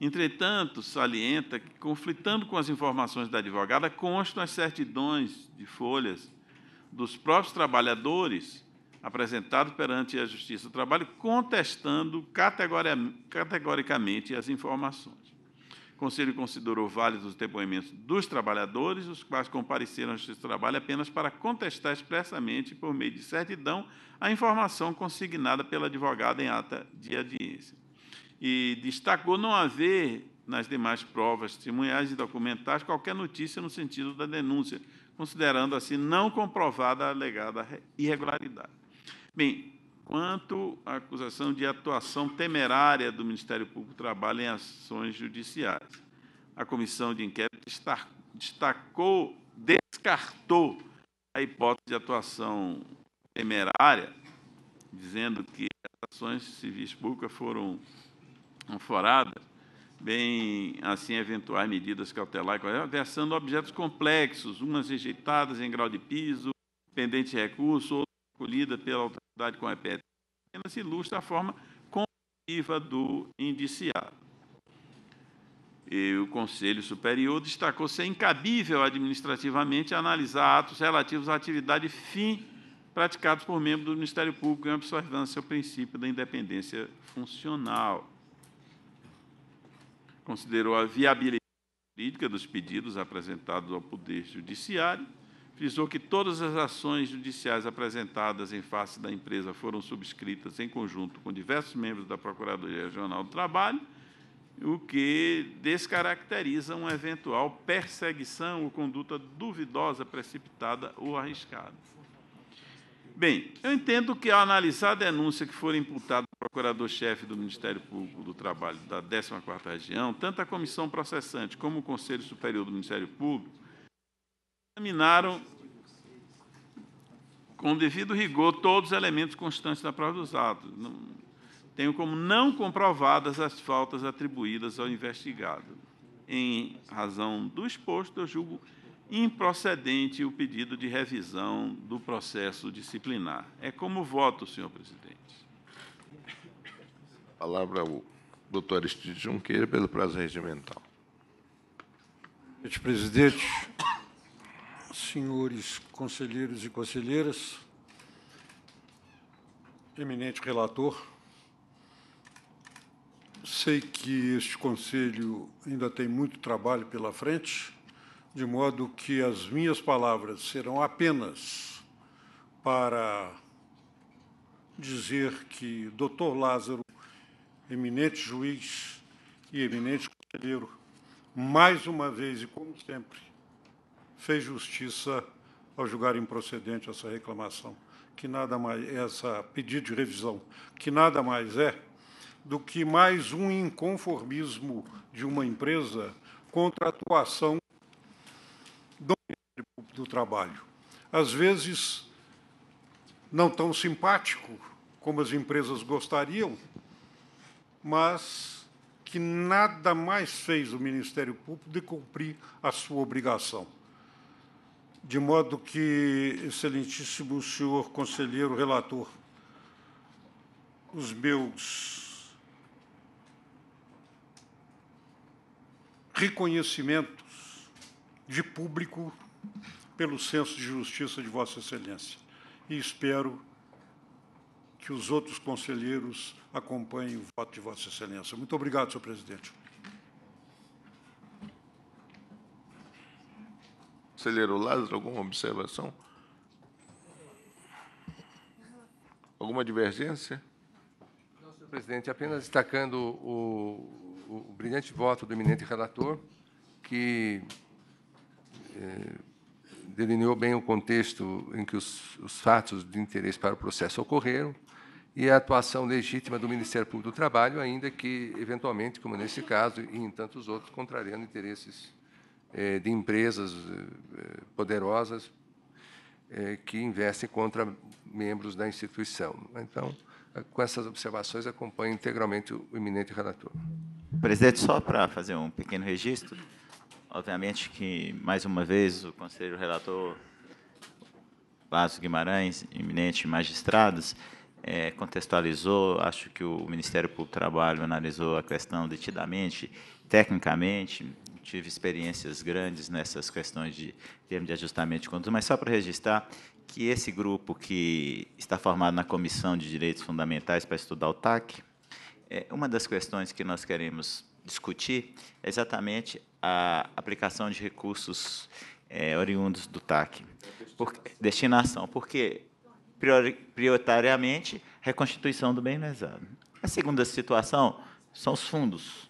Entretanto, salienta que, conflitando com as informações da advogada, constam as certidões de folhas dos próprios trabalhadores apresentados perante a Justiça do Trabalho, contestando categoricamente as informações. O Conselho considerou válidos os depoimentos dos trabalhadores, os quais compareceram à Justiça do Trabalho apenas para contestar expressamente, por meio de certidão, a informação consignada pela advogada em ata de audiência e destacou não haver nas demais provas testemunhais e documentais qualquer notícia no sentido da denúncia, considerando assim não comprovada a alegada irregularidade. Bem, quanto à acusação de atuação temerária do Ministério Público do Trabalho em ações judiciais, a comissão de inquérito destacou, descartou a hipótese de atuação temerária, dizendo que as ações civis públicas foram anforadas, bem assim eventuais medidas cautelares, é? versando objetos complexos, umas rejeitadas em grau de piso, pendente de recurso, outras acolhidas pela autoridade com repetência, apenas ilustra a forma conviva do indiciado. E o Conselho Superior destacou ser incabível administrativamente analisar atos relativos à atividade fim praticados por membros do Ministério Público em observância ao princípio da independência funcional considerou a viabilidade jurídica dos pedidos apresentados ao Poder Judiciário, frisou que todas as ações judiciais apresentadas em face da empresa foram subscritas em conjunto com diversos membros da Procuradoria Regional do Trabalho, o que descaracteriza uma eventual perseguição ou conduta duvidosa, precipitada ou arriscada. Bem, eu entendo que, ao analisar a denúncia que for imputada procurador-chefe do Ministério Público do Trabalho da 14ª Região, tanto a comissão processante como o Conselho Superior do Ministério Público examinaram com devido rigor todos os elementos constantes da prova dos atos. Tenho como não comprovadas as faltas atribuídas ao investigado. Em razão do exposto, eu julgo improcedente o pedido de revisão do processo disciplinar. É como voto, senhor presidente palavra ao doutor Aristides Junqueira pelo prazo regimental. Senhor presidente, senhores conselheiros e conselheiras, eminente relator, sei que este conselho ainda tem muito trabalho pela frente, de modo que as minhas palavras serão apenas para dizer que Dr. Lázaro eminente juiz e eminente conselheiro, mais uma vez e como sempre, fez justiça ao julgar improcedente essa reclamação, que nada mais essa pedido de revisão, que nada mais é do que mais um inconformismo de uma empresa contra a atuação do, do trabalho. Às vezes não tão simpático como as empresas gostariam, mas que nada mais fez o Ministério Público de cumprir a sua obrigação. De modo que, excelentíssimo senhor conselheiro relator, os meus reconhecimentos de público pelo senso de justiça de Vossa Excelência. E espero que os outros conselheiros acompanhem o voto de Vossa Excelência. Muito obrigado, senhor presidente. Conselheiro Lázaro, alguma observação? Alguma divergência? Não, senhor presidente, apenas destacando o, o, o brilhante voto do eminente relator, que eh, delineou bem o contexto em que os, os fatos de interesse para o processo ocorreram, e a atuação legítima do Ministério Público do Trabalho, ainda que, eventualmente, como nesse caso e em tantos outros, contrariando interesses eh, de empresas eh, poderosas eh, que investem contra membros da instituição. Então, com essas observações, acompanho integralmente o eminente relator. Presidente, só para fazer um pequeno registro, obviamente que, mais uma vez, o conselheiro relator Vasco Guimarães, eminente magistrados, é, contextualizou, acho que o Ministério Público do Trabalho analisou a questão detidamente, tecnicamente, tive experiências grandes nessas questões de termo de ajustamento de conduta, mas só para registrar que esse grupo que está formado na Comissão de Direitos Fundamentais para estudar o TAC, é, uma das questões que nós queremos discutir é exatamente a aplicação de recursos é, oriundos do TAC. Por, destinação, porque prioritariamente, reconstituição do bem lesado. A segunda situação são os fundos.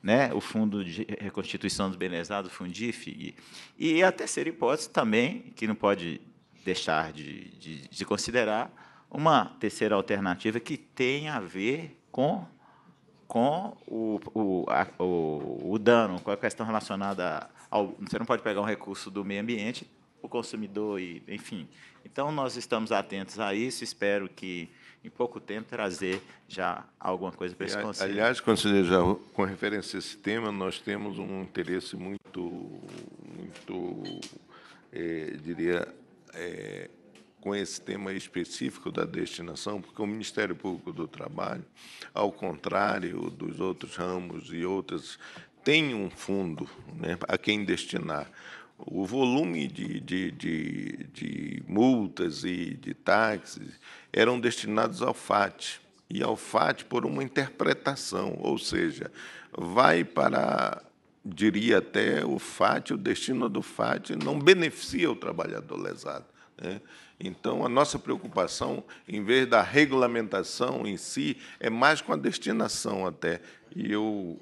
Né, o Fundo de Reconstituição do Bem lesado, o Fundif, e, e a terceira hipótese também, que não pode deixar de, de, de considerar, uma terceira alternativa que tem a ver com com o, o, a, o, o, dano, com a questão relacionada ao. Você não pode pegar um recurso do meio ambiente o consumidor, e, enfim. Então, nós estamos atentos a isso. Espero que, em pouco tempo, trazer já alguma coisa para esse conselho. Aliás, conselheiro, já com referência a esse tema, nós temos um interesse muito, muito é, diria, é, com esse tema específico da destinação, porque o Ministério Público do Trabalho, ao contrário dos outros ramos e outras, tem um fundo né, a quem destinar o volume de, de, de, de, multas e de táxis eram destinados ao FAT. E ao FAT por uma interpretação, ou seja, vai para, diria até o FAT, o destino do FAT não beneficia o trabalhador lesado. Né? Então, a nossa preocupação, em vez da regulamentação em si, é mais com a destinação até. E eu,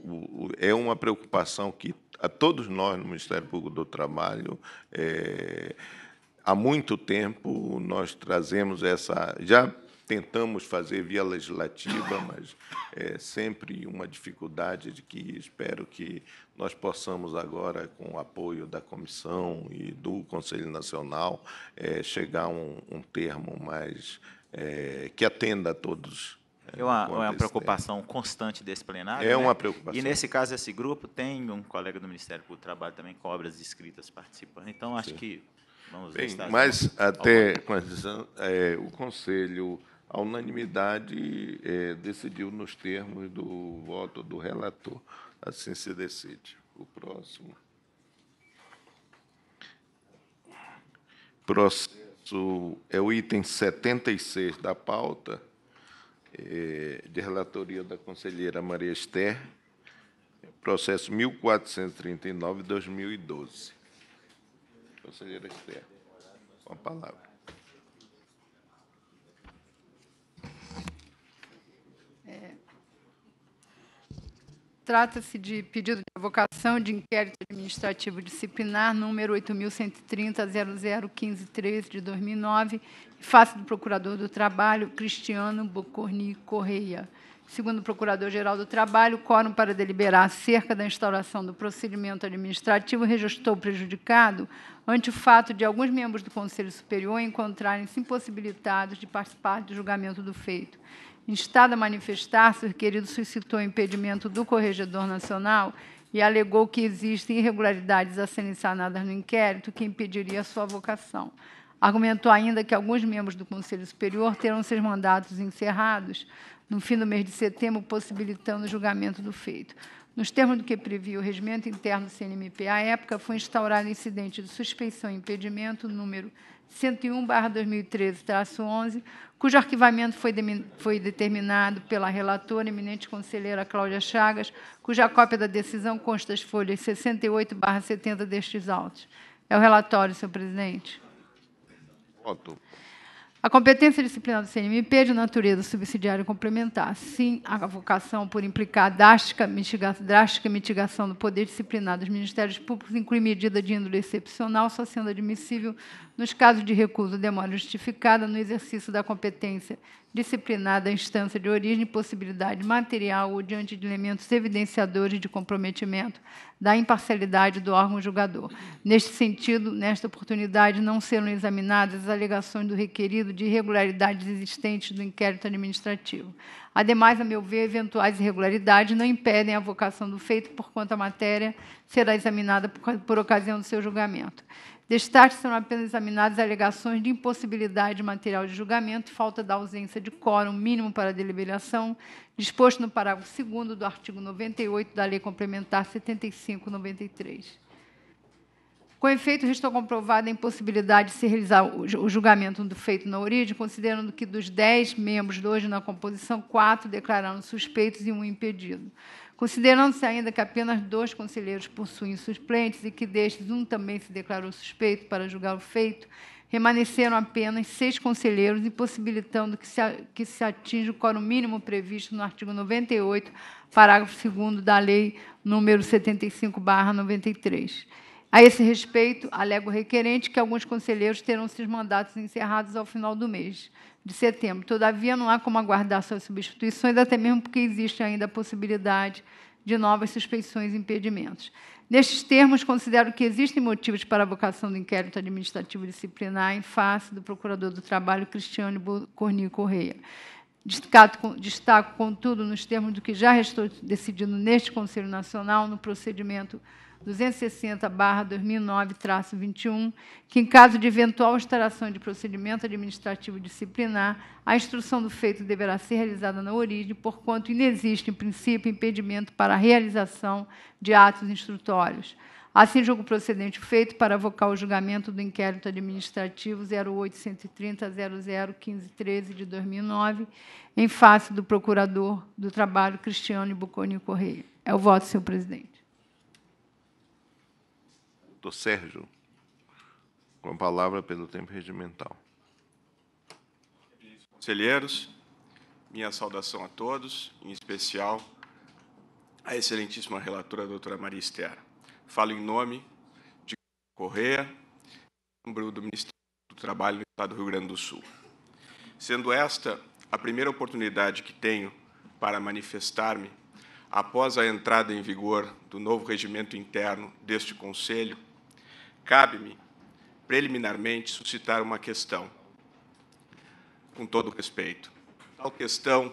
é uma preocupação que a todos nós no Ministério Público do Trabalho, é, há muito tempo nós trazemos essa. Já tentamos fazer via legislativa, mas é sempre uma dificuldade de que espero que nós possamos agora, com o apoio da comissão e do Conselho Nacional, é, chegar a um, um termo mais é, que atenda a todos é uma, uma é preocupação constante desse plenário. É né? uma preocupação. E, nesse caso, esse grupo tem um colega do Ministério do Trabalho também com obras escritas participando. Então, acho Sim. que vamos Bem, ver. Mas, até é, o Conselho, a unanimidade, é, decidiu nos termos do voto do relator. Assim se decide. O próximo. Processo é o item 76 da pauta. Eh, de relatoria da conselheira Maria Esther, processo 1439-2012. Conselheira Esther, com a palavra. É, trata-se de pedido de avocação de inquérito administrativo disciplinar número 8130 de 2009, face do Procurador do Trabalho, Cristiano Bocorni Correia. Segundo o Procurador-Geral do Trabalho, o quórum para deliberar acerca da instauração do procedimento administrativo registrou prejudicado ante o fato de alguns membros do Conselho Superior encontrarem-se impossibilitados de participar do julgamento do feito. Instado a manifestar-se, o requerido suscitou impedimento do Corregedor Nacional e alegou que existem irregularidades a serem sanadas no inquérito que impediria sua vocação. Argumentou ainda que alguns membros do Conselho Superior terão seus mandatos encerrados no fim do mês de setembro, possibilitando o julgamento do feito. Nos termos do que previa o regimento interno do CNMP à época, foi instaurado o incidente de suspeição e impedimento número 101-2013-11, cujo arquivamento foi, de, foi determinado pela relatora, eminente conselheira Cláudia Chagas, cuja cópia da decisão consta as folhas 68-70 destes autos. É o relatório, senhor presidente. Pronto. A competência disciplinar do CNMP de natureza subsidiária complementar. Sim, a vocação por implicar drástica, mitiga, drástica mitigação do poder disciplinar dos ministérios públicos inclui medida de índole excepcional, só sendo admissível nos casos de recurso, demora justificada no exercício da competência disciplinada à instância de origem, possibilidade material ou diante de elementos evidenciadores de comprometimento da imparcialidade do órgão julgador. Neste sentido, nesta oportunidade, não serão examinadas as alegações do requerido de irregularidades existentes do inquérito administrativo. Ademais, a meu ver, eventuais irregularidades não impedem a vocação do feito, por conta a matéria será examinada por, por ocasião do seu julgamento. Destaque serão apenas examinadas alegações de impossibilidade material de julgamento, falta da ausência de quórum mínimo para a deliberação, disposto no parágrafo 2 do artigo 98 da Lei Complementar 7593. Com efeito, restou comprovada a impossibilidade de se realizar o julgamento do feito na origem, considerando que dos dez membros, hoje na composição, quatro declararam suspeitos e um impedido. Considerando-se ainda que apenas dois conselheiros possuem suplentes e que destes um também se declarou suspeito para julgar o feito, permaneceram apenas seis conselheiros, impossibilitando que se, que se atinja o quórum mínimo previsto no artigo 98, parágrafo 2 da Lei nº 75-93. A esse respeito, alega o requerente que alguns conselheiros terão seus mandatos encerrados ao final do mês de setembro. Todavia, não há como aguardar suas substituições, até mesmo porque existe ainda a possibilidade de novas suspeições e impedimentos. Nestes termos, considero que existem motivos para a vocação do inquérito administrativo disciplinar em face do Procurador do Trabalho, Cristiano Cornil Correia. Destaco, destaco, contudo, nos termos do que já restou decidido neste Conselho Nacional, no procedimento 260-2009-21, que, em caso de eventual instalação de procedimento administrativo disciplinar, a instrução do feito deverá ser realizada na origem, porquanto inexiste, em princípio, impedimento para a realização de atos instrutórios. Assim, julgo procedente feito para avocar o julgamento do inquérito administrativo 0830-001513 de 2009, em face do procurador do trabalho Cristiano Buconi Correia. É o voto, senhor presidente. Dr. Sérgio, com a palavra pelo tempo regimental. Conselheiros, minha saudação a todos, em especial a excelentíssima relatora doutora Maria Esther. Falo em nome de Correia, membro do Ministério do Trabalho do Estado do Rio Grande do Sul. Sendo esta a primeira oportunidade que tenho para manifestar-me após a entrada em vigor do novo regimento interno deste Conselho, cabe-me, preliminarmente, suscitar uma questão, com todo respeito. Tal questão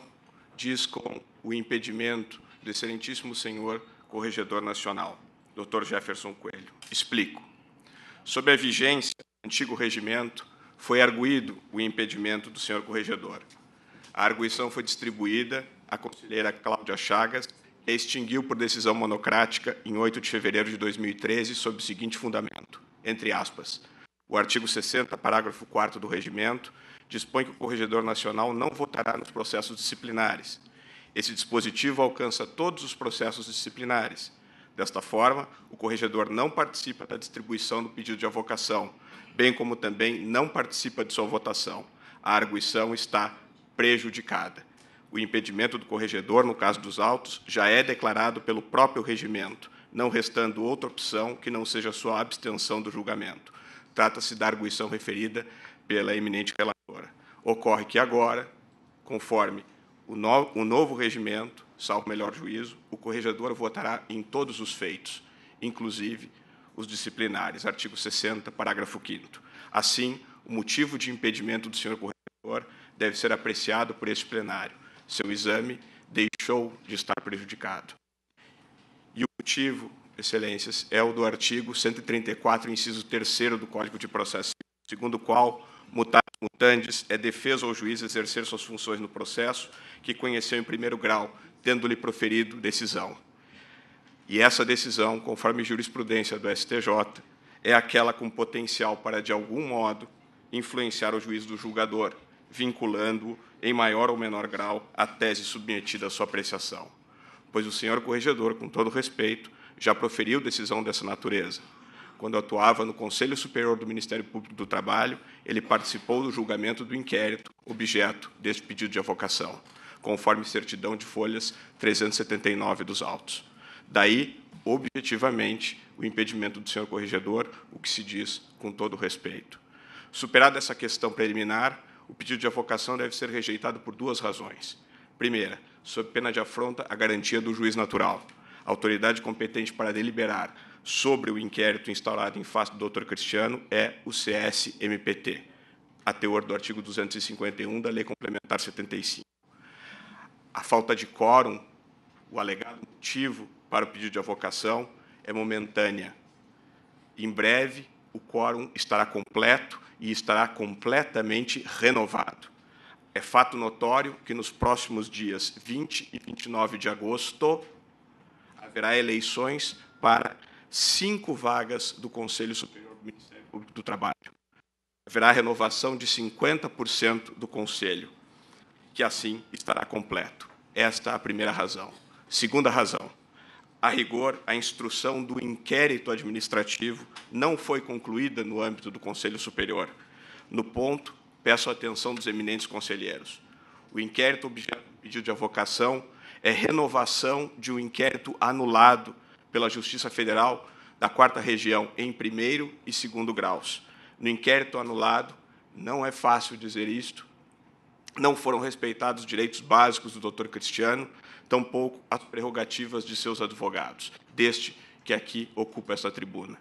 diz com o impedimento do Excelentíssimo Senhor Corregedor Nacional, Dr. Jefferson Coelho. Explico. Sob a vigência do antigo regimento, foi arguído o impedimento do senhor corregedor. A arguição foi distribuída à conselheira Cláudia Chagas extinguiu por decisão monocrática em 8 de fevereiro de 2013 sob o seguinte fundamento, entre aspas, o artigo 60, parágrafo 4 do regimento, dispõe que o corregedor nacional não votará nos processos disciplinares. Esse dispositivo alcança todos os processos disciplinares. Desta forma, o corregedor não participa da distribuição do pedido de avocação, bem como também não participa de sua votação. A arguição está prejudicada. O impedimento do corregedor, no caso dos autos, já é declarado pelo próprio regimento, não restando outra opção que não seja só a abstenção do julgamento. Trata-se da arguição referida pela eminente relatora. Ocorre que agora, conforme o, no, o novo regimento, salvo melhor juízo, o corregedor votará em todos os feitos, inclusive os disciplinares, artigo 60, parágrafo 5 Assim, o motivo de impedimento do senhor corregedor deve ser apreciado por este plenário seu exame deixou de estar prejudicado. E o motivo, excelências, é o do artigo 134, inciso 3 do Código de Processo Civil, segundo o qual mutatis mutandis é defesa ao juiz exercer suas funções no processo que conheceu em primeiro grau, tendo-lhe proferido decisão. E essa decisão, conforme jurisprudência do STJ, é aquela com potencial para, de algum modo, influenciar o juiz do julgador, vinculando-o em maior ou menor grau, a tese submetida à sua apreciação. Pois o senhor corregedor, com todo respeito, já proferiu decisão dessa natureza. Quando atuava no Conselho Superior do Ministério Público do Trabalho, ele participou do julgamento do inquérito objeto deste pedido de avocação, conforme certidão de folhas 379 dos autos. Daí, objetivamente, o impedimento do senhor corregedor, o que se diz com todo respeito. Superada essa questão preliminar, o pedido de avocação deve ser rejeitado por duas razões. Primeira, sob pena de afronta à garantia do juiz natural, a autoridade competente para deliberar sobre o inquérito instaurado em face do Dr. Cristiano é o CSMPT, a teor do artigo 251 da Lei Complementar 75. A falta de quórum, o alegado motivo para o pedido de avocação, é momentânea. Em breve, o quórum estará completo e estará completamente renovado. É fato notório que nos próximos dias 20 e 29 de agosto haverá eleições para cinco vagas do Conselho Superior do Ministério Público do Trabalho. Haverá renovação de 50% do Conselho, que assim estará completo. Esta é a primeira razão. Segunda razão a rigor, a instrução do inquérito administrativo não foi concluída no âmbito do Conselho Superior. No ponto, peço a atenção dos eminentes conselheiros. O inquérito objeto pedido de avocação é renovação de um inquérito anulado pela Justiça Federal da Quarta Região em primeiro e segundo graus. No inquérito anulado, não é fácil dizer isto, não foram respeitados os direitos básicos do Dr. Cristiano tampouco as prerrogativas de seus advogados, deste que aqui ocupa essa tribuna.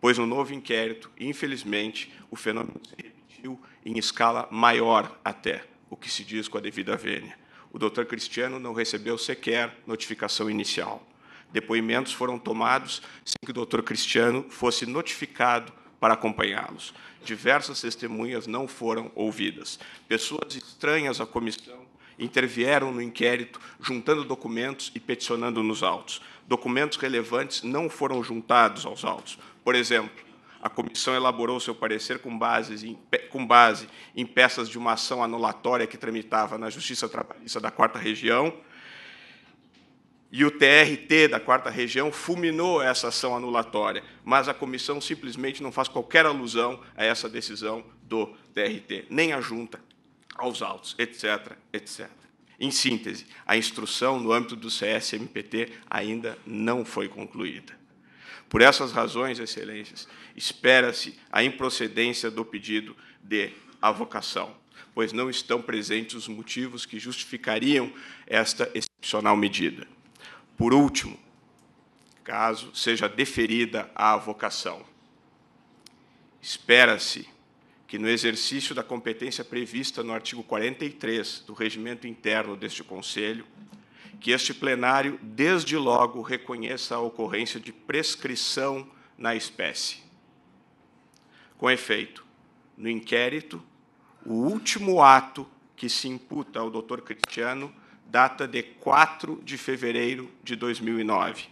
Pois no novo inquérito, infelizmente, o fenômeno se repetiu em escala maior até, o que se diz com a devida vênia. O doutor Cristiano não recebeu sequer notificação inicial. Depoimentos foram tomados sem que o doutor Cristiano fosse notificado para acompanhá-los. Diversas testemunhas não foram ouvidas. Pessoas estranhas à comissão intervieram no inquérito, juntando documentos e peticionando nos autos. Documentos relevantes não foram juntados aos autos. Por exemplo, a comissão elaborou seu parecer com, em, com base em peças de uma ação anulatória que tramitava na Justiça Trabalhista da Quarta Região, e o TRT da quarta região fulminou essa ação anulatória, mas a comissão simplesmente não faz qualquer alusão a essa decisão do TRT, nem a junta, aos autos, etc, etc. Em síntese, a instrução no âmbito do CSMPT ainda não foi concluída. Por essas razões, excelências, espera-se a improcedência do pedido de avocação, pois não estão presentes os motivos que justificariam esta excepcional medida. Por último, caso seja deferida a avocação, espera-se que, no exercício da competência prevista no artigo 43 do regimento interno deste Conselho, que este plenário, desde logo, reconheça a ocorrência de prescrição na espécie. Com efeito, no inquérito, o último ato que se imputa ao Dr. Cristiano data de 4 de fevereiro de 2009.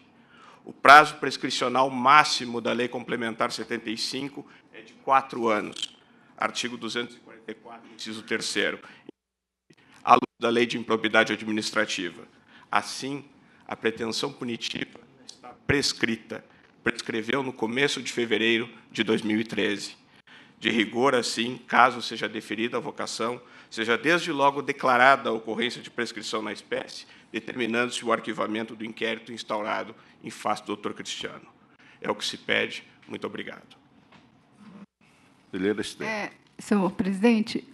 O prazo prescricional máximo da Lei Complementar 75 é de quatro anos, artigo 244, inciso 3 à luz da Lei de Improbidade Administrativa. Assim, a pretensão punitiva está prescrita, prescreveu no começo de fevereiro de 2013. De rigor, assim, caso seja deferida a vocação, seja desde logo declarada a ocorrência de prescrição na espécie, determinando-se o arquivamento do inquérito instaurado em face do doutor Cristiano. É o que se pede. Muito obrigado. Esther. É, senhor presidente,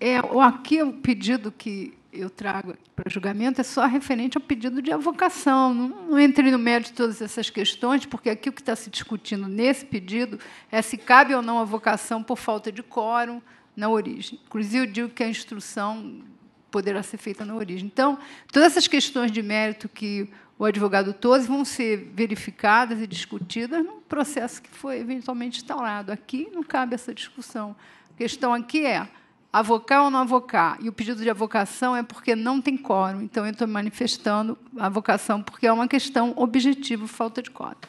é, aqui o pedido que eu trago para julgamento é só referente ao pedido de avocação. Não, não entre no mérito de todas essas questões, porque aqui o que está se discutindo nesse pedido é se cabe ou não a avocação por falta de quórum na origem. Inclusive, eu digo que a instrução poderá ser feita na origem. Então, todas essas questões de mérito que o advogado todas vão ser verificadas e discutidas num processo que foi eventualmente instaurado. Aqui não cabe essa discussão. A questão aqui é avocar ou não avocar. E o pedido de avocação é porque não tem quórum. Então, eu estou manifestando a avocação porque é uma questão objetiva, falta de cota.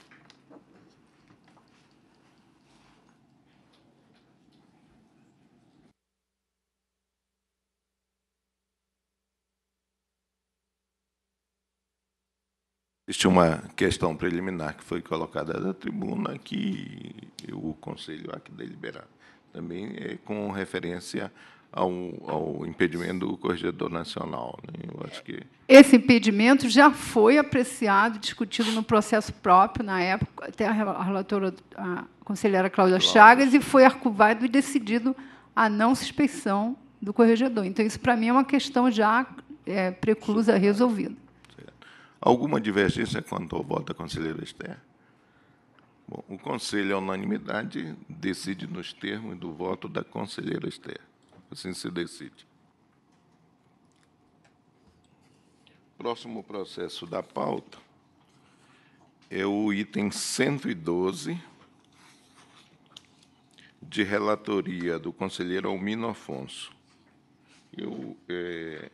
Existe uma questão preliminar que foi colocada da tribuna que o Conselho a que deliberar. Também é com referência ao, ao impedimento do Corregedor Nacional. Né? Eu acho que... Esse impedimento já foi apreciado, discutido no processo próprio, na época, até a relatora, a conselheira Cláudia Chagas, e foi arquivado e decidido a não suspeição do corregedor. Então, isso, para mim, é uma questão já é, preclusa, resolvida. Alguma divergência quanto ao voto da conselheira Esther? Bom, o Conselho, à unanimidade, decide nos termos do voto da conselheira Esther. Assim se decide. Próximo processo da pauta é o item 112, de relatoria do conselheiro Almino Afonso. Eu é,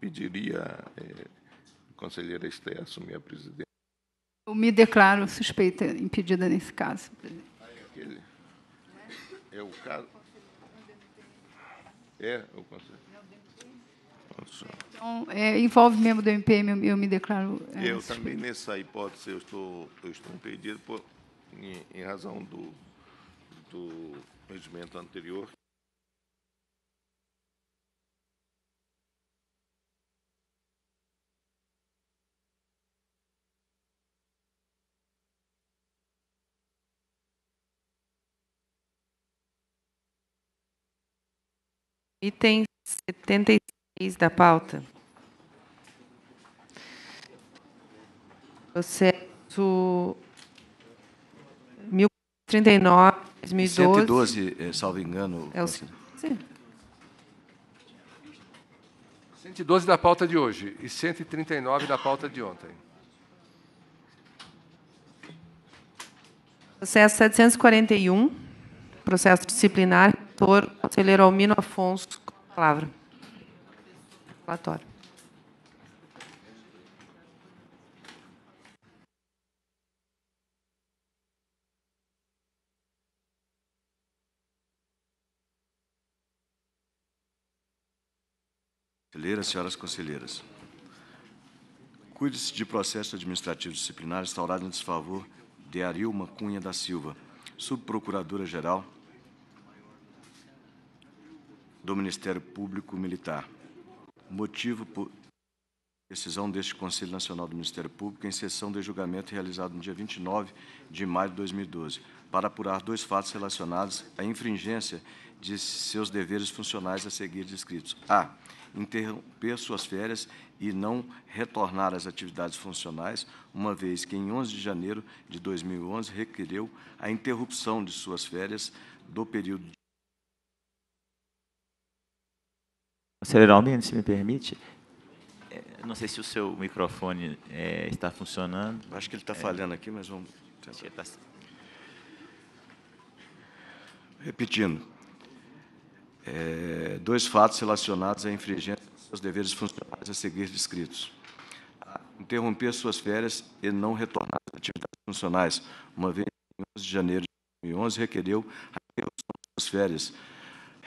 pediria. É, conselheira Esté assumir a presidência. Eu me declaro suspeita impedida nesse caso. Aquele, é o caso. É o conselho. Então, é, envolve membro do MPM, eu, eu me declaro. É, eu também, nessa hipótese, eu estou, eu estou impedido por, em, em razão do, do regimento anterior. Item 76 da pauta. Processo 1039, 2012. 112, salvo engano. É o... Sim. 112 da pauta de hoje e 139 da pauta de ontem. Processo 741 processo disciplinar, por conselheiro Almino Afonso, com a palavra. Relatório. Conselheiras, senhoras conselheiras, cuide-se de processo administrativo disciplinar instaurado em desfavor de Arilma Cunha da Silva, subprocuradora-geral do Ministério Público Militar. Motivo por decisão deste Conselho Nacional do Ministério Público em sessão de julgamento realizado no dia 29 de maio de 2012, para apurar dois fatos relacionados à infringência de seus deveres funcionais a seguir descritos. A. Interromper suas férias e não retornar às atividades funcionais, uma vez que, em 11 de janeiro de 2011, requereu a interrupção de suas férias do período de Celeralmino, se me permite, é, não sei se o seu microfone é, está funcionando. Acho que ele está é. falhando aqui, mas vamos. Tá Repetindo. É, dois fatos relacionados à infringência dos seus deveres funcionais a seguir descritos. interromper suas férias e não retornar às atividades funcionais, uma vez em 11 de janeiro de 2011, requereu a interrupção das suas férias,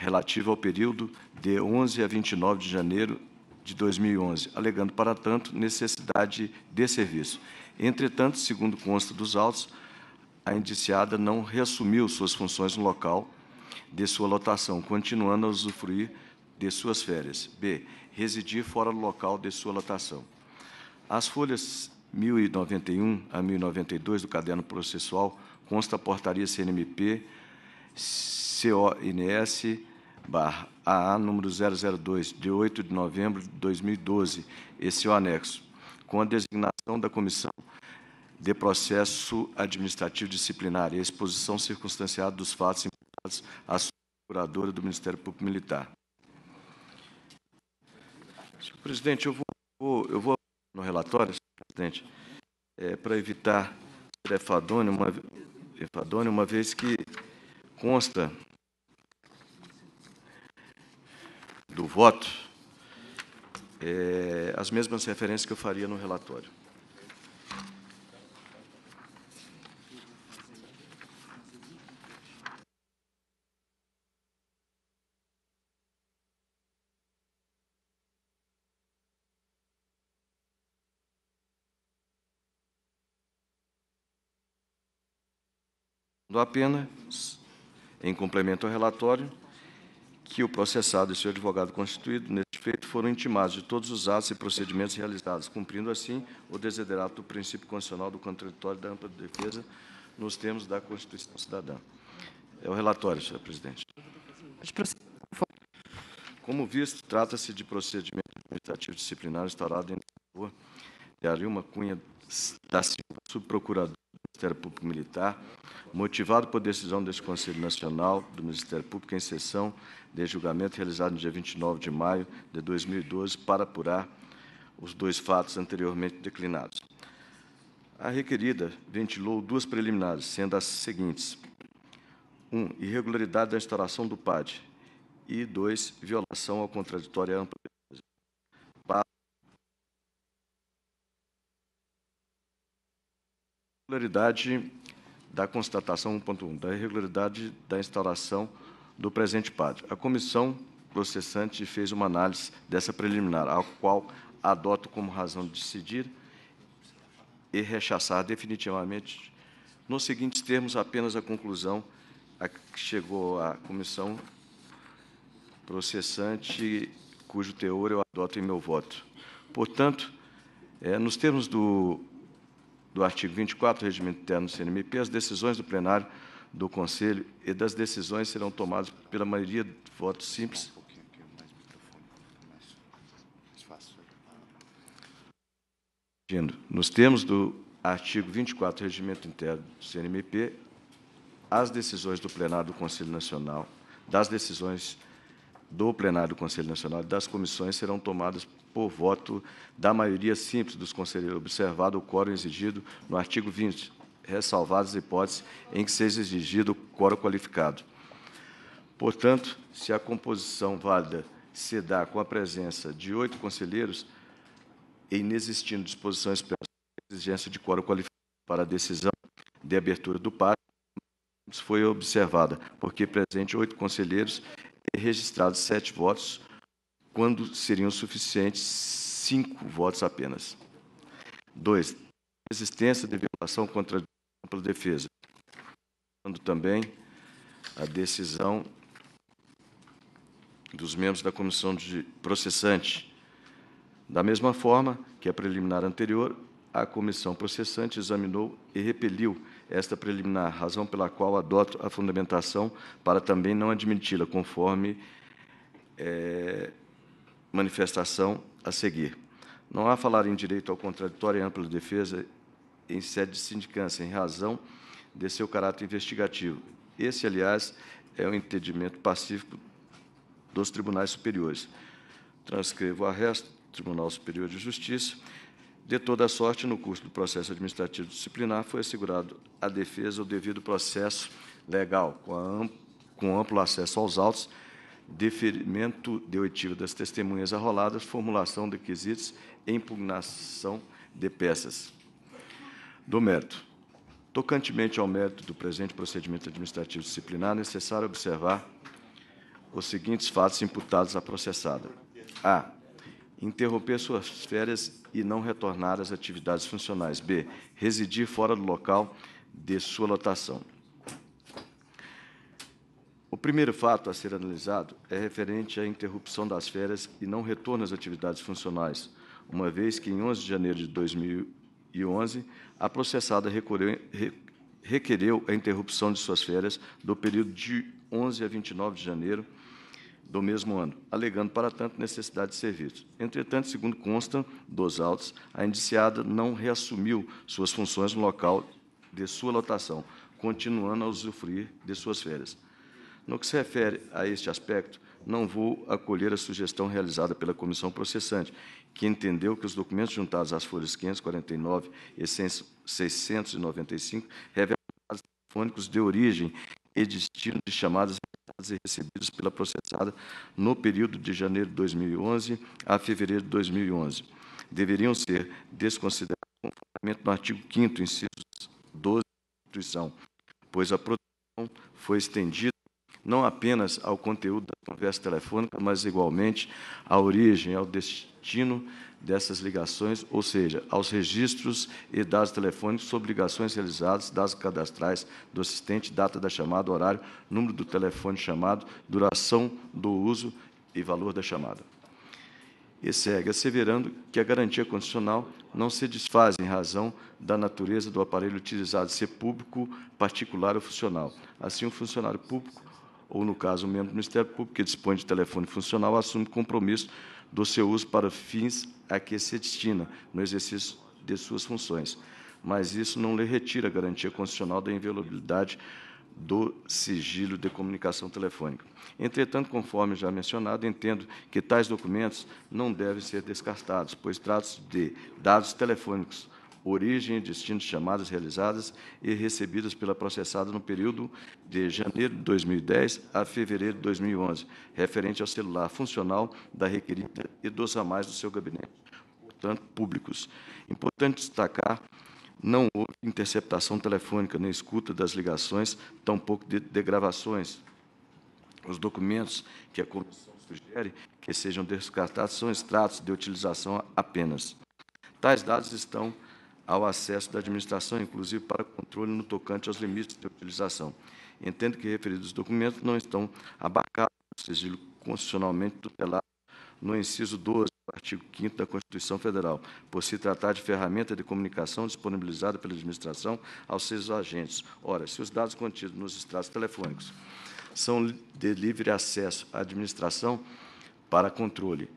relativa ao período de 11 a 29 de janeiro de 2011, alegando, para tanto, necessidade de serviço. Entretanto, segundo consta dos autos, a indiciada não reassumiu suas funções no local de sua lotação, continuando a usufruir de suas férias. B. Residir fora do local de sua lotação. As folhas 1091 a 1092 do Caderno Processual consta a portaria CNMP, CONS barra AA número 002, de 8 de novembro de 2012, esse é o anexo, com a designação da comissão de processo administrativo disciplinar e a exposição circunstanciada dos fatos imputados à procuradora do Ministério Público Militar. Senhor presidente, eu vou, eu vou no relatório, presidente, é, para evitar trefadônio, uma, uma vez que consta do voto, é, as mesmas referências que eu faria no relatório. Do apenas, em complemento ao relatório, que o processado e seu advogado constituído, neste feito, foram intimados de todos os atos e procedimentos realizados, cumprindo, assim, o desiderato do princípio constitucional do contraditório da ampla defesa nos termos da Constituição Cidadã. É o relatório, senhor presidente. Como visto, trata-se de procedimento administrativo disciplinar instaurado em favor de Arilma Cunha da Silva, subprocurador Ministério Público Militar, motivado por decisão deste Conselho Nacional do Ministério Público em sessão de julgamento realizado no dia 29 de maio de 2012 para apurar os dois fatos anteriormente declinados. A requerida ventilou duas preliminares, sendo as seguintes: 1. Um, irregularidade da instalação do PAD e 2. Violação ao contraditório amplo irregularidade da constatação 1.1, da irregularidade da instalação do presente padre A comissão processante fez uma análise dessa preliminar, a qual adoto como razão de decidir e rechaçar definitivamente, nos seguintes termos, apenas a conclusão a que chegou a comissão processante, cujo teor eu adoto em meu voto. Portanto, é, nos termos do do artigo 24 do Regimento Interno do CNMP, as decisões do plenário do Conselho e das decisões serão tomadas pela maioria de votos simples. Nos termos do artigo 24 do Regimento Interno do CNMP, as decisões do plenário do Conselho Nacional, das decisões do plenário do Conselho Nacional e das comissões serão tomadas por voto da maioria simples dos conselheiros, observado o quórum exigido no artigo 20, ressalvadas as hipóteses em que seja exigido quórum qualificado. Portanto, se a composição válida se dá com a presença de oito conselheiros, e inexistindo disposição expressa de exigência de quórum qualificado para a decisão de abertura do pátio, foi observada, porque presente oito conselheiros e registrados sete votos quando seriam suficientes cinco votos apenas. Dois, resistência de violação contra a ampla defesa, quando também a decisão dos membros da comissão de processante. Da mesma forma que a preliminar anterior, a comissão processante examinou e repeliu esta preliminar, razão pela qual adoto a fundamentação para também não admiti-la, conforme é, manifestação a seguir. Não há falar em direito ao contraditório e ampla defesa em sede de sindicância, em razão de seu caráter investigativo. Esse, aliás, é o um entendimento pacífico dos tribunais superiores. Transcrevo o arresto do Tribunal Superior de Justiça. De toda sorte, no curso do processo administrativo disciplinar, foi assegurado à defesa o devido processo legal, com, amplo acesso aos autos, deferimento oitiva das testemunhas arroladas, formulação de quesitos e impugnação de peças. Do mérito. Tocantemente ao mérito do presente procedimento administrativo disciplinar, é necessário observar os seguintes fatos imputados à processada. A. Interromper suas férias e não retornar às atividades funcionais. B. Residir fora do local de sua lotação. O primeiro fato a ser analisado é referente à interrupção das férias e não retorno às atividades funcionais, uma vez que, em 11 de janeiro de 2011, a processada recorreu, requereu a interrupção de suas férias do período de 11 a 29 de janeiro do mesmo ano, alegando, para tanto, necessidade de serviço. Entretanto, segundo consta dos autos, a indiciada não reassumiu suas funções no local de sua lotação, continuando a usufruir de suas férias. No que se refere a este aspecto, não vou acolher a sugestão realizada pela comissão processante, que entendeu que os documentos juntados às folhas 549 e 695 revelam dados telefônicos de origem e destino de chamadas e recebidos pela processada no período de janeiro de 2011 a fevereiro de 2011. Deveriam ser desconsiderados com fundamento no artigo 5º, inciso 12 da Constituição, pois a produção foi estendida não apenas ao conteúdo da conversa telefônica, mas igualmente à origem, ao destino dessas ligações, ou seja, aos registros e dados telefônicos sobre ligações realizadas, dados cadastrais do assistente, data da chamada, horário, número do telefone chamado, duração do uso e valor da chamada. E segue asseverando que a garantia constitucional não se desfaz em razão da natureza do aparelho utilizado, ser público, particular ou funcional. Assim, o funcionário público ou, no caso, o membro do Ministério Público que dispõe de telefone funcional assume compromisso do seu uso para fins a que se destina no exercício de suas funções. Mas isso não lhe retira a garantia constitucional da inviolabilidade do sigilo de comunicação telefônica. Entretanto, conforme já mencionado, entendo que tais documentos não devem ser descartados, pois tratam se de dados telefônicos origem e destino de chamadas realizadas e recebidas pela processada no período de janeiro de 2010 a fevereiro de 2011, referente ao celular funcional da requerida e dos ramais do seu gabinete, portanto, públicos. Importante destacar não houve interceptação telefônica nem escuta das ligações, tampouco de, de gravações. Os documentos que a comissão sugere que sejam descartados são extratos de utilização apenas. Tais dados estão ao acesso da administração, inclusive para controle no tocante aos limites de utilização. Entendo que referidos documentos não estão abarcados sigilo constitucionalmente tutelado no inciso 12 do artigo 5 da Constituição Federal, por se tratar de ferramenta de comunicação disponibilizada pela administração aos seus agentes. Ora, se os dados contidos nos extratos telefônicos são de livre acesso à administração para controle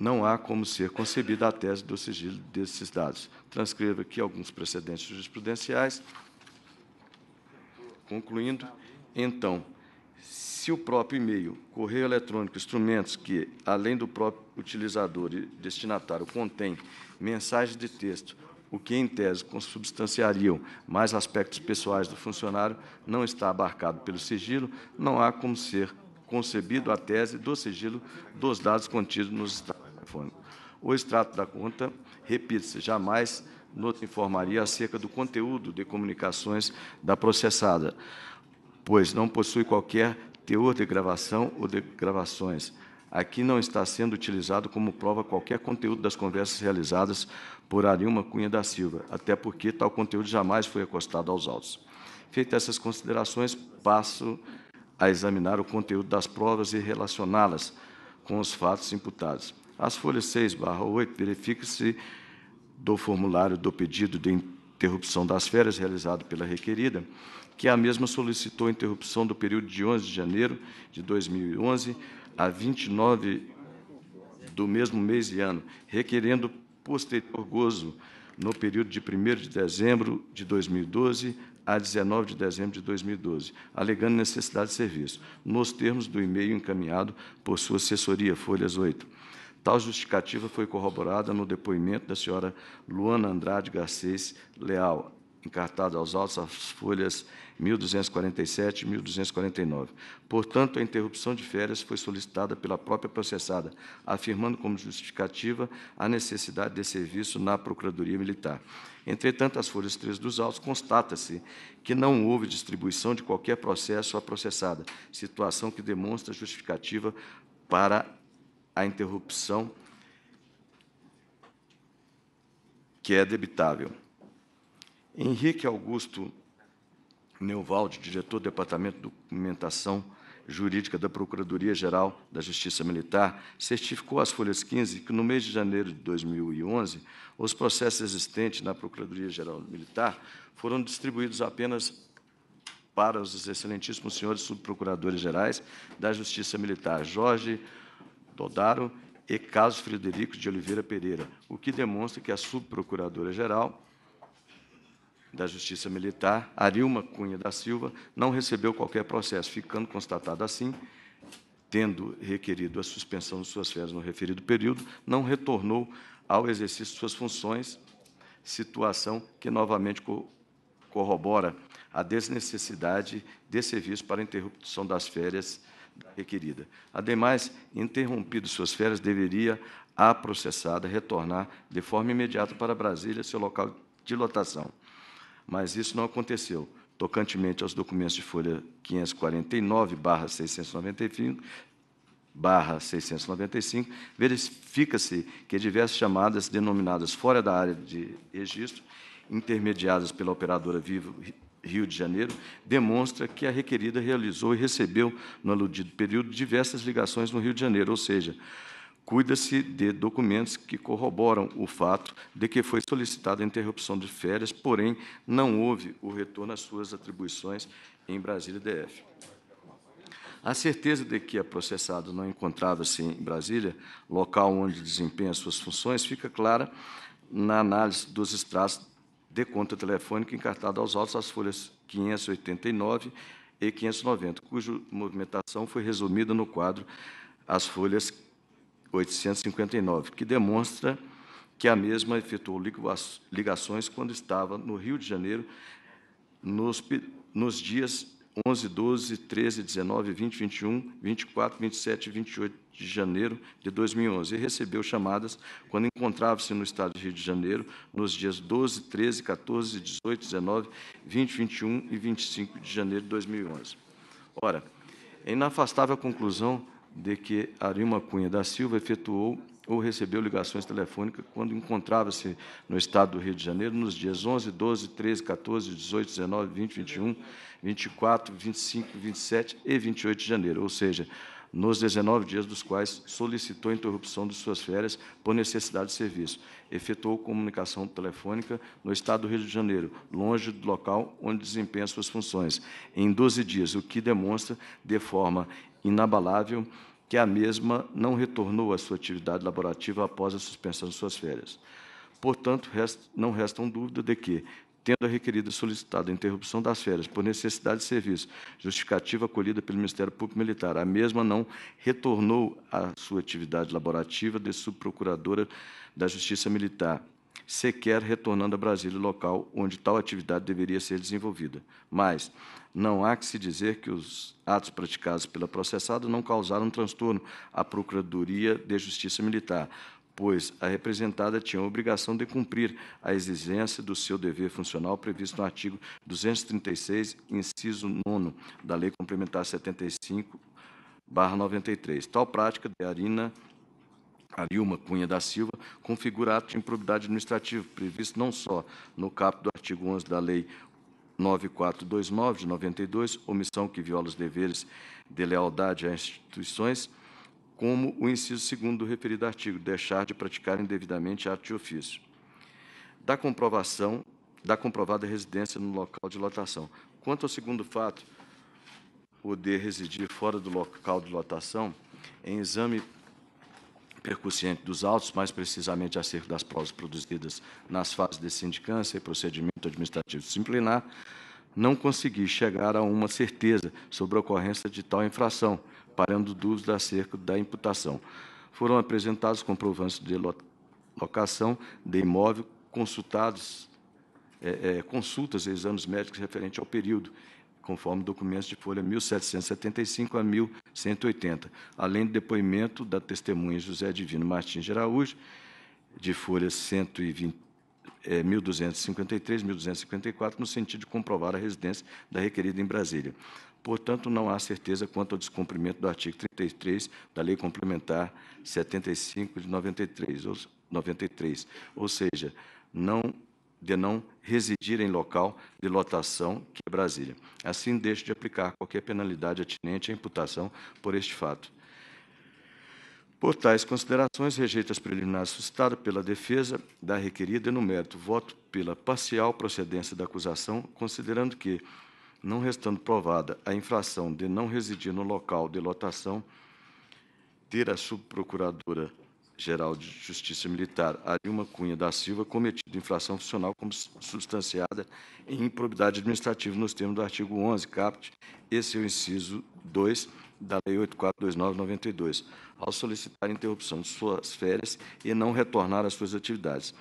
não há como ser concebida a tese do sigilo desses dados. Transcrevo aqui alguns precedentes jurisprudenciais. Concluindo, então, se o próprio e-mail, correio eletrônico, instrumentos que, além do próprio utilizador e destinatário, contém mensagem de texto, o que, em tese, consubstanciariam mais aspectos pessoais do funcionário, não está abarcado pelo sigilo, não há como ser concebido a tese do sigilo dos dados contidos nos o extrato da conta, repito se jamais nota informaria acerca do conteúdo de comunicações da processada, pois não possui qualquer teor de gravação ou de gravações. Aqui não está sendo utilizado como prova qualquer conteúdo das conversas realizadas por Arilma Cunha da Silva, até porque tal conteúdo jamais foi acostado aos autos. Feitas essas considerações, passo a examinar o conteúdo das provas e relacioná-las com os fatos imputados. As folhas 6 barra 8 verifique se do formulário do pedido de interrupção das férias realizado pela requerida, que a mesma solicitou a interrupção do período de 11 de janeiro de 2011 a 29 do mesmo mês e ano, requerendo posterior gozo no período de 1 de dezembro de 2012 a 19 de dezembro de 2012, alegando necessidade de serviço, nos termos do e-mail encaminhado por sua assessoria, Folhas 8. Tal justificativa foi corroborada no depoimento da senhora Luana Andrade Garcês Leal, encartada aos autos, as folhas 1247 e 1249. Portanto, a interrupção de férias foi solicitada pela própria processada, afirmando como justificativa a necessidade de serviço na Procuradoria Militar. Entretanto, as folhas 3 dos autos constata-se que não houve distribuição de qualquer processo à processada, situação que demonstra justificativa para a interrupção que é debitável. Henrique Augusto Neuvaldi, diretor do Departamento de Documentação Jurídica da Procuradoria-Geral da Justiça Militar, certificou às Folhas 15 que, no mês de janeiro de 2011, os processos existentes na Procuradoria-Geral Militar foram distribuídos apenas para os excelentíssimos senhores subprocuradores-gerais da Justiça Militar, Jorge Todaro e Caso Frederico de Oliveira Pereira, o que demonstra que a subprocuradora-geral da Justiça Militar, Arilma Cunha da Silva, não recebeu qualquer processo, ficando constatado assim, tendo requerido a suspensão de suas férias no referido período, não retornou ao exercício de suas funções, situação que novamente co corrobora a desnecessidade de serviço para a interrupção das férias requerida. Ademais, interrompido suas férias, deveria a processada retornar de forma imediata para Brasília, seu local de lotação. Mas isso não aconteceu. Tocantemente aos documentos de folha 549, 695, 695, verifica-se que diversas chamadas denominadas fora da área de registro, intermediadas pela operadora Vivo Rio de Janeiro, demonstra que a requerida realizou e recebeu, no aludido período, diversas ligações no Rio de Janeiro, ou seja, cuida-se de documentos que corroboram o fato de que foi solicitada a interrupção de férias, porém não houve o retorno às suas atribuições em Brasília DF. A certeza de que a é processada não encontrava-se em Brasília, local onde desempenha suas funções, fica clara na análise dos extratos de conta telefônica encartada aos autos as folhas 589 e 590, cuja movimentação foi resumida no quadro as folhas 859, que demonstra que a mesma efetuou ligações quando estava no Rio de Janeiro nos, nos dias 11, 12, 13, 19, 20, 21, 24, 27 e 28 de janeiro de 2011 e recebeu chamadas quando encontrava-se no estado de Rio de Janeiro nos dias 12, 13, 14, 18, 19, 20, 21 e 25 de janeiro de 2011. Ora, é inafastável a conclusão de que Arima Cunha da Silva efetuou ou recebeu ligações telefônicas quando encontrava-se no estado do Rio de Janeiro nos dias 11, 12, 13, 14, 18, 19, 20, 21, 24, 25, 27 e 28 de janeiro, ou seja, nos 19 dias dos quais solicitou interrupção de suas férias por necessidade de serviço. Efetuou comunicação telefônica no estado do Rio de Janeiro, longe do local onde desempenha suas funções, em 12 dias, o que demonstra de forma inabalável que a mesma não retornou à sua atividade laborativa após a suspensão de suas férias. Portanto, resta, não restam dúvida de que, tendo a requerida solicitada a interrupção das férias por necessidade de serviço, justificativa acolhida pelo Ministério Público Militar, a mesma não retornou à sua atividade laborativa de subprocuradora da Justiça Militar, sequer retornando a Brasília, local onde tal atividade deveria ser desenvolvida. Mas não há que se dizer que os atos praticados pela processada não causaram transtorno à Procuradoria de Justiça Militar, pois a representada tinha a obrigação de cumprir a exigência do seu dever funcional previsto no artigo 236, inciso 9 da Lei Complementar 75, barra 93. Tal prática de Arina Arilma Cunha da Silva configura ato de improbidade administrativa previsto não só no caput do artigo 11 da Lei 9429 de 92, omissão que viola os deveres de lealdade às instituições, como o inciso segundo do referido artigo, deixar de praticar indevidamente ato de ofício. Da comprovação da comprovada residência no local de lotação. Quanto ao segundo fato, poder residir fora do local de lotação, em exame percussiente dos autos, mais precisamente acerca das provas produzidas nas fases de sindicância e procedimento administrativo disciplinar, não consegui chegar a uma certeza sobre a ocorrência de tal infração, parando dúvidas acerca da imputação. Foram apresentados comprovantes de locação de imóvel, consultados, é, é, consultas e exames médicos referente ao período, conforme documentos de folha 1775 a 1180, além do depoimento da testemunha José Divino Martins de Araújo, de folhas 120 a 1253, 1254, no sentido de comprovar a residência da requerida em Brasília. Portanto, não há certeza quanto ao descumprimento do artigo 33 da Lei Complementar 75 de 93, ou, 93, ou seja, não de não residir em local de lotação, que é Brasília. Assim, deixo de aplicar qualquer penalidade atinente à imputação por este fato. Por tais considerações, rejeito as preliminares suscitadas pela defesa da requerida no mérito, voto pela parcial procedência da acusação, considerando que não restando provada a infração de não residir no local de lotação, ter a subprocuradora Geral de Justiça Militar, Arilma Cunha da Silva, cometido infração funcional como substanciada em improbidade administrativa nos termos do artigo 11, caput, esse é o inciso 2 da Lei 842992, ao solicitar interrupção de suas férias e não retornar às suas atividades.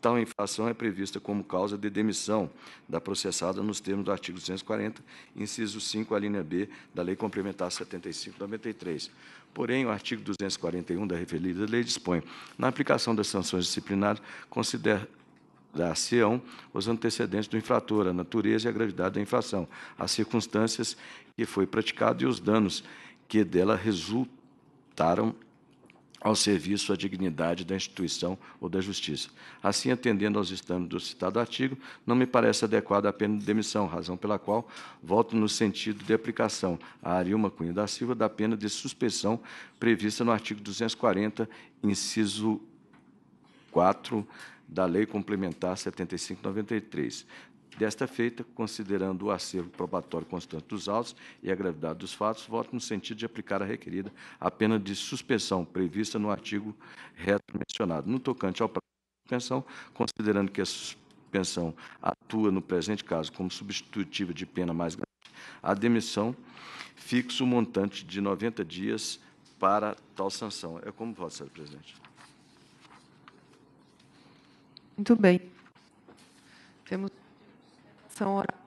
Tal infração é prevista como causa de demissão da processada nos termos do artigo 240, inciso 5, a linha B, da Lei Complementar 7593. Porém, o artigo 241 da referida lei dispõe, na aplicação das sanções disciplinares, considera da ão os antecedentes do infrator, a natureza e a gravidade da infração, as circunstâncias que foi praticado e os danos que dela resultaram ao serviço à dignidade da instituição ou da justiça. Assim, atendendo aos estamentos do citado artigo, não me parece adequada a pena de demissão, razão pela qual volto no sentido de aplicação à Ariuma Cunha da Silva da pena de suspensão prevista no artigo 240, inciso 4 da Lei Complementar 7593. Desta feita, considerando o acervo probatório constante dos autos e a gravidade dos fatos, voto no sentido de aplicar a requerida a pena de suspensão prevista no artigo reto mencionado. No tocante ao prazo de suspensão, considerando que a suspensão atua no presente caso como substitutiva de pena mais grave, a demissão fixa o montante de 90 dias para tal sanção. É como voto, senhor presidente. Muito bem votação oral.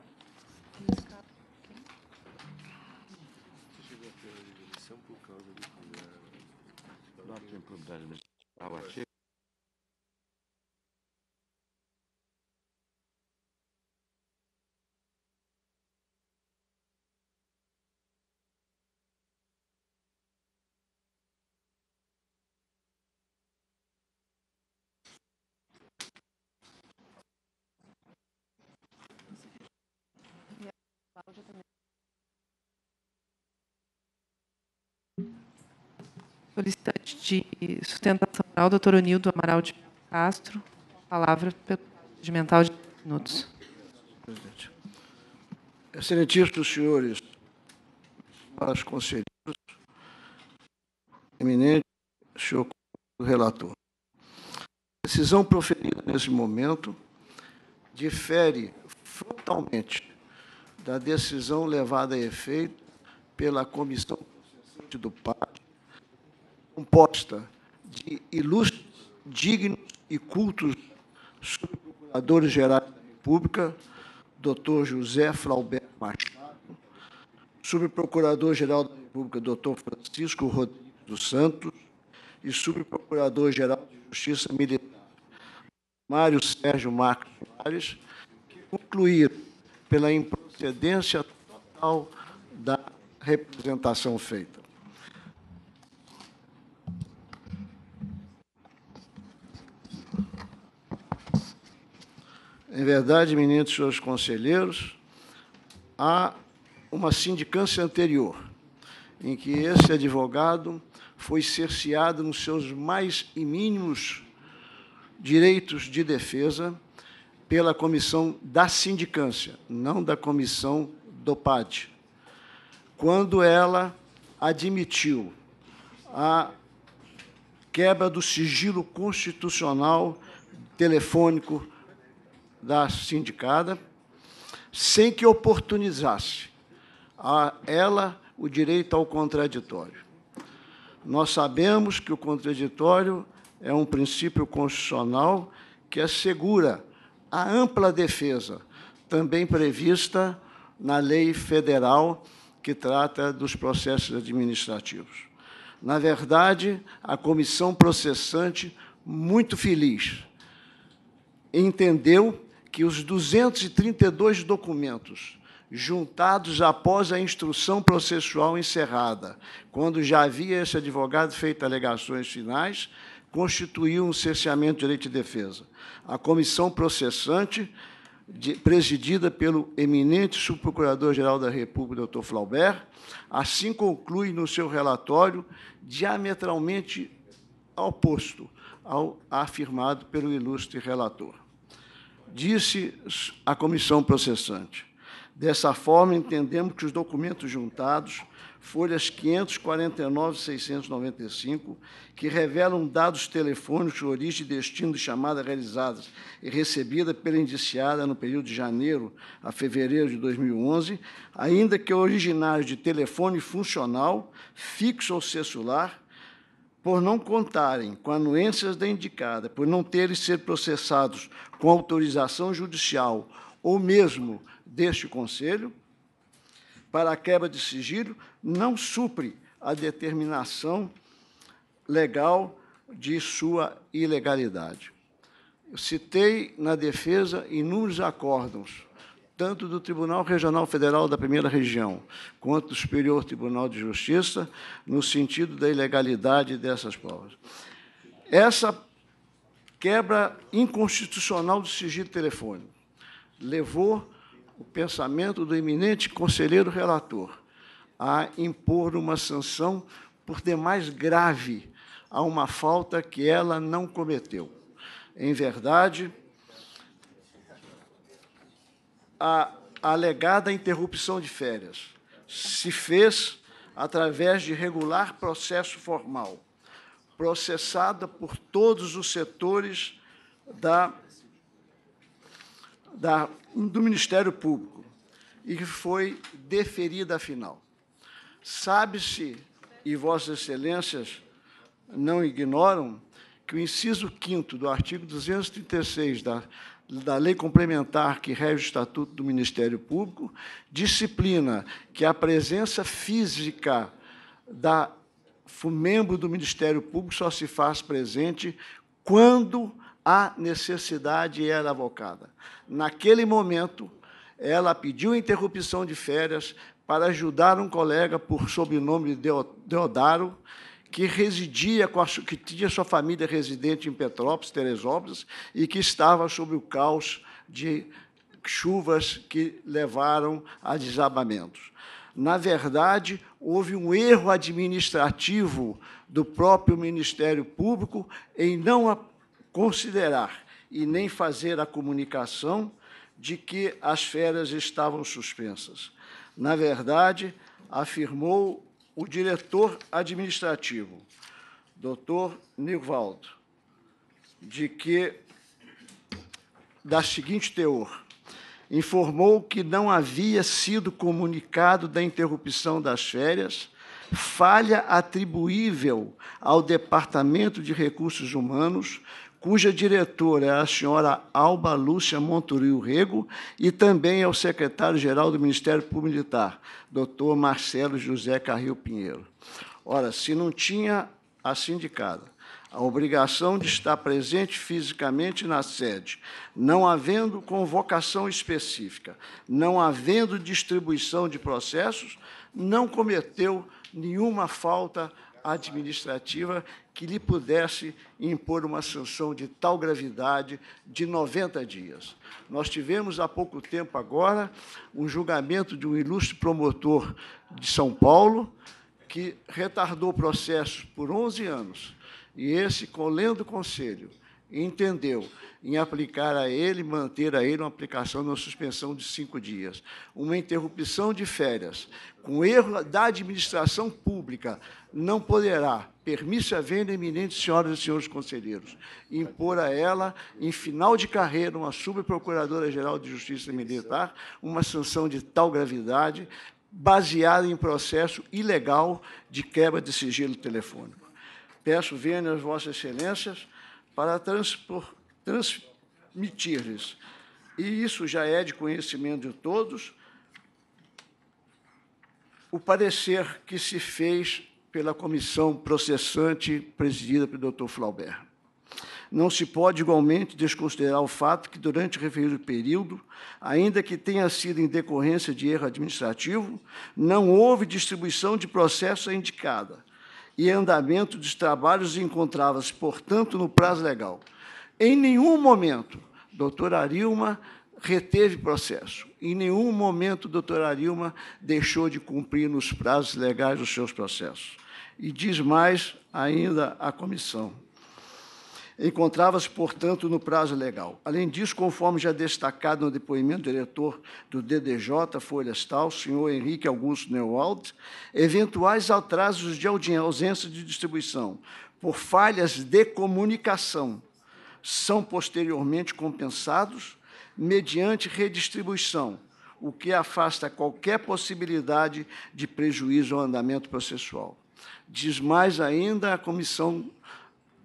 Chegou a por causa que... Não tem problema. Ah, Solicitante de sustentação oral, doutor Onildo Amaral de Castro. Palavra pelo regimental de minutos. Presidente. Excelentíssimos senhores, senhoras conselheiros, eminente senhor relator. A decisão proferida nesse momento difere frontalmente da decisão levada a efeito pela comissão processante do PAC, composta de ilustres, dignos e cultos subprocuradores-gerais da República, doutor José Flauberto Machado, subprocurador-geral da República, doutor Francisco Rodrigues dos Santos, e subprocurador-geral de Justiça Militar, Mário Sérgio Marcos Soares, que concluíram pela improbidade procedência total da representação feita. Em verdade, meninos e seus conselheiros, há uma sindicância anterior, em que esse advogado foi cerceado nos seus mais mínimos direitos de defesa pela comissão da sindicância, não da comissão do PAD, quando ela admitiu a quebra do sigilo constitucional telefônico da sindicada, sem que oportunizasse a ela o direito ao contraditório. Nós sabemos que o contraditório é um princípio constitucional que assegura a ampla defesa, também prevista na lei federal que trata dos processos administrativos. Na verdade, a comissão processante, muito feliz, entendeu que os 232 documentos juntados após a instrução processual encerrada, quando já havia esse advogado feito alegações finais, constituiu um cerceamento de direito de defesa. A comissão processante, de, presidida pelo eminente subprocurador-geral da República, doutor Flaubert, assim conclui no seu relatório diametralmente oposto ao afirmado pelo ilustre relator. Disse a comissão processante, dessa forma entendemos que os documentos juntados folhas 549 e 695, que revelam dados telefônicos, origem e destino de chamadas realizadas e recebida pela indiciada no período de janeiro a fevereiro de 2011, ainda que originários de telefone funcional, fixo ou celular, por não contarem com anuências da indicada, por não terem sido processados com autorização judicial ou mesmo deste Conselho, para a quebra de sigilo não supre a determinação legal de sua ilegalidade. Eu citei na defesa inúmeros acórdãos, tanto do Tribunal Regional Federal da Primeira Região, quanto do Superior Tribunal de Justiça, no sentido da ilegalidade dessas provas. Essa quebra inconstitucional do sigilo telefônico levou o pensamento do eminente conselheiro relator a impor uma sanção por demais grave a uma falta que ela não cometeu. Em verdade, a alegada interrupção de férias se fez através de regular processo formal, processada por todos os setores da da, do Ministério Público e que foi deferida à final. Sabe-se, e Vossas Excelências não ignoram, que o inciso 5 do artigo 236 da, da lei complementar que rege o Estatuto do Ministério Público disciplina que a presença física da membro do Ministério Público só se faz presente quando a necessidade era avocada. Naquele momento, ela pediu interrupção de férias para ajudar um colega por sobrenome Deodaro, que residia a, que tinha sua família residente em Petrópolis, Teresópolis, e que estava sob o caos de chuvas que levaram a desabamentos. Na verdade, houve um erro administrativo do próprio Ministério Público em não considerar e nem fazer a comunicação de que as férias estavam suspensas. Na verdade, afirmou o diretor administrativo, Dr. Nivaldo, de que da seguinte teor: informou que não havia sido comunicado da interrupção das férias, falha atribuível ao Departamento de Recursos Humanos, cuja diretora é a senhora Alba Lúcia Monturil Rego e também é o secretário-geral do Ministério Público Militar, doutor Marcelo José Carril Pinheiro. Ora, se não tinha a sindicada a obrigação de estar presente fisicamente na sede, não havendo convocação específica, não havendo distribuição de processos, não cometeu nenhuma falta administrativa que lhe pudesse impor uma sanção de tal gravidade de 90 dias. Nós tivemos há pouco tempo agora um julgamento de um ilustre promotor de São Paulo que retardou o processo por 11 anos. E esse, com lendo conselho, entendeu em aplicar a ele, manter a ele uma aplicação de uma suspensão de cinco dias, uma interrupção de férias, com erro da administração pública, não poderá, permissa a venda eminente, senhoras e senhores conselheiros, impor a ela, em final de carreira, uma subprocuradora-geral de Justiça Militar, uma sanção de tal gravidade, baseada em processo ilegal de quebra de sigilo telefônico. Peço vênia às vossas excelências para transmitir-lhes. E isso já é de conhecimento de todos, o parecer que se fez pela comissão processante presidida pelo Dr. Flaubert. Não se pode igualmente desconsiderar o fato que, durante o referido período, ainda que tenha sido em decorrência de erro administrativo, não houve distribuição de processo à indicada, e andamento dos trabalhos encontrava-se, portanto, no prazo legal. Em nenhum momento, doutora Arilma reteve processo. Em nenhum momento, doutora Arilma deixou de cumprir nos prazos legais os seus processos. E diz mais ainda a comissão encontrava-se, portanto, no prazo legal. Além disso, conforme já destacado no depoimento do diretor do DDJ Folhastal, senhor Henrique Augusto Neuwald, eventuais atrasos de ausência de distribuição por falhas de comunicação são posteriormente compensados mediante redistribuição, o que afasta qualquer possibilidade de prejuízo ao andamento processual. Diz mais ainda a comissão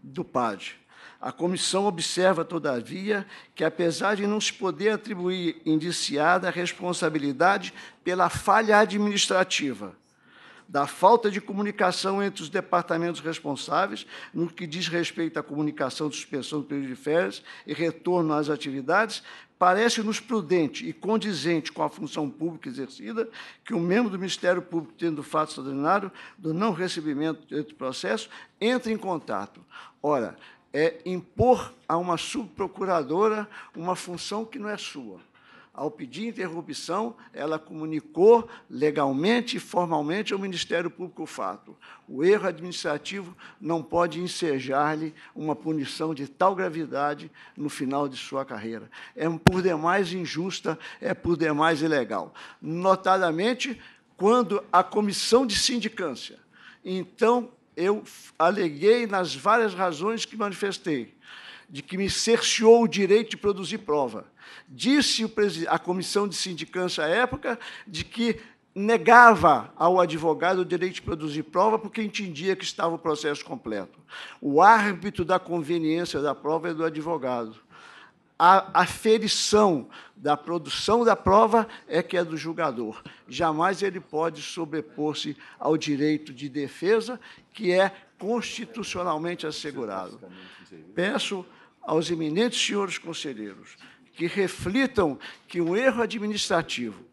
do PAD. A comissão observa, todavia, que, apesar de não se poder atribuir indiciada a responsabilidade pela falha administrativa, da falta de comunicação entre os departamentos responsáveis no que diz respeito à comunicação de suspensão do período de férias e retorno às atividades, parece-nos prudente e condizente com a função pública exercida que o um membro do Ministério Público, tendo o fato extraordinário do não recebimento do processo, entre em contato. Ora, é impor a uma subprocuradora uma função que não é sua. Ao pedir interrupção, ela comunicou legalmente e formalmente ao Ministério Público o fato. O erro administrativo não pode ensejar-lhe uma punição de tal gravidade no final de sua carreira. É por demais injusta, é por demais ilegal. Notadamente, quando a comissão de sindicância então eu aleguei nas várias razões que manifestei, de que me cerceou o direito de produzir prova. Disse a comissão de sindicância à época de que negava ao advogado o direito de produzir prova porque entendia que estava o processo completo. O árbitro da conveniência da prova é do advogado a aferição da produção da prova é que é do julgador. Jamais ele pode sobrepor-se ao direito de defesa, que é constitucionalmente assegurado. Peço aos eminentes senhores conselheiros que reflitam que um erro administrativo,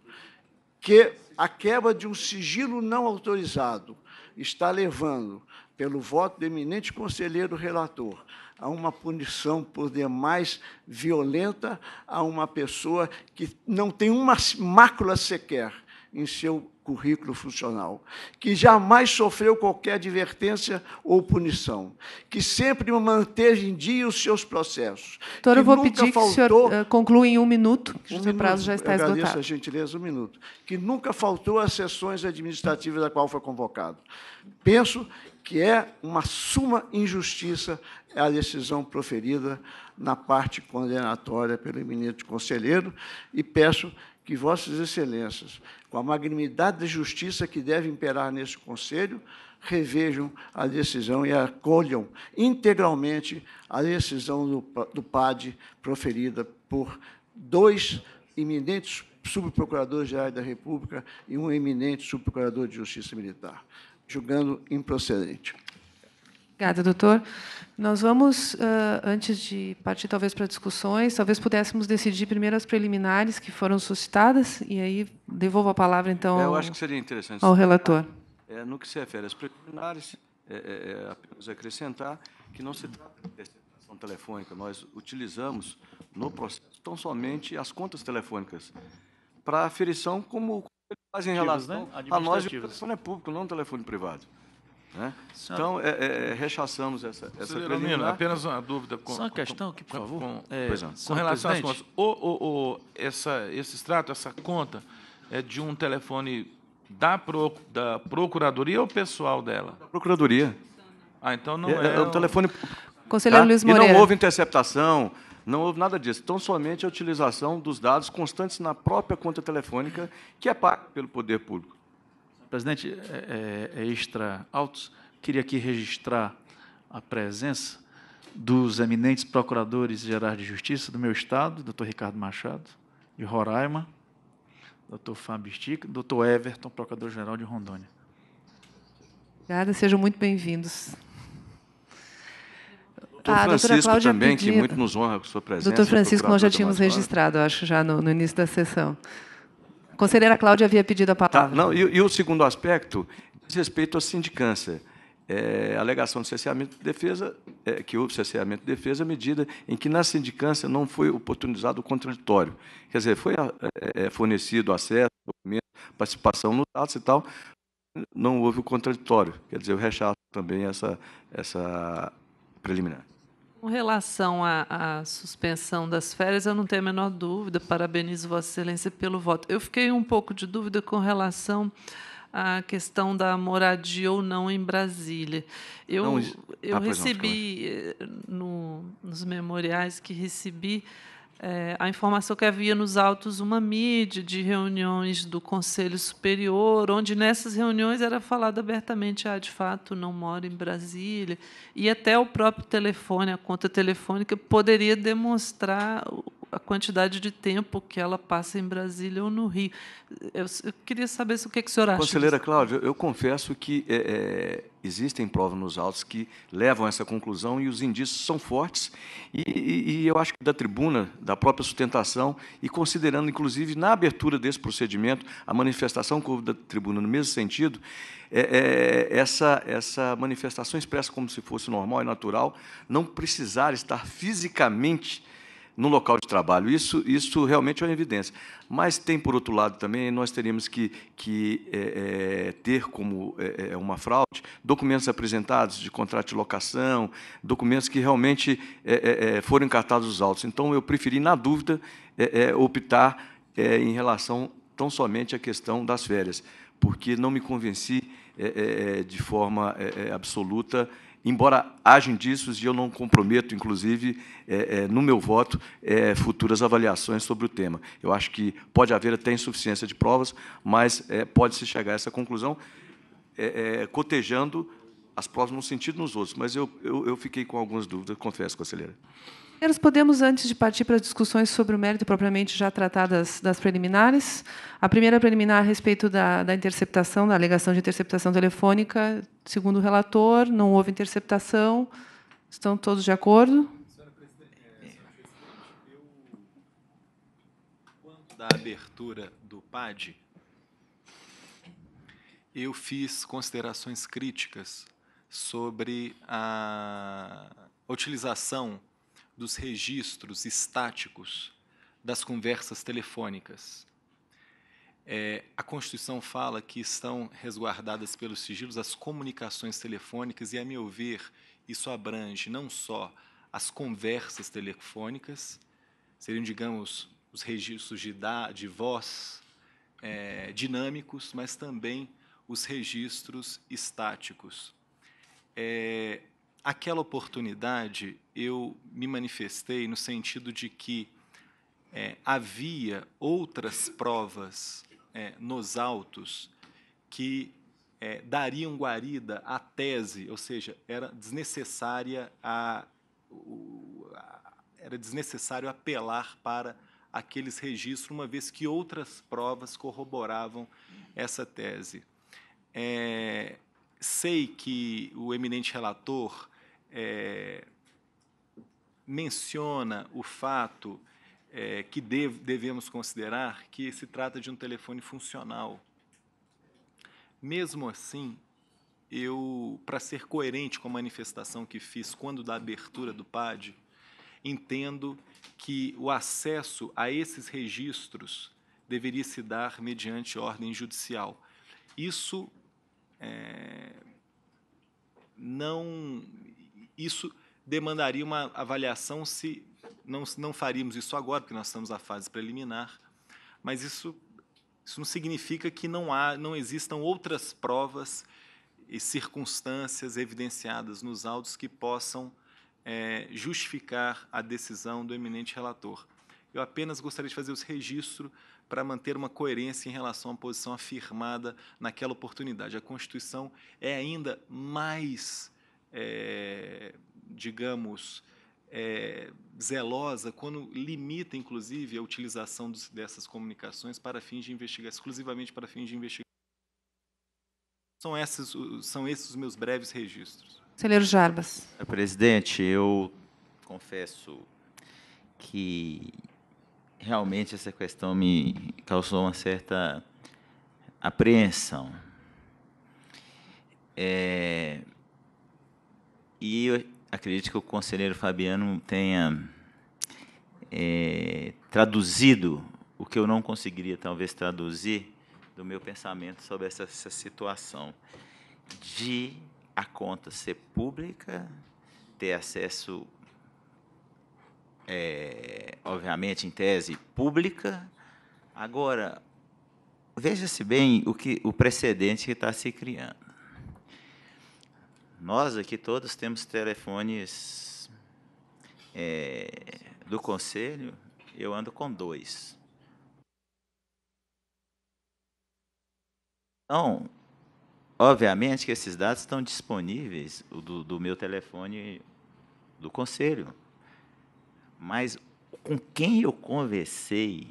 que a quebra de um sigilo não autorizado, está levando, pelo voto do eminente conselheiro relator, a uma punição por demais violenta a uma pessoa que não tem uma mácula sequer em seu currículo funcional, que jamais sofreu qualquer advertência ou punição, que sempre manteve em dia os seus processos. Doutor, eu vou pedir faltou... que o senhor eh, conclua em um minuto, que um o seu prazo já está eu esgotado. Agradeço a gentileza, um minuto. Que nunca faltou às sessões administrativas da qual foi convocado. Penso que é uma suma injustiça a decisão proferida na parte condenatória pelo eminente conselheiro e peço que vossas excelências com a magnanimidade da justiça que deve imperar nesse conselho, revejam a decisão e acolham integralmente a decisão do, do PAD proferida por dois eminentes subprocuradores-gerais da República e um eminente subprocurador de Justiça Militar, julgando improcedente. Obrigada, doutor. Nós vamos, antes de partir talvez para discussões, talvez pudéssemos decidir primeiro as preliminares que foram suscitadas, e aí devolvo a palavra, então, é, Eu acho que seria interessante ao relator. É, no que se refere às preliminares, é, é, é, apenas acrescentar que não se trata de interceptação telefônica, nós utilizamos no processo tão somente as contas telefônicas para aferição como fazem em né? relação né? a nós de telefone é público, não telefone privado. Né? então, é, é, é, rechaçamos essa, essa preliminar. apenas uma dúvida. Com, Só uma questão aqui, por favor. Com, é, é. com relação às contas. O, essa, esse extrato, essa conta, é de um telefone da, pro, da Procuradoria ou pessoal dela? Da Procuradoria. Ah, então não é... é o telefone... Conselheiro tá? Luiz Moreira. E não houve interceptação, não houve nada disso. Então, somente a utilização dos dados constantes na própria conta telefônica, que é paga pelo Poder Público. Presidente, é, é, é, extra altos, queria aqui registrar a presença dos eminentes procuradores gerais de justiça do meu estado, doutor Ricardo Machado, de Roraima, doutor Fábio Stica, doutor Everton, procurador-geral de Rondônia. Obrigada, sejam muito bem-vindos. Doutor ah, Francisco também, pedido. que muito nos honra com sua presença. Doutor Francisco, nós já tínhamos registrado, acho, já no, no início da sessão. Conselheira Cláudia havia pedido a tá, palavra. Tá, não, e, e, o segundo aspecto, diz respeito à sindicância. É, alegação de cerceamento de defesa, é, que houve cerceamento de defesa, à medida em que na sindicância não foi oportunizado o contraditório. Quer dizer, foi é, é, fornecido acesso, documento, participação nos atos e tal, não houve o contraditório. Quer dizer, eu rechaço também essa, essa preliminar. Com relação à, à, suspensão das férias, eu não tenho a menor dúvida. Parabenizo Vossa Excelência pelo voto. Eu fiquei um pouco de dúvida com relação à questão da moradia ou não em Brasília. Eu, não, eu ah, recebi não, eh, no, nos memoriais que recebi é, a informação que havia nos autos uma mídia de reuniões do Conselho Superior, onde nessas reuniões era falado abertamente, ah, de fato, não mora em Brasília, e até o próprio telefone, a conta telefônica, poderia demonstrar a quantidade de tempo que ela passa em Brasília ou no Rio. Eu, eu queria saber o que, é que o senhor acha. Conselheira disso. Cláudia, eu confesso que é, é existem provas nos autos que levam a essa conclusão e os indícios são fortes. E, e, e, eu acho que da tribuna, da própria sustentação, e considerando, inclusive, na abertura desse procedimento, a manifestação que houve da tribuna no mesmo sentido, é, é, essa, essa manifestação expressa como se fosse normal e natural não precisar estar fisicamente no local de trabalho. Isso, isso realmente é uma evidência. Mas tem, por outro lado, também, nós teríamos que, que é, é ter como é, é, uma fraude documentos apresentados de contrato de locação, documentos que realmente é, foram encartados os autos. Então, eu preferi, na dúvida, optar em relação tão somente à questão das férias, porque não me convenci de forma absoluta embora haja indícios, e eu não comprometo, inclusive, é, é, no meu voto, é, futuras avaliações sobre o tema. Eu acho que pode haver até insuficiência de provas, mas é, pode-se chegar a essa conclusão, é, é, cotejando as provas num sentido nos outros. Mas eu, eu, eu fiquei com algumas dúvidas, confesso, conselheira. E nós podemos, antes de partir para as discussões sobre o mérito propriamente já tratadas das preliminares, a primeira preliminar a respeito da, da interceptação, da alegação de interceptação telefônica, segundo o relator, não houve interceptação. Estão todos de acordo? da abertura do PAD, eu fiz considerações críticas sobre a utilização dos registros estáticos das conversas telefônicas. É, a Constituição fala que estão resguardadas pelos sigilos as comunicações telefônicas, e, a meu ver, isso abrange não só as conversas telefônicas, seriam, digamos, os registros de, de voz é, dinâmicos, mas também os registros estáticos. É, aquela oportunidade eu me manifestei no sentido de que é, havia outras provas é, nos autos que é, dariam guarida à tese, ou seja, era desnecessária a, o, a, era desnecessário apelar para aqueles registros, uma vez que outras provas corroboravam essa tese. É, sei que o eminente relator é, menciona o fato é, que devemos considerar que se trata de um telefone funcional. Mesmo assim, eu, para ser coerente com a manifestação que fiz quando da abertura do PAD, entendo que o acesso a esses registros deveria se dar mediante ordem judicial. Isso é, não isso demandaria uma avaliação se não, não faríamos isso agora, porque nós estamos na fase preliminar, mas isso, isso não significa que não, há, não existam outras provas e circunstâncias evidenciadas nos autos que possam é, justificar a decisão do eminente relator. Eu apenas gostaria de fazer os registro para manter uma coerência em relação à posição afirmada naquela oportunidade. A Constituição é ainda mais é, digamos, é, zelosa quando limita, inclusive, a utilização dos, dessas comunicações para fins de investigação, exclusivamente para fins de investigação. São esses, são esses os meus breves registros. Conselheiro Jarbas. Presidente, eu confesso que realmente essa questão me causou uma certa apreensão. É, e eu acredito que o conselheiro Fabiano tenha é, traduzido o que eu não conseguiria, talvez, traduzir do meu pensamento sobre essa, essa situação de a conta ser pública, ter acesso, é, obviamente, em tese pública. Agora, veja-se bem o que o precedente que está se criando. Nós aqui todos temos telefones é, do conselho, eu ando com dois. Então, obviamente que esses dados estão disponíveis do, do meu telefone do conselho. Mas com quem eu conversei,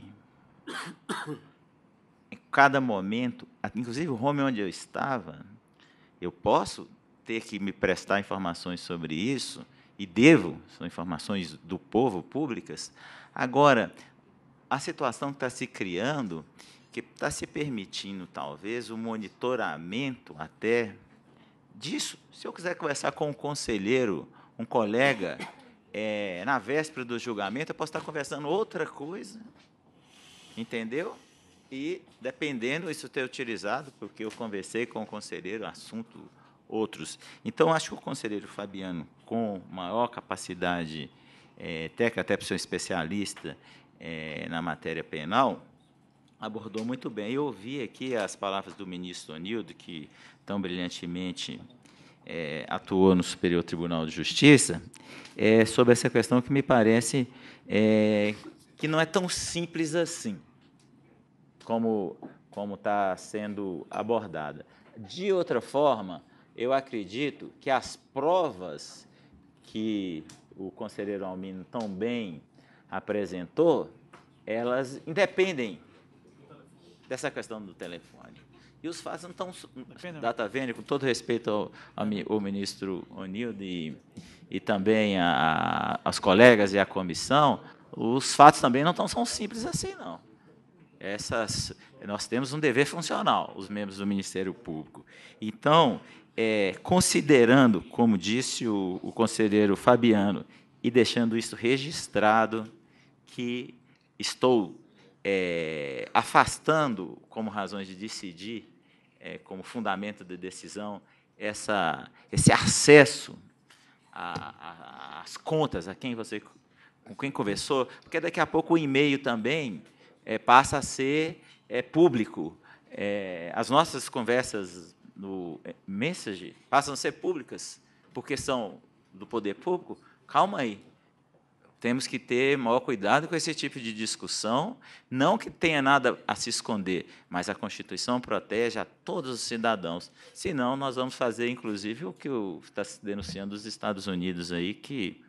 em cada momento, inclusive o home onde eu estava, eu posso ter que me prestar informações sobre isso, e devo, são informações do povo públicas. Agora, a situação que está se criando, que está se permitindo, talvez, o monitoramento até disso. Se eu quiser conversar com um conselheiro, um colega, é, na véspera do julgamento, eu posso estar conversando outra coisa, entendeu? E, dependendo, isso ter utilizado, porque eu conversei com o conselheiro, assunto outros. Então, acho que o conselheiro Fabiano, com maior capacidade é, técnica, até para ser um especialista é, na matéria penal, abordou muito bem. Eu ouvi aqui as palavras do ministro Onildo, que tão brilhantemente é, atuou no Superior Tribunal de Justiça, é, sobre essa questão que me parece é, que não é tão simples assim como como está sendo abordada. De outra forma, eu acredito que as provas que o conselheiro Almino tão bem apresentou, elas independem dessa questão do telefone. E os fatos não estão. Né? Data Vênia, com todo respeito ao, ao ministro Onildo e, e também aos colegas e à comissão, os fatos também não tão são simples assim, não. Essas, nós temos um dever funcional, os membros do Ministério Público. Então, é, considerando, como disse o, o conselheiro Fabiano, e deixando isso registrado, que estou é, afastando como razões de decidir, é, como fundamento de decisão, essa, esse acesso às contas, a quem você com quem conversou, porque daqui a pouco o e-mail também é, passa a ser é, público. É, as nossas conversas no eh, Messenger passam a ser públicas porque são do poder público, calma aí. Temos que ter maior cuidado com esse tipo de discussão, não que tenha nada a se esconder, mas a Constituição protege a todos os cidadãos. Senão, nós vamos fazer, inclusive, o que está se denunciando dos Estados Unidos aí, que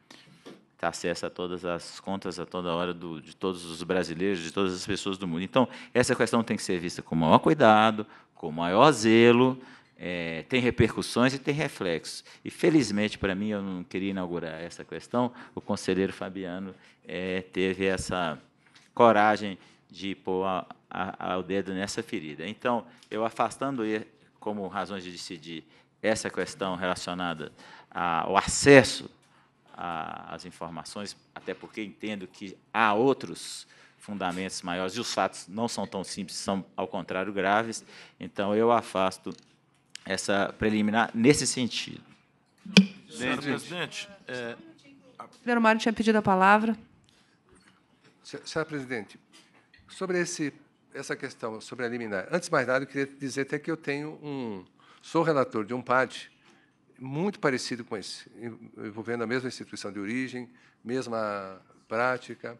está acesso a todas as contas a toda hora do, de todos os brasileiros, de todas as pessoas do mundo. Então, essa questão tem que ser vista com maior cuidado, com maior zelo, é, tem repercussões e tem reflexos. E, felizmente, para mim, eu não queria inaugurar essa questão, o conselheiro Fabiano é, teve essa coragem de pôr a, a, a, o dedo nessa ferida. Então, eu afastando, como razões de decidir, essa questão relacionada ao acesso às informações, até porque entendo que há outros fundamentos maiores e os fatos não são tão simples, são, ao contrário, graves. Então, eu afasto essa preliminar nesse sentido. Senhora presidente, é... primeiro Mário tinha pedido a palavra. Senhora presidente, sobre esse essa questão sobre a liminar. Antes de mais nada, eu queria dizer até que eu tenho um sou relator de um PAD muito parecido com esse, envolvendo a mesma instituição de origem, mesma prática,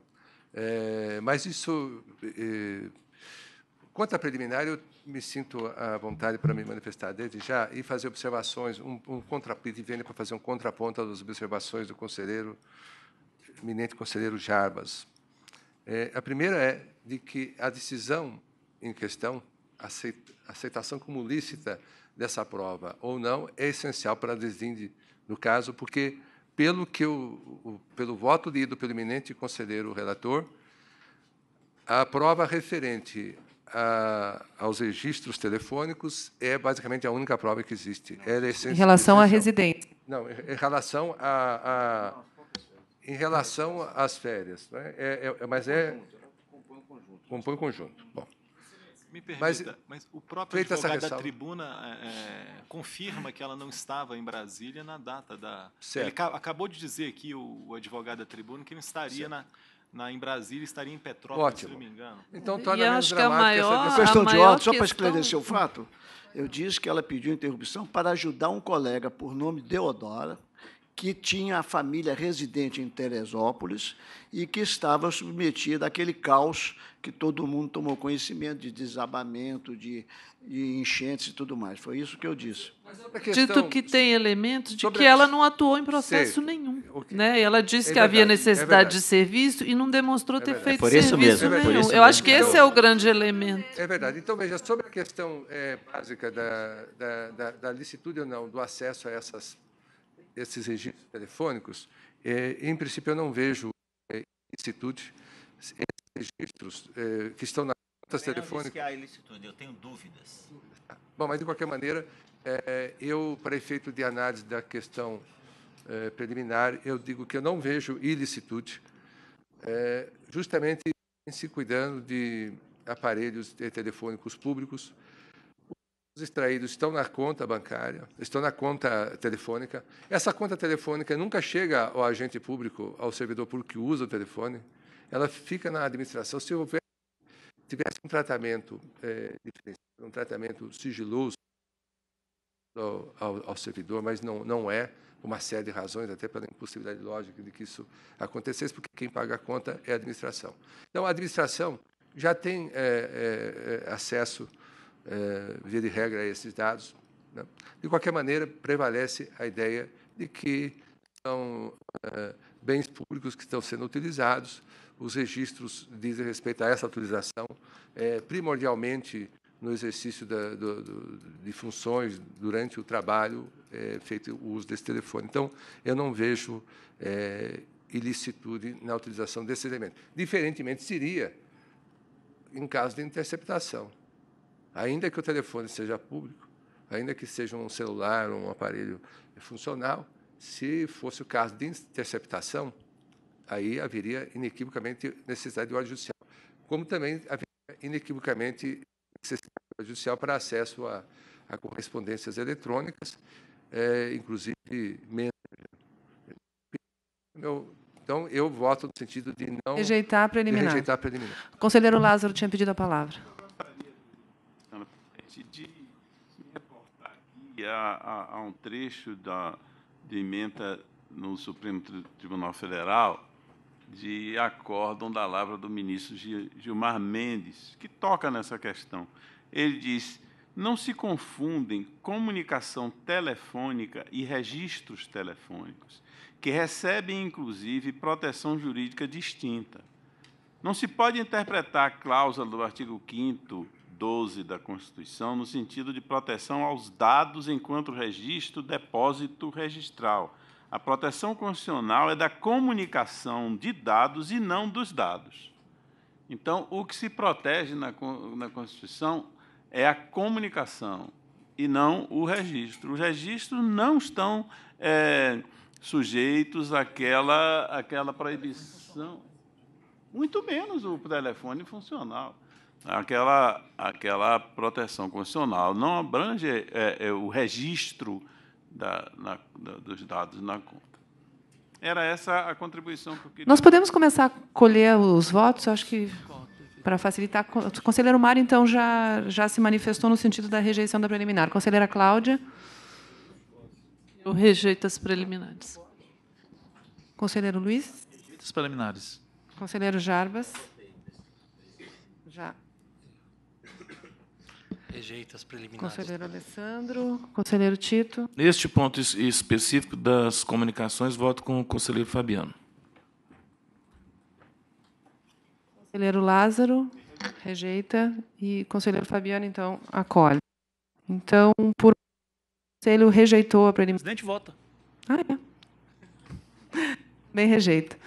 é, mas isso é, Quanto à preliminar, eu me sinto à vontade para me manifestar desde já e fazer observações, um, um contraponto, venho para fazer um contraponto às observações do conselheiro, eminente conselheiro Jarbas. É, a primeira é de que a decisão em questão, a aceitação como lícita dessa prova ou não, é essencial para a deslinde no caso, porque, pelo, que eu, pelo voto lido pelo eminente conselheiro relator, a prova referente a, aos registros telefônicos é basicamente a única prova que existe. É é em relação à residência. Não, em relação a, a em relação às férias, né? é, é, é mas é compõe conjunto. Né? Compõe conjunto. Bom. Me permita, mas, mas o próprio advogado da tribuna é, é, confirma que ela não estava em Brasília na data da. Certo. Ele acabou de dizer aqui o, o advogado da tribuna que não estaria certo. na na, em Brasília, estaria em Petrópolis, Ótimo. se não me engano. Então, torna tá e menos acho que é a maior, essa questão a de ordem, só para esclarecer o fato, eu disse que ela pediu interrupção para ajudar um colega por nome Deodora, que tinha a família residente em Teresópolis e que estava submetida àquele caos que todo mundo tomou conhecimento de desabamento, de e enchentes e tudo mais. Foi isso que eu disse. É questão, Dito que tem elementos de que ela não atuou em processo nenhum. Okay. Né? Ela disse é que verdade, havia é necessidade é de serviço e não demonstrou é ter é feito por isso serviço mesmo, nenhum. Por isso mesmo. Eu acho que esse é o grande elemento. É verdade. Então, veja, sobre a questão básica da, da, da, da, licitude ou não, do acesso a essas, esses registros telefônicos, em princípio, eu não vejo é, instituto, esses registros que estão na perguntas tá telefônicas. que há é ilicitude, eu tenho dúvidas. Bom, mas de qualquer maneira, é, eu, para efeito de análise da questão é, preliminar, eu digo que eu não vejo ilicitude, é, justamente se cuidando de aparelhos telefônicos públicos. Os extraídos estão na conta bancária, estão na conta telefônica. Essa conta telefônica nunca chega ao agente público, ao servidor público que usa o telefone. Ela fica na administração. Se houver tivesse um tratamento é, um tratamento sigiloso ao, ao, ao, servidor, mas não, não é, por uma série de razões, até pela impossibilidade lógica de que isso acontecesse, porque quem paga a conta é a administração. Então, a administração já tem é, é, acesso, via de regra, a esses dados. Né? De qualquer maneira, prevalece a ideia de que são bens públicos que estão sendo utilizados os registros dizem respeito a essa autorização, é, primordialmente no exercício da, do, do, de funções durante o trabalho é, feito o uso desse telefone. Então, eu não vejo é, ilicitude na utilização desse elemento. Diferentemente, seria em caso de interceptação. Ainda que o telefone seja público, ainda que seja um celular ou um aparelho funcional, se fosse o caso de interceptação, aí haveria inequivocamente necessidade de ordem judicial, como também haveria inequivocamente necessidade de ordem judicial para acesso a, a correspondências eletrônicas, é, inclusive meu, então eu voto no sentido de não rejeitar preliminar. Rejeitar preliminar. O conselheiro Lázaro tinha pedido a palavra. De me reportar aqui a, a, a um trecho da de emenda no Supremo Tribunal Federal de acórdão da palavra do ministro Gilmar Mendes, que toca nessa questão. Ele diz: não se confundem comunicação telefônica e registros telefônicos, que recebem, inclusive, proteção jurídica distinta. Não se pode interpretar a cláusula do artigo 5 12 da Constituição no sentido de proteção aos dados enquanto registro depósito registral a proteção constitucional é da comunicação de dados e não dos dados. Então, o que se protege na, na Constituição é a comunicação e não o registro. Os registros não estão é, sujeitos àquela, àquela proibição, muito menos o telefone funcional. Aquela, aquela proteção constitucional não abrange é, é, o registro da, na, da, dos dados na conta. Era essa a contribuição que eu queria. Nós podemos começar a colher os votos, acho que para facilitar. O conselheiro Mário, então, já, já se manifestou no sentido da rejeição da preliminar. Conselheira Cláudia? Eu rejeito as preliminares. Conselheiro Luiz? Rejeito as preliminares. Conselheiro Jarbas? Já. Rejeita as preliminares. Conselheiro Alessandro, conselheiro Tito. Neste ponto específico das comunicações, voto com o conselheiro Fabiano. Conselheiro Lázaro, rejeita. E conselheiro Fabiano, então, acolhe. Então, por conselho, rejeitou a preliminar. O presidente vota. Ah, é. Bem, rejeita.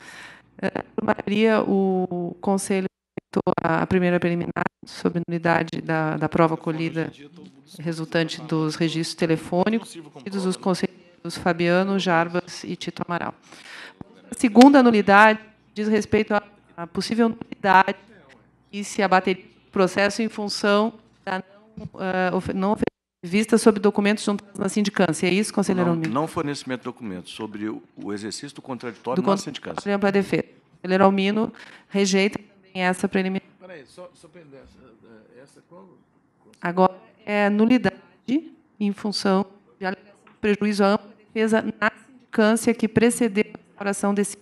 É, Maria, o conselho a primeira preliminar sobre nulidade da, da prova colhida resultante dos registros telefônicos dos conselheiros Fabiano, Jarbas e Tito Amaral. A segunda nulidade diz respeito à possível nulidade e se abateria o processo em função da não, uh, não vista sobre documentos juntados na sindicância. É isso, conselheiro Almir? Não, fornecimento de documentos, sobre o, exercício do contraditório do na sindicância. Do contraditório para defesa. conselheiro Almino rejeita essa preliminar. Peraí, só, só perder essa, é, essa qual? Agora é nulidade em função de prejuízo à ampla defesa na sindicância que precedeu a instauração desse.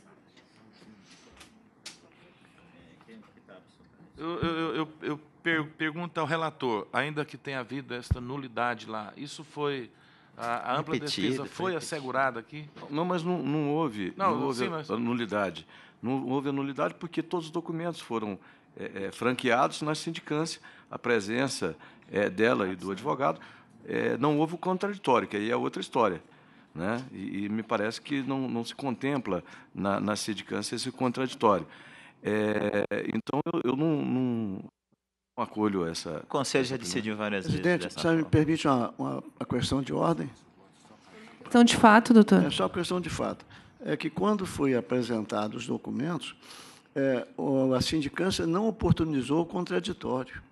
Eu, eu, eu, eu per, pergunto ao relator, ainda que tenha havido esta nulidade lá, isso foi a, a ampla Repetido, defesa foi, foi assegurada aqui? Não, mas não, não houve, não, não houve sim, mas... a nulidade. Não houve a nulidade porque todos os documentos foram é, é, franqueados na sindicância, a presença é, dela e do advogado, é, não houve o contraditório, que aí é outra história. Né? E, e me parece que não, não se contempla na, na sindicância esse contraditório. É, então, eu, eu não, não, não, acolho essa. O Conselho já decidiu várias Presidente, vezes. Presidente, me permite uma, uma, uma questão de ordem? Questão de fato, doutor? É só questão de fato é que, quando foi apresentados os documentos, é, a sindicância não oportunizou o contraditório.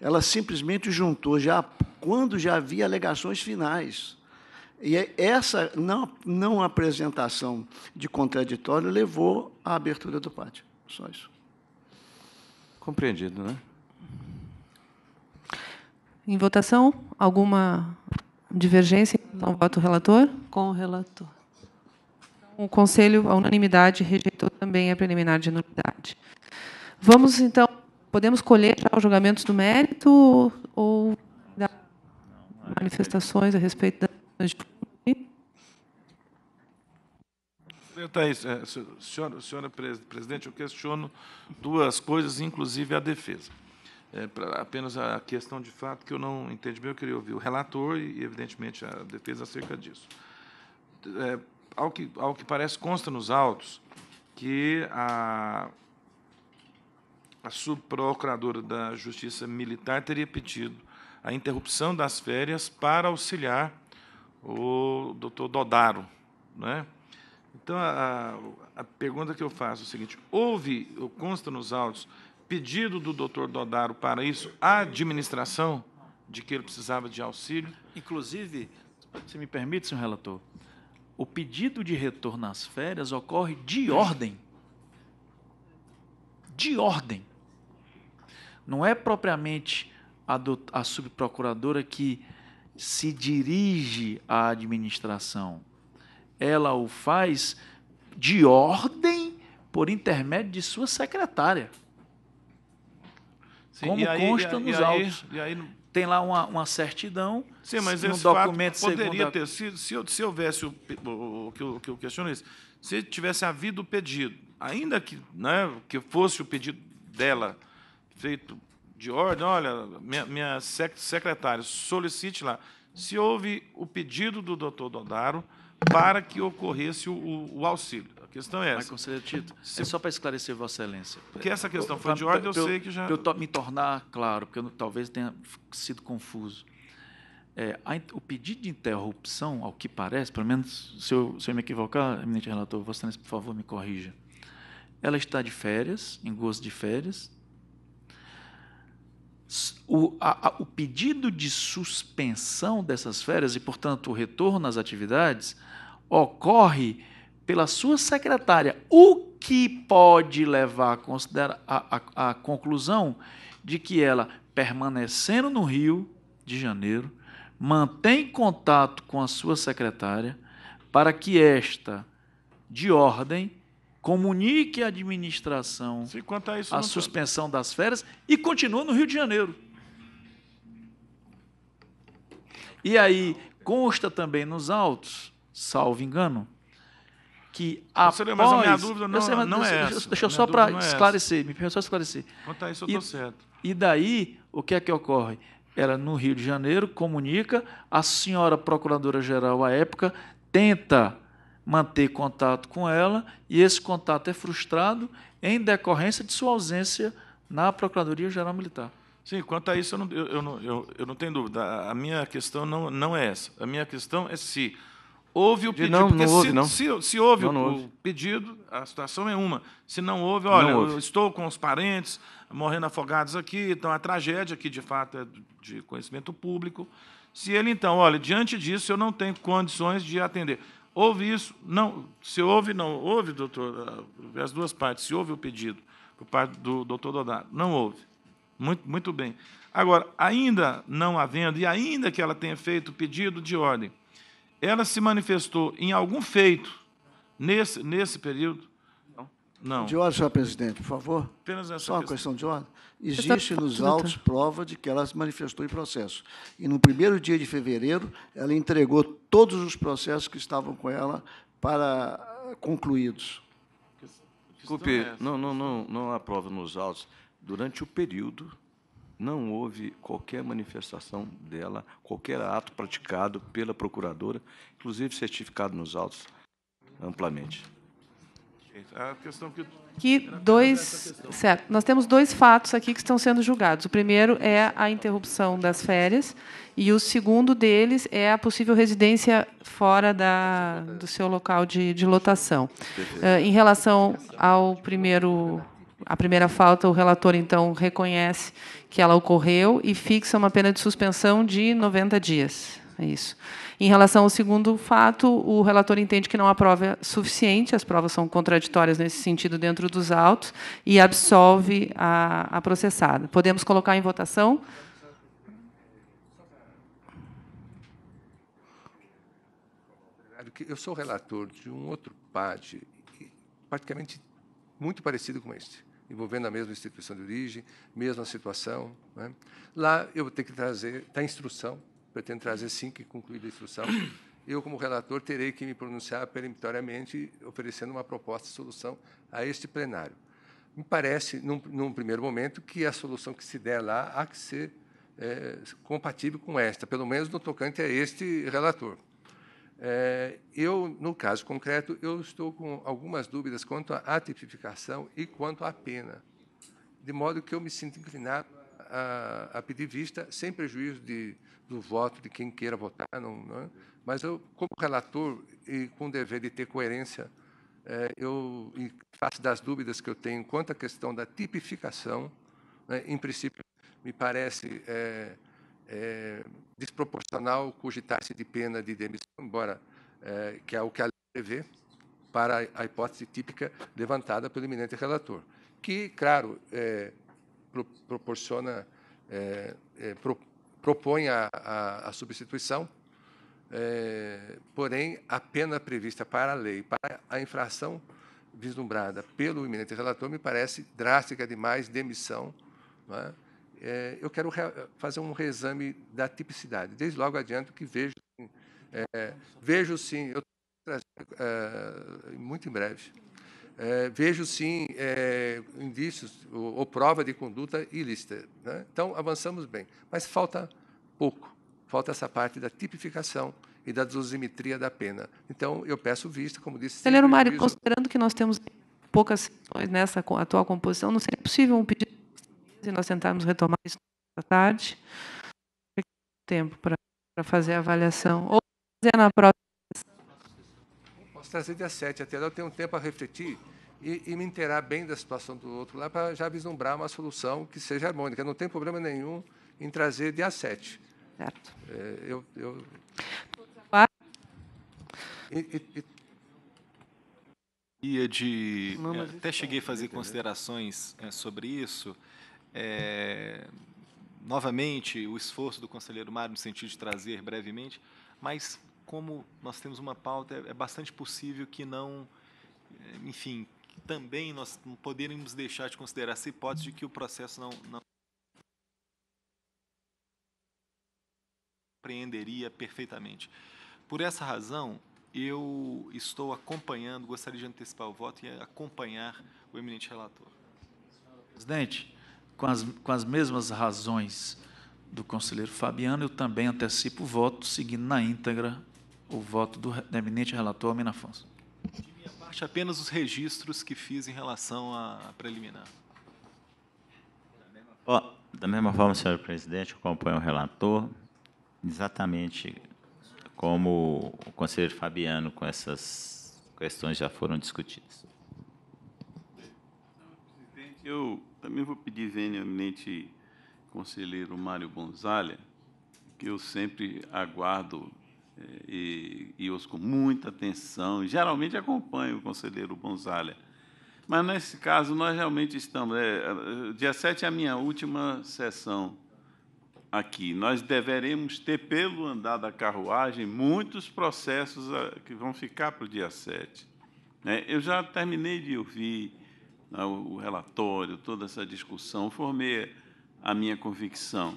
Ela simplesmente juntou, já quando já havia alegações finais. E é, essa não, não apresentação de contraditório levou à abertura do pátio. Só isso. Compreendido, né? Em votação, alguma divergência? Então, voto o relator? Com o relator o Conselho, a unanimidade, rejeitou também a preliminar de nulidade. Vamos, então, podemos colher já os julgamentos do mérito ou dar manifestações a respeito da? É é, senhora, senhora presidente, eu questiono duas coisas, inclusive a defesa. É, pra, apenas a questão de fato que eu não entendi bem, eu queria ouvir o relator e, evidentemente, a defesa acerca disso. É, ao que, ao que parece, consta nos autos que a, a subprocuradora da Justiça Militar teria pedido a interrupção das férias para auxiliar o doutor Dodaro. Né? Então, a, a pergunta que eu faço é o seguinte: houve, consta nos autos, pedido do doutor Dodaro para isso à administração, de que ele precisava de auxílio? Inclusive, se me permite, senhor relator, o pedido de retorno às férias ocorre de ordem. De ordem. Não é propriamente a, do, a subprocuradora que se dirige à administração. Ela o faz de ordem por intermédio de sua secretária. Sim, como aí, consta aí, nos e aí, autos. E aí, tem lá uma, uma certidão. Sim, mas um esse documento fato poderia ter sido, se, se houvesse o, que eu, que eu questiono isso, se tivesse havido o pedido, ainda que, né, que fosse o pedido dela feito de ordem, olha, minha, minha secretária, solicite lá, se houve o pedido do doutor Dodaro para que ocorresse o, o auxílio questão é essa. Mas, conselheiro Tito, é se... é só para esclarecer Vossa Excelência. Porque essa questão foi de ordem, eu, eu sei que já. Para eu to me tornar claro, porque eu talvez tenha sido confuso. É, a, o pedido de interrupção, ao que parece, pelo menos se eu, se eu me equivocar, eminente relator, Vossa Excelência, por favor, me corrija. Ela está de férias, em gosto de férias. O, a, a, o pedido de suspensão dessas férias e, portanto, o retorno às atividades ocorre pela sua secretária, o que pode levar a, considerar, a, a, a conclusão de que ela, permanecendo no Rio de Janeiro, mantém contato com a sua secretária para que esta, de ordem, comunique à administração Se, a, a suspensão das férias e continua no Rio de Janeiro. E aí consta também nos autos, salvo engano, que após... Você, mas a minha dúvida não, eu sei, mas não deixa, é deixa, essa. Deixa eu só para é esclarecer, me permite só esclarecer. Quanto a isso, eu estou certo. E daí, o que é que ocorre? Ela, no Rio de Janeiro, comunica, a senhora procuradora-geral, à época, tenta manter contato com ela, e esse contato é frustrado em decorrência de sua ausência na Procuradoria-Geral Militar. Sim, quanto a isso, eu não, eu, eu, eu, não tenho dúvida. A minha questão não, não é essa. A minha questão é se houve o pedido. Não, porque não houve, se, não. Se, se houve não, o, houve. pedido, a situação é uma. Se não houve, olha, houve. eu estou com os parentes morrendo afogados aqui, então a tragédia, que de fato é de conhecimento público. Se ele, então, olha, diante disso, eu não tenho condições de atender. Houve isso? Não. Se houve, não houve, doutor, ah, as duas partes. Se houve o pedido por parte do doutor Dodaro não houve. Muito, muito bem. Agora, ainda não havendo, e ainda que ela tenha feito pedido de ordem ela se manifestou em algum feito nesse, nesse período? Não. De ordem, senhor presidente, por favor. Apenas essa Só uma questão. questão de ordem. Existe nos autos prova de que ela se manifestou em processo. E no primeiro dia de fevereiro, ela entregou todos os processos que estavam com ela para ah, concluídos. Desculpe, é não, não, não, não há prova nos autos. Durante o período não houve qualquer manifestação dela, qualquer ato praticado pela procuradora, inclusive certificado nos autos amplamente. A questão que que dois, certo, nós temos dois fatos aqui que estão sendo julgados. O primeiro é a interrupção das férias e o segundo deles é a possível residência fora da, do seu local de, de lotação. Uh, em relação ao primeiro a primeira falta, o relator, então, reconhece que ela ocorreu e fixa uma pena de suspensão de 90 dias. É isso. Em relação ao segundo fato, o relator entende que não há prova suficiente, as provas são contraditórias nesse sentido dentro dos autos, e absolve a, a processada. Podemos colocar em votação? Eu sou relator de um outro PAD, praticamente muito parecido com este envolvendo a mesma instituição de origem, mesma situação. Né? Lá eu vou ter que trazer, está instrução, pretendo trazer sim que concluída a instrução, eu, como relator, terei que me pronunciar peremptoriamente, oferecendo uma proposta de solução a este plenário. Me parece, num, num primeiro momento, que a solução que se der lá há que ser é, compatível com esta, pelo menos no tocante a este relator. É, eu, no caso concreto, eu estou com algumas dúvidas quanto à tipificação e quanto à pena, de modo que eu me sinto inclinado a, a pedir vista, sem prejuízo de, do voto de quem queira votar, não, não, é? mas eu, como relator e com o dever de ter coerência, é, eu, face das dúvidas que eu tenho quanto à questão da tipificação, né, em princípio, me parece é, é, desproporcional cogitar-se de pena de demissão, embora é, que é o que a lei prevê para a hipótese típica levantada pelo eminente relator, que, claro, é, pro, proporciona, é, é, pro, propõe a, a, a substituição, é, porém, a pena prevista para a lei, para a infração vislumbrada pelo eminente relator, me parece drástica demais demissão, não é? é, eu quero fazer um reexame da tipicidade. Desde logo adianto que vejo, é, vejo sim, eu é, muito em breve. É, vejo sim é, indícios ou, ou, prova de conduta ilícita. Né? Então, avançamos bem. Mas falta pouco. Falta essa parte da tipificação e da dosimetria da pena. Então, eu peço vista, como disse. Celero Mário, considerando que nós temos poucas nessa atual composição, não seria possível um pedido e nós tentarmos retomar isso à tarde. Tempo para fazer a avaliação. Ou fazer na próxima. Posso trazer dia 7, até lá eu tenho um tempo a refletir e, e me inteirar bem da situação do outro lá para já vislumbrar uma solução que seja harmônica. Não tem problema nenhum em trazer dia 7. Certo. É, eu, eu... É e, e, e... Ia de. Não, é, até cheguei a tá fazer considerações é, sobre isso é, novamente, o esforço do conselheiro Mário no sentido de trazer brevemente, mas como nós temos uma pauta, é, é bastante possível que não, é, enfim, também nós não poderíamos deixar de considerar essa hipótese de que o processo não, não compreenderia perfeitamente. Por essa razão, eu estou acompanhando, gostaria de antecipar o voto e acompanhar o eminente relator. Presidente, com as, com as mesmas razões do conselheiro Fabiano, eu também antecipo o voto, seguindo na íntegra o voto do, eminente relator Amina Afonso. De minha parte, apenas os registros que fiz em relação à preliminar. Oh, da mesma forma, senhor presidente, acompanho o relator, exatamente como o conselheiro Fabiano, com essas questões já foram discutidas. Presidente, eu também vou pedir vênia conselheiro Mário Gonzalez, que eu sempre aguardo eh, e, e ouço com muita atenção. Geralmente acompanho o conselheiro Gonzalez, mas nesse caso nós realmente estamos. É, dia 7 é a minha última sessão aqui. Nós deveremos ter, pelo andar da carruagem, muitos processos que vão ficar para o dia 7. Né? Eu já terminei de ouvir né, o relatório, toda essa discussão, formei a minha convicção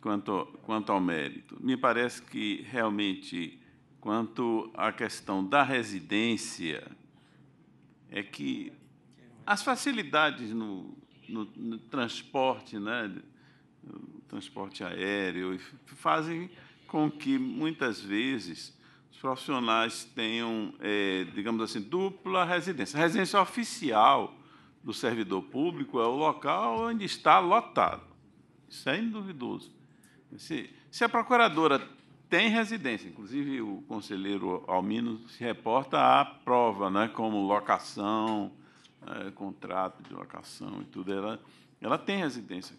quanto, quanto ao mérito. Me parece que, realmente, quanto à questão da residência, é que as facilidades no, no, no transporte, né, no transporte aéreo, fazem com que, muitas vezes, os profissionais tenham, é, digamos assim, dupla residência. Residência oficial, do servidor público é o local onde está lotado. Isso é induvidoso. Se, se a procuradora tem residência, inclusive o conselheiro Almino se reporta à prova, né, como locação, é, contrato de locação e tudo, ela, ela tem residência.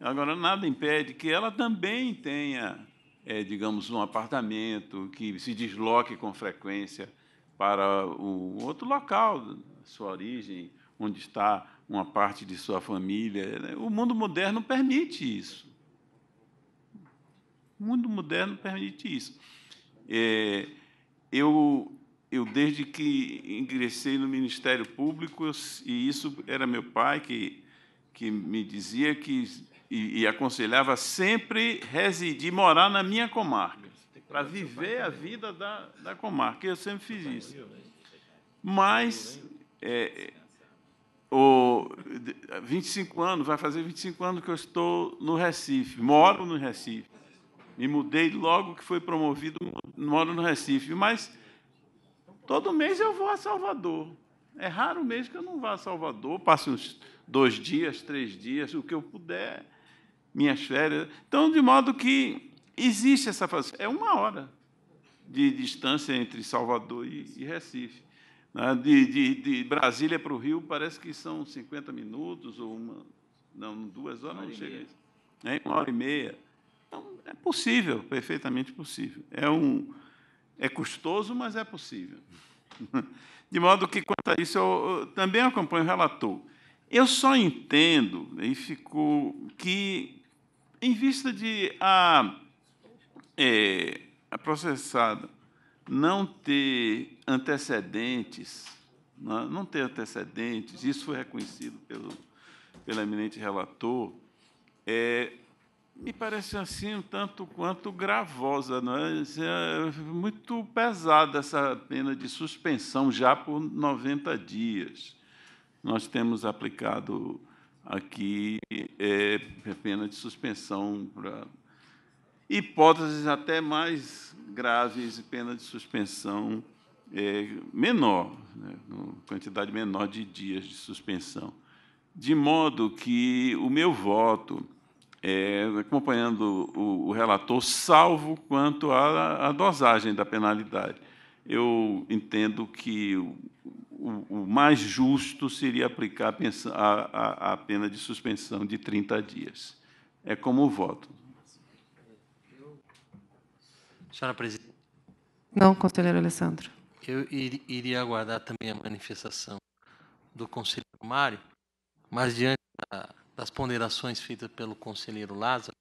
Agora, nada impede que ela também tenha, é, digamos, um apartamento que se desloque com frequência para o outro local, sua origem, onde está uma parte de sua família. O mundo moderno permite isso. O mundo moderno permite isso. É, eu, eu, desde que ingressei no Ministério Público, eu, e isso era meu pai que, que me dizia que e, e aconselhava sempre residir, morar na minha comarca, para viver a vida da, da comarca. Eu sempre fiz isso. Mas é, o, 25 anos, vai fazer 25 anos que eu estou no Recife, moro no Recife. Me mudei logo que foi promovido, moro no Recife. Mas todo mês eu vou a Salvador. É raro mês que eu não vá a Salvador, passo uns dois dias, três dias, o que eu puder, minhas férias. Então, de modo que existe essa. É uma hora de distância entre Salvador e Recife. Né? De, de, de Brasília para o Rio parece que são 50 minutos ou uma. Não, duas horas não chega isso. É, uma hora e meia. Então, é possível, perfeitamente possível. É, um, é custoso, mas é possível. De modo que, quanto a isso, eu, eu também acompanho o relator. Eu só entendo, e ficou, que, em vista de a, é, a processada não ter antecedentes, né, não ter antecedentes, isso foi reconhecido pelo, pelo eminente relator, é, me parece assim um tanto quanto gravosa, não é? é? muito pesada essa pena de suspensão já por 90 dias. Nós temos aplicado aqui é, pena de suspensão para hipóteses até mais graves e pena de suspensão é, menor, né, quantidade menor de dias de suspensão. De modo que o meu voto, é, acompanhando o, o, relator, salvo quanto à, à, dosagem da penalidade. Eu entendo que o, o, o mais justo seria aplicar a, a, a pena de suspensão de 30 dias. É como o voto. Senhora presidente. Não, conselheiro Alessandro. Eu iria aguardar também a manifestação do conselheiro Mário, mas diante das ponderações feitas pelo conselheiro Lázaro,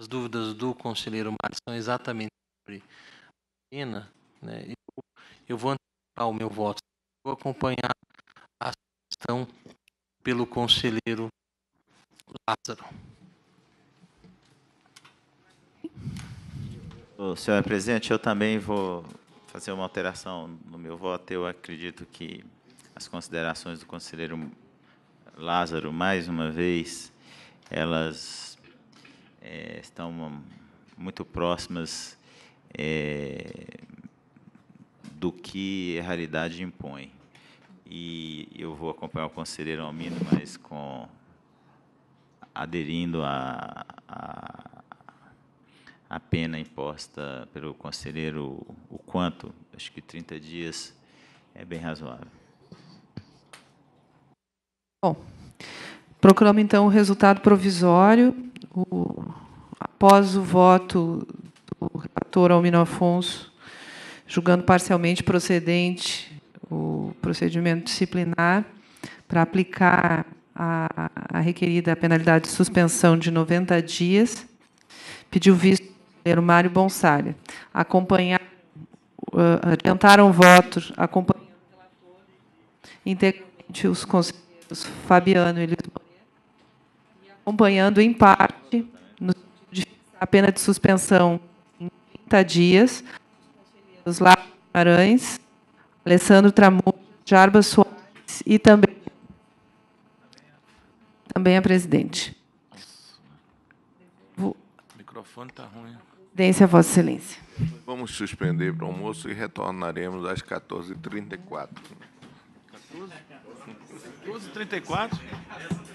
as dúvidas do conselheiro Mário são exatamente sobre a pena. Né? Eu, eu vou antecipar o meu voto, vou acompanhar a questão pelo conselheiro Lázaro. senhor presidente, eu também vou fazer uma alteração no meu voto. Eu acredito que as considerações do conselheiro Lázaro, mais uma vez, elas é, estão muito próximas é, do que a realidade impõe. E eu vou acompanhar o conselheiro Almino, mas com aderindo a a pena imposta pelo conselheiro, o quanto? Acho que 30 dias é bem razoável. Bom, proclamo então o resultado provisório. O, após o voto do relator Almino Afonso, julgando parcialmente procedente o procedimento disciplinar para aplicar a, a requerida penalidade de suspensão de 90 dias, pediu visto brasileiro Mário Bonsalha. acompanhar, ah, adiantaram votos, acompanhando integralmente os conselheiros Fabiano e Lisboa, e acompanhando em parte no de a pena de suspensão em 30 dias, os Lázaro Guimarães, Alessandro Tramujas, Jarbas Soares e também, também a presidente. Né? O microfone está ruim. Presidência, Vossa Excelência. Vamos suspender para o almoço e retornaremos às 14h34. 14h34? 14h34?